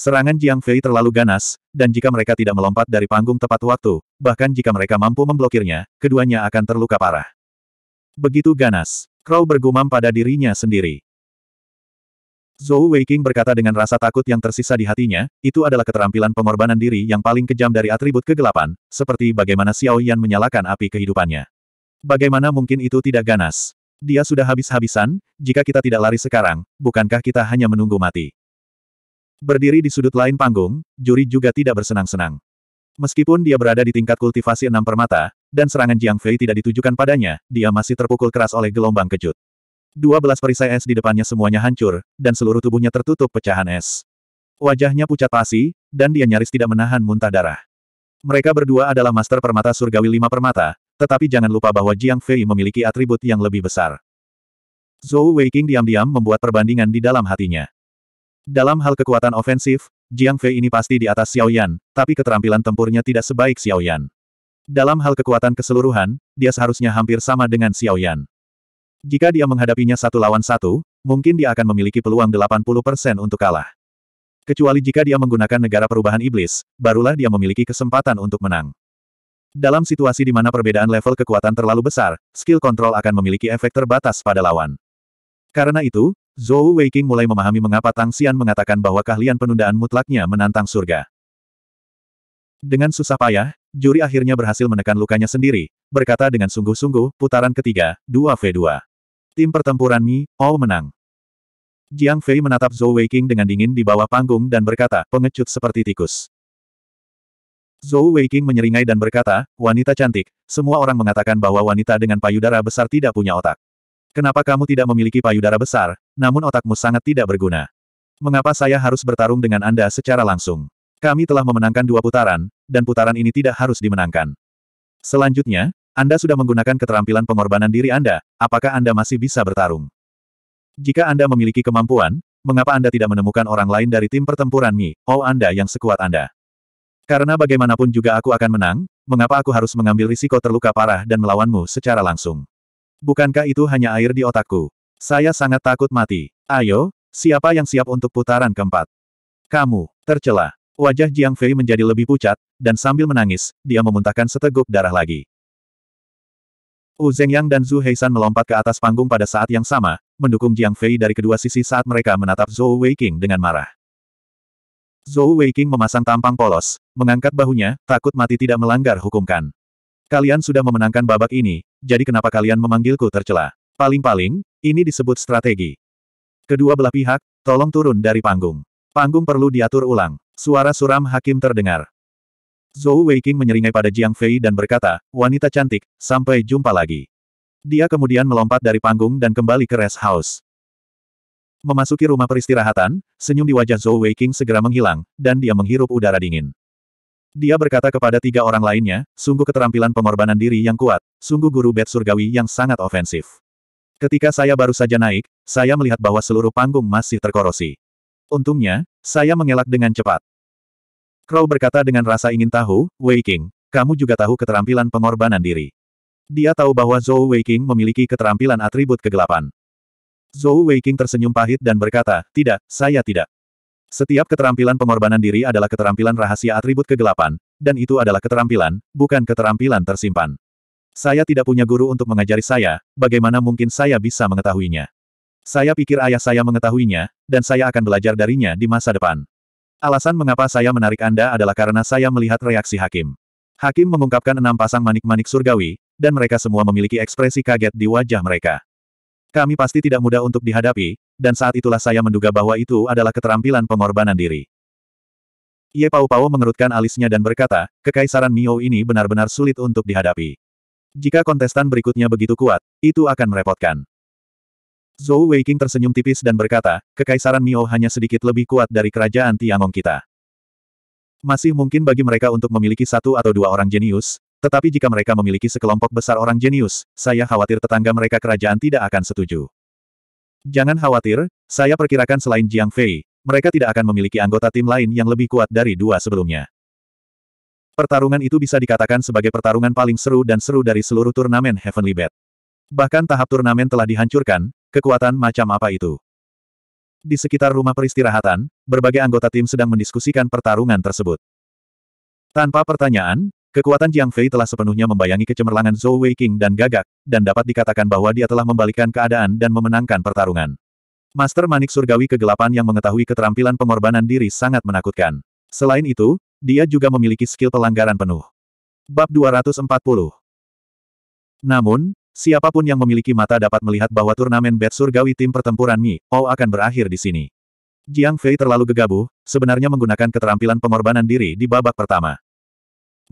Speaker 1: Serangan Jiang Fei terlalu ganas, dan jika mereka tidak melompat dari panggung tepat waktu, bahkan jika mereka mampu memblokirnya, keduanya akan terluka parah. Begitu ganas, Crow bergumam pada dirinya sendiri. Zhou Weiqing berkata dengan rasa takut yang tersisa di hatinya, itu adalah keterampilan pengorbanan diri yang paling kejam dari atribut kegelapan, seperti bagaimana Xiao Yan menyalakan api kehidupannya. Bagaimana mungkin itu tidak ganas? Dia sudah habis-habisan, jika kita tidak lari sekarang, bukankah kita hanya menunggu mati? Berdiri di sudut lain panggung, juri juga tidak bersenang-senang. Meskipun dia berada di tingkat kultivasi enam permata, dan serangan Jiang Fei tidak ditujukan padanya, dia masih terpukul keras oleh gelombang kejut. Dua belas perisai es di depannya semuanya hancur, dan seluruh tubuhnya tertutup pecahan es. Wajahnya pucat pasi, dan dia nyaris tidak menahan muntah darah. Mereka berdua adalah master permata surgawi lima permata, tetapi jangan lupa bahwa Jiang Fei memiliki atribut yang lebih besar. Zhou Weiqing diam-diam membuat perbandingan di dalam hatinya. Dalam hal kekuatan ofensif, Jiang Fei ini pasti di atas Xiao Yan, tapi keterampilan tempurnya tidak sebaik Xiao Yan. Dalam hal kekuatan keseluruhan, dia seharusnya hampir sama dengan Xiao Yan. Jika dia menghadapinya satu lawan satu, mungkin dia akan memiliki peluang 80% untuk kalah. Kecuali jika dia menggunakan negara perubahan iblis, barulah dia memiliki kesempatan untuk menang. Dalam situasi di mana perbedaan level kekuatan terlalu besar, skill kontrol akan memiliki efek terbatas pada lawan. Karena itu, Zhou Weiqing mulai memahami mengapa Tang Xian mengatakan bahwa keahlian penundaan mutlaknya menantang surga. Dengan susah payah, juri akhirnya berhasil menekan lukanya sendiri, berkata dengan sungguh-sungguh, putaran ketiga, 2v2. Tim pertempuran Mi, Ao menang. Jiang Fei menatap Zhou Weiqing dengan dingin di bawah panggung dan berkata, pengecut seperti tikus. Zhou Weiqing menyeringai dan berkata, wanita cantik, semua orang mengatakan bahwa wanita dengan payudara besar tidak punya otak. Kenapa kamu tidak memiliki payudara besar, namun otakmu sangat tidak berguna? Mengapa saya harus bertarung dengan Anda secara langsung? Kami telah memenangkan dua putaran, dan putaran ini tidak harus dimenangkan. Selanjutnya, Anda sudah menggunakan keterampilan pengorbanan diri Anda, apakah Anda masih bisa bertarung? Jika Anda memiliki kemampuan, mengapa Anda tidak menemukan orang lain dari tim pertempuran Mi, oh Anda yang sekuat Anda? Karena bagaimanapun juga aku akan menang, mengapa aku harus mengambil risiko terluka parah dan melawanmu secara langsung? Bukankah itu hanya air di otakku? Saya sangat takut mati. Ayo, siapa yang siap untuk putaran keempat? Kamu, tercela. Wajah Jiang Fei menjadi lebih pucat, dan sambil menangis, dia memuntahkan seteguk darah lagi. Wu Zhengyang dan Zhu Heisan melompat ke atas panggung pada saat yang sama, mendukung Jiang Fei dari kedua sisi saat mereka menatap Zhou Weiqing dengan marah. Zhou Weiqing memasang tampang polos, mengangkat bahunya, takut mati tidak melanggar hukum kan. Kalian sudah memenangkan babak ini, jadi kenapa kalian memanggilku tercela? Paling-paling, ini disebut strategi. Kedua belah pihak, tolong turun dari panggung. Panggung perlu diatur ulang. Suara suram hakim terdengar. Zhou Weiqing menyeringai pada Jiang Fei dan berkata, wanita cantik, sampai jumpa lagi. Dia kemudian melompat dari panggung dan kembali ke rest house. Memasuki rumah peristirahatan, senyum di wajah Zhou Weiqing segera menghilang, dan dia menghirup udara dingin. Dia berkata kepada tiga orang lainnya, sungguh keterampilan pengorbanan diri yang kuat, sungguh guru bed surgawi yang sangat ofensif. Ketika saya baru saja naik, saya melihat bahwa seluruh panggung masih terkorosi. Untungnya, saya mengelak dengan cepat. Crow berkata dengan rasa ingin tahu, Wei King, kamu juga tahu keterampilan pengorbanan diri. Dia tahu bahwa Zhou Weiqing memiliki keterampilan atribut kegelapan. Zhou Weiqing tersenyum pahit dan berkata, tidak, saya tidak. Setiap keterampilan pengorbanan diri adalah keterampilan rahasia atribut kegelapan, dan itu adalah keterampilan, bukan keterampilan tersimpan. Saya tidak punya guru untuk mengajari saya, bagaimana mungkin saya bisa mengetahuinya. Saya pikir ayah saya mengetahuinya, dan saya akan belajar darinya di masa depan. Alasan mengapa saya menarik Anda adalah karena saya melihat reaksi hakim. Hakim mengungkapkan enam pasang manik-manik surgawi, dan mereka semua memiliki ekspresi kaget di wajah mereka. Kami pasti tidak mudah untuk dihadapi, dan saat itulah saya menduga bahwa itu adalah keterampilan pengorbanan diri. Ye Pau Pau mengerutkan alisnya dan berkata, kekaisaran Mio ini benar-benar sulit untuk dihadapi. Jika kontestan berikutnya begitu kuat, itu akan merepotkan. Zhou Weiqing tersenyum tipis dan berkata, Kekaisaran Mio hanya sedikit lebih kuat dari kerajaan Tiangong kita. Masih mungkin bagi mereka untuk memiliki satu atau dua orang jenius, tetapi jika mereka memiliki sekelompok besar orang jenius, saya khawatir tetangga mereka kerajaan tidak akan setuju. Jangan khawatir, saya perkirakan selain Jiang Fei, mereka tidak akan memiliki anggota tim lain yang lebih kuat dari dua sebelumnya. Pertarungan itu bisa dikatakan sebagai pertarungan paling seru dan seru dari seluruh turnamen Heavenly Bet. Bahkan tahap turnamen telah dihancurkan, Kekuatan macam apa itu? Di sekitar rumah peristirahatan, berbagai anggota tim sedang mendiskusikan pertarungan tersebut. Tanpa pertanyaan, kekuatan Jiang Fei telah sepenuhnya membayangi kecemerlangan Zhou Weiqing dan gagak, dan dapat dikatakan bahwa dia telah membalikkan keadaan dan memenangkan pertarungan. Master Manik Surgawi kegelapan yang mengetahui keterampilan pengorbanan diri sangat menakutkan. Selain itu, dia juga memiliki skill pelanggaran penuh. Bab 240 Namun, Siapapun yang memiliki mata dapat melihat bahwa turnamen bed surgawi tim pertempuran Mi, Ou akan berakhir di sini. Jiang Fei terlalu gegabah, sebenarnya menggunakan keterampilan pengorbanan diri di babak pertama.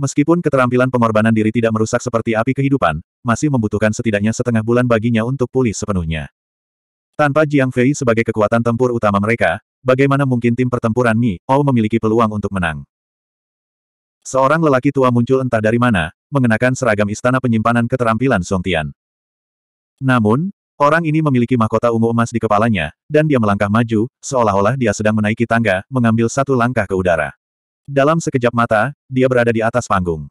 Speaker 1: Meskipun keterampilan pengorbanan diri tidak merusak seperti api kehidupan, masih membutuhkan setidaknya setengah bulan baginya untuk pulih sepenuhnya. Tanpa Jiang Fei sebagai kekuatan tempur utama mereka, bagaimana mungkin tim pertempuran Mi, Ou memiliki peluang untuk menang? Seorang lelaki tua muncul entah dari mana, mengenakan seragam istana penyimpanan keterampilan Song Tian. Namun, orang ini memiliki mahkota ungu emas di kepalanya, dan dia melangkah maju, seolah-olah dia sedang menaiki tangga, mengambil satu langkah ke udara. Dalam sekejap mata, dia berada di atas panggung.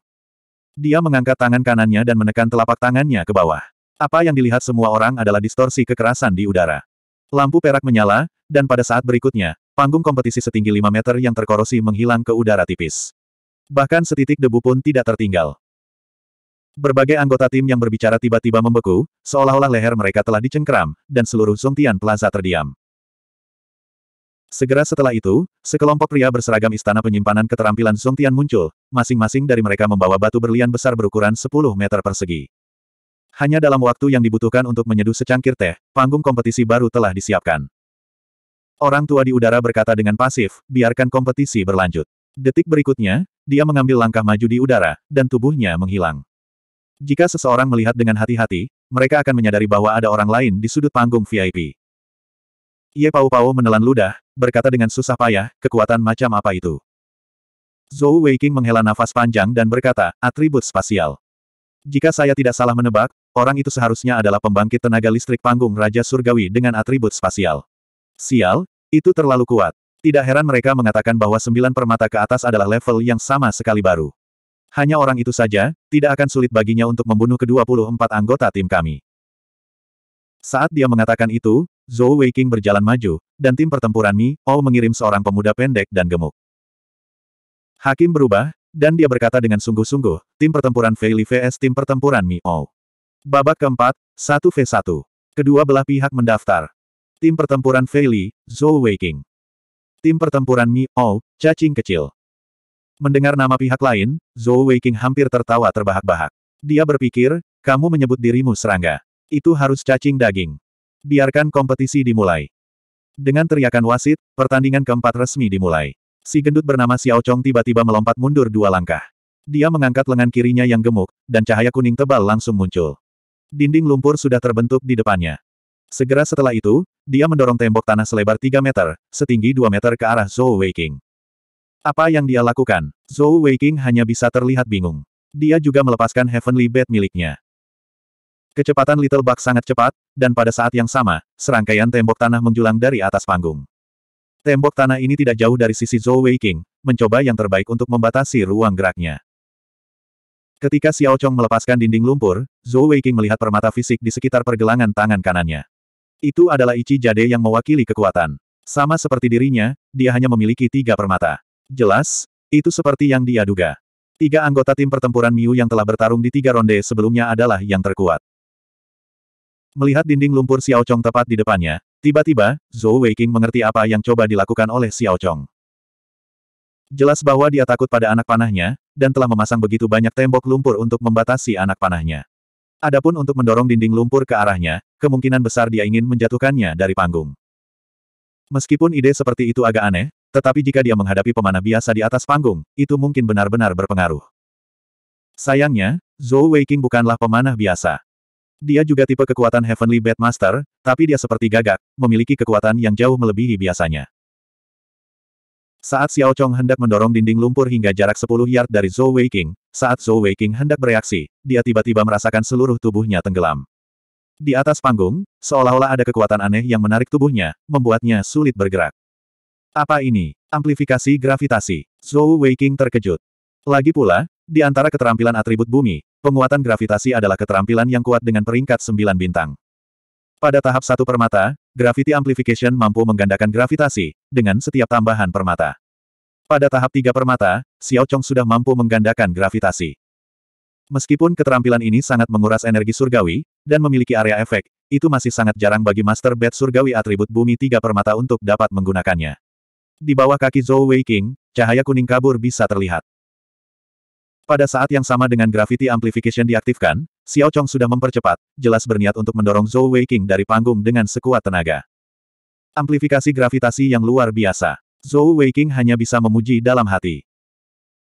Speaker 1: Dia mengangkat tangan kanannya dan menekan telapak tangannya ke bawah. Apa yang dilihat semua orang adalah distorsi kekerasan di udara. Lampu perak menyala, dan pada saat berikutnya, panggung kompetisi setinggi 5 meter yang terkorosi menghilang ke udara tipis. Bahkan setitik debu pun tidak tertinggal. Berbagai anggota tim yang berbicara tiba-tiba membeku, seolah-olah leher mereka telah dicengkram, dan seluruh Songtian Plaza terdiam. Segera setelah itu, sekelompok pria berseragam istana penyimpanan keterampilan Songtian muncul, masing-masing dari mereka membawa batu berlian besar berukuran 10 meter persegi. Hanya dalam waktu yang dibutuhkan untuk menyeduh secangkir teh, panggung kompetisi baru telah disiapkan. Orang tua di udara berkata dengan pasif, biarkan kompetisi berlanjut. Detik berikutnya, dia mengambil langkah maju di udara, dan tubuhnya menghilang. Jika seseorang melihat dengan hati-hati, mereka akan menyadari bahwa ada orang lain di sudut panggung VIP. Ye Pao Pao menelan ludah, berkata dengan susah payah, kekuatan macam apa itu? Zhou Weiqing menghela nafas panjang dan berkata, atribut spasial. Jika saya tidak salah menebak, orang itu seharusnya adalah pembangkit tenaga listrik panggung Raja Surgawi dengan atribut spasial. Sial, itu terlalu kuat. Tidak heran mereka mengatakan bahwa sembilan permata ke atas adalah level yang sama sekali baru. Hanya orang itu saja, tidak akan sulit baginya untuk membunuh ke-24 anggota tim kami. Saat dia mengatakan itu, Zhou Weiqing berjalan maju, dan tim pertempuran Mi, Ou mengirim seorang pemuda pendek dan gemuk. Hakim berubah, dan dia berkata dengan sungguh-sungguh, tim pertempuran Fei Li vs tim pertempuran Mi Ou. Babak keempat, 1v1. Kedua belah pihak mendaftar. Tim pertempuran Fei Li, Zhou Weiqing. Tim pertempuran Mi, Oh, cacing kecil. Mendengar nama pihak lain, Zhou Weiqing hampir tertawa terbahak-bahak. Dia berpikir, kamu menyebut dirimu serangga. Itu harus cacing daging. Biarkan kompetisi dimulai. Dengan teriakan wasit, pertandingan keempat resmi dimulai. Si gendut bernama Xiao Chong tiba-tiba melompat mundur dua langkah. Dia mengangkat lengan kirinya yang gemuk, dan cahaya kuning tebal langsung muncul. Dinding lumpur sudah terbentuk di depannya. Segera setelah itu, dia mendorong tembok tanah selebar 3 meter, setinggi 2 meter ke arah Zhou Weiking. Apa yang dia lakukan? Zhou Weiking hanya bisa terlihat bingung. Dia juga melepaskan Heavenly Bed miliknya. Kecepatan Little Bug sangat cepat, dan pada saat yang sama, serangkaian tembok tanah menjulang dari atas panggung. Tembok tanah ini tidak jauh dari sisi Zhou Weiking, mencoba yang terbaik untuk membatasi ruang geraknya. Ketika Xiao Chong melepaskan dinding lumpur, Zhou Weiking melihat permata fisik di sekitar pergelangan tangan kanannya. Itu adalah Ichi Jade yang mewakili kekuatan. Sama seperti dirinya, dia hanya memiliki tiga permata. Jelas, itu seperti yang dia duga. Tiga anggota tim pertempuran Miu yang telah bertarung di tiga ronde sebelumnya adalah yang terkuat. Melihat dinding lumpur Xiao Chong tepat di depannya, tiba-tiba, Zhou Weiqing mengerti apa yang coba dilakukan oleh Xiao Chong. Jelas bahwa dia takut pada anak panahnya, dan telah memasang begitu banyak tembok lumpur untuk membatasi anak panahnya. Adapun untuk mendorong dinding lumpur ke arahnya, kemungkinan besar dia ingin menjatuhkannya dari panggung. Meskipun ide seperti itu agak aneh, tetapi jika dia menghadapi pemanah biasa di atas panggung, itu mungkin benar-benar berpengaruh. Sayangnya, Zhou Weiqing bukanlah pemanah biasa. Dia juga tipe kekuatan Heavenly Master, tapi dia seperti gagak, memiliki kekuatan yang jauh melebihi biasanya. Saat Xiao Chong hendak mendorong dinding lumpur hingga jarak 10 yard dari Zhou Weiqing, saat Zhou Weiqing hendak bereaksi, dia tiba-tiba merasakan seluruh tubuhnya tenggelam. Di atas panggung, seolah-olah ada kekuatan aneh yang menarik tubuhnya, membuatnya sulit bergerak. Apa ini? Amplifikasi gravitasi. Zhou Weiqing terkejut. Lagi pula, di antara keterampilan atribut bumi, penguatan gravitasi adalah keterampilan yang kuat dengan peringkat 9 bintang. Pada tahap satu permata, Gravity Amplification mampu menggandakan gravitasi, dengan setiap tambahan permata. Pada tahap tiga permata, Xiao Chong sudah mampu menggandakan gravitasi. Meskipun keterampilan ini sangat menguras energi surgawi, dan memiliki area efek, itu masih sangat jarang bagi Master Bed surgawi atribut bumi tiga permata untuk dapat menggunakannya. Di bawah kaki Zhou Wei King, cahaya kuning kabur bisa terlihat. Pada saat yang sama dengan Gravity Amplification diaktifkan, Xiao Chong sudah mempercepat, jelas berniat untuk mendorong Zhou Weiqing dari panggung dengan sekuat tenaga. Amplifikasi gravitasi yang luar biasa. Zhou Weiqing hanya bisa memuji dalam hati.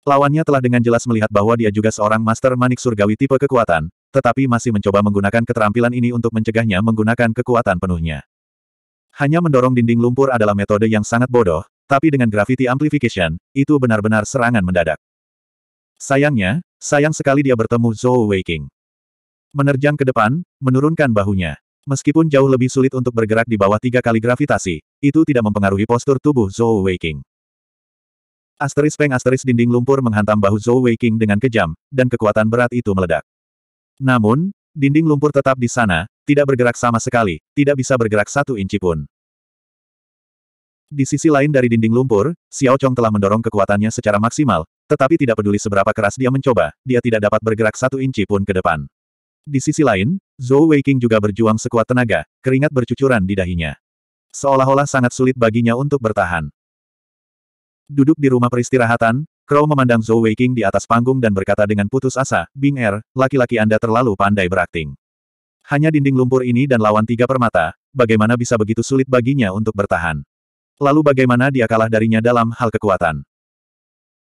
Speaker 1: Lawannya telah dengan jelas melihat bahwa dia juga seorang master manik surgawi tipe kekuatan, tetapi masih mencoba menggunakan keterampilan ini untuk mencegahnya menggunakan kekuatan penuhnya. Hanya mendorong dinding lumpur adalah metode yang sangat bodoh, tapi dengan gravity amplification, itu benar-benar serangan mendadak. Sayangnya, sayang sekali dia bertemu Zhou Weiking. Menerjang ke depan, menurunkan bahunya. Meskipun jauh lebih sulit untuk bergerak di bawah tiga kali gravitasi, itu tidak mempengaruhi postur tubuh Zhou Weiking. Asteris peng asteris dinding lumpur menghantam bahu Zhou Weiking dengan kejam, dan kekuatan berat itu meledak. Namun, dinding lumpur tetap di sana, tidak bergerak sama sekali, tidak bisa bergerak satu inci pun. Di sisi lain dari dinding lumpur, Xiao Chong telah mendorong kekuatannya secara maksimal, tetapi tidak peduli seberapa keras dia mencoba, dia tidak dapat bergerak satu inci pun ke depan. Di sisi lain, Zhou Weiqing juga berjuang sekuat tenaga, keringat bercucuran di dahinya. Seolah-olah sangat sulit baginya untuk bertahan. Duduk di rumah peristirahatan, Crow memandang Zhou Weiqing di atas panggung dan berkata dengan putus asa, Bing Er, laki-laki Anda terlalu pandai berakting. Hanya dinding lumpur ini dan lawan tiga permata, bagaimana bisa begitu sulit baginya untuk bertahan? Lalu bagaimana dia kalah darinya dalam hal kekuatan?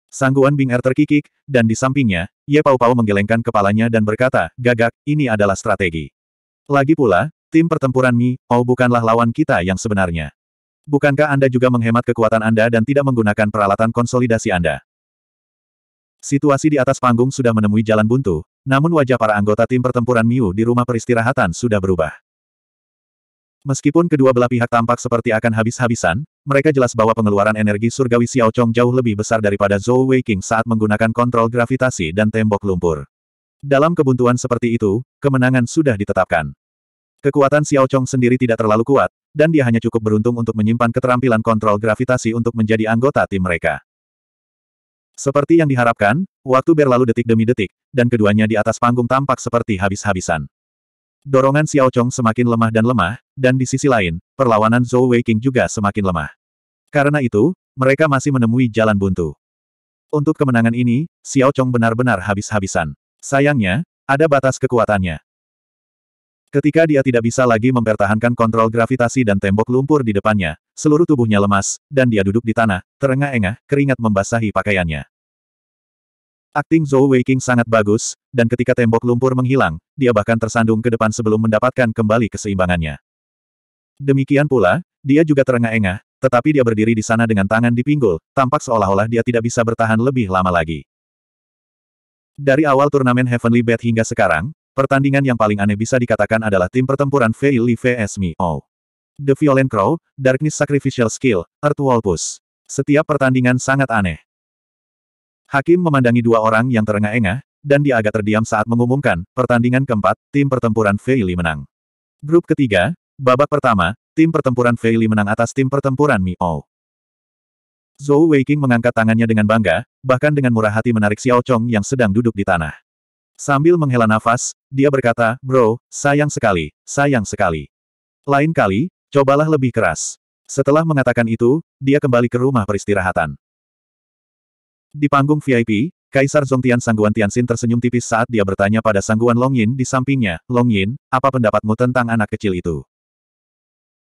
Speaker 1: Sangguan Bing Er terkikik, dan di sampingnya, Ye Pau Pau menggelengkan kepalanya dan berkata, gagak, ini adalah strategi. Lagi pula, tim pertempuran Mi, Oh bukanlah lawan kita yang sebenarnya. Bukankah Anda juga menghemat kekuatan Anda dan tidak menggunakan peralatan konsolidasi Anda? Situasi di atas panggung sudah menemui jalan buntu, namun wajah para anggota tim pertempuran Miu di rumah peristirahatan sudah berubah. Meskipun kedua belah pihak tampak seperti akan habis-habisan, mereka jelas bahwa pengeluaran energi surgawi Xiao Chong jauh lebih besar daripada Zhou Weiqing saat menggunakan kontrol gravitasi dan tembok lumpur. Dalam kebuntuan seperti itu, kemenangan sudah ditetapkan. Kekuatan Xiao Chong sendiri tidak terlalu kuat, dan dia hanya cukup beruntung untuk menyimpan keterampilan kontrol gravitasi untuk menjadi anggota tim mereka. Seperti yang diharapkan, waktu berlalu detik demi detik, dan keduanya di atas panggung tampak seperti habis-habisan. Dorongan Xiao Chong semakin lemah dan lemah, dan di sisi lain, perlawanan Zhou Weiqing juga semakin lemah. Karena itu, mereka masih menemui jalan buntu. Untuk kemenangan ini, Xiao Chong benar-benar habis-habisan. Sayangnya, ada batas kekuatannya. Ketika dia tidak bisa lagi mempertahankan kontrol gravitasi dan tembok lumpur di depannya, seluruh tubuhnya lemas, dan dia duduk di tanah, terengah-engah, keringat membasahi pakaiannya. Akting Zhou Weiqing sangat bagus, dan ketika tembok lumpur menghilang, dia bahkan tersandung ke depan sebelum mendapatkan kembali keseimbangannya. Demikian pula, dia juga terengah-engah, tetapi dia berdiri di sana dengan tangan di pinggul, tampak seolah-olah dia tidak bisa bertahan lebih lama lagi. Dari awal turnamen Heavenly Bat hingga sekarang, pertandingan yang paling aneh bisa dikatakan adalah tim pertempuran Veili vs Mio. The Violent Crow, Darkness Sacrificial Skill, Earth Wall Setiap pertandingan sangat aneh. Hakim memandangi dua orang yang terengah-engah, dan dia agak terdiam saat mengumumkan, pertandingan keempat, tim pertempuran Veili menang. Grup ketiga, babak pertama, Tim pertempuran Feili menang atas tim pertempuran Miao. Zhou Weiqing mengangkat tangannya dengan bangga, bahkan dengan murah hati menarik Xiao Chong yang sedang duduk di tanah. Sambil menghela nafas, dia berkata, Bro, sayang sekali, sayang sekali. Lain kali, cobalah lebih keras. Setelah mengatakan itu, dia kembali ke rumah peristirahatan. Di panggung VIP, Kaisar Zongtian Sangguan Tianxin tersenyum tipis saat dia bertanya pada Sangguan Longyin di sampingnya, Longyin, apa pendapatmu tentang anak kecil itu?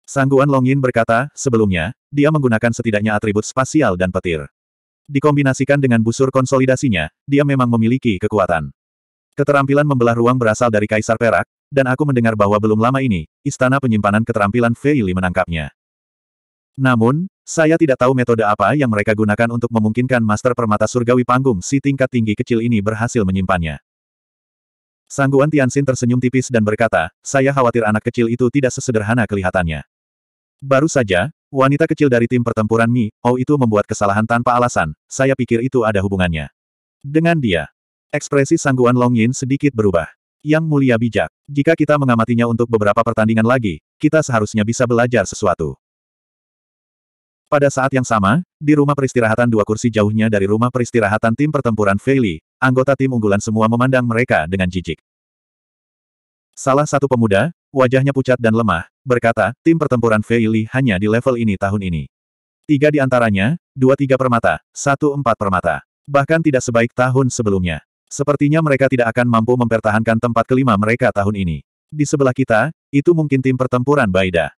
Speaker 1: Sangguan Longin berkata, sebelumnya, dia menggunakan setidaknya atribut spasial dan petir. Dikombinasikan dengan busur konsolidasinya, dia memang memiliki kekuatan. Keterampilan membelah ruang berasal dari Kaisar Perak, dan aku mendengar bahwa belum lama ini, Istana Penyimpanan Keterampilan Feili menangkapnya. Namun, saya tidak tahu metode apa yang mereka gunakan untuk memungkinkan Master Permata Surgawi Panggung si tingkat tinggi kecil ini berhasil menyimpannya. Sangguan Tianxin tersenyum tipis dan berkata, saya khawatir anak kecil itu tidak sesederhana kelihatannya. Baru saja, wanita kecil dari tim pertempuran Mi, Oh itu membuat kesalahan tanpa alasan, saya pikir itu ada hubungannya. Dengan dia. Ekspresi sangguan Long Yin sedikit berubah. Yang mulia bijak, jika kita mengamatinya untuk beberapa pertandingan lagi, kita seharusnya bisa belajar sesuatu. Pada saat yang sama, di rumah peristirahatan dua kursi jauhnya dari rumah peristirahatan tim pertempuran Feili, anggota tim unggulan semua memandang mereka dengan jijik. Salah satu pemuda, wajahnya pucat dan lemah, berkata, tim pertempuran Feili hanya di level ini tahun ini. Tiga di antaranya, dua tiga permata, satu empat permata. Bahkan tidak sebaik tahun sebelumnya. Sepertinya mereka tidak akan mampu mempertahankan tempat kelima mereka tahun ini. Di sebelah kita, itu mungkin tim pertempuran Baida.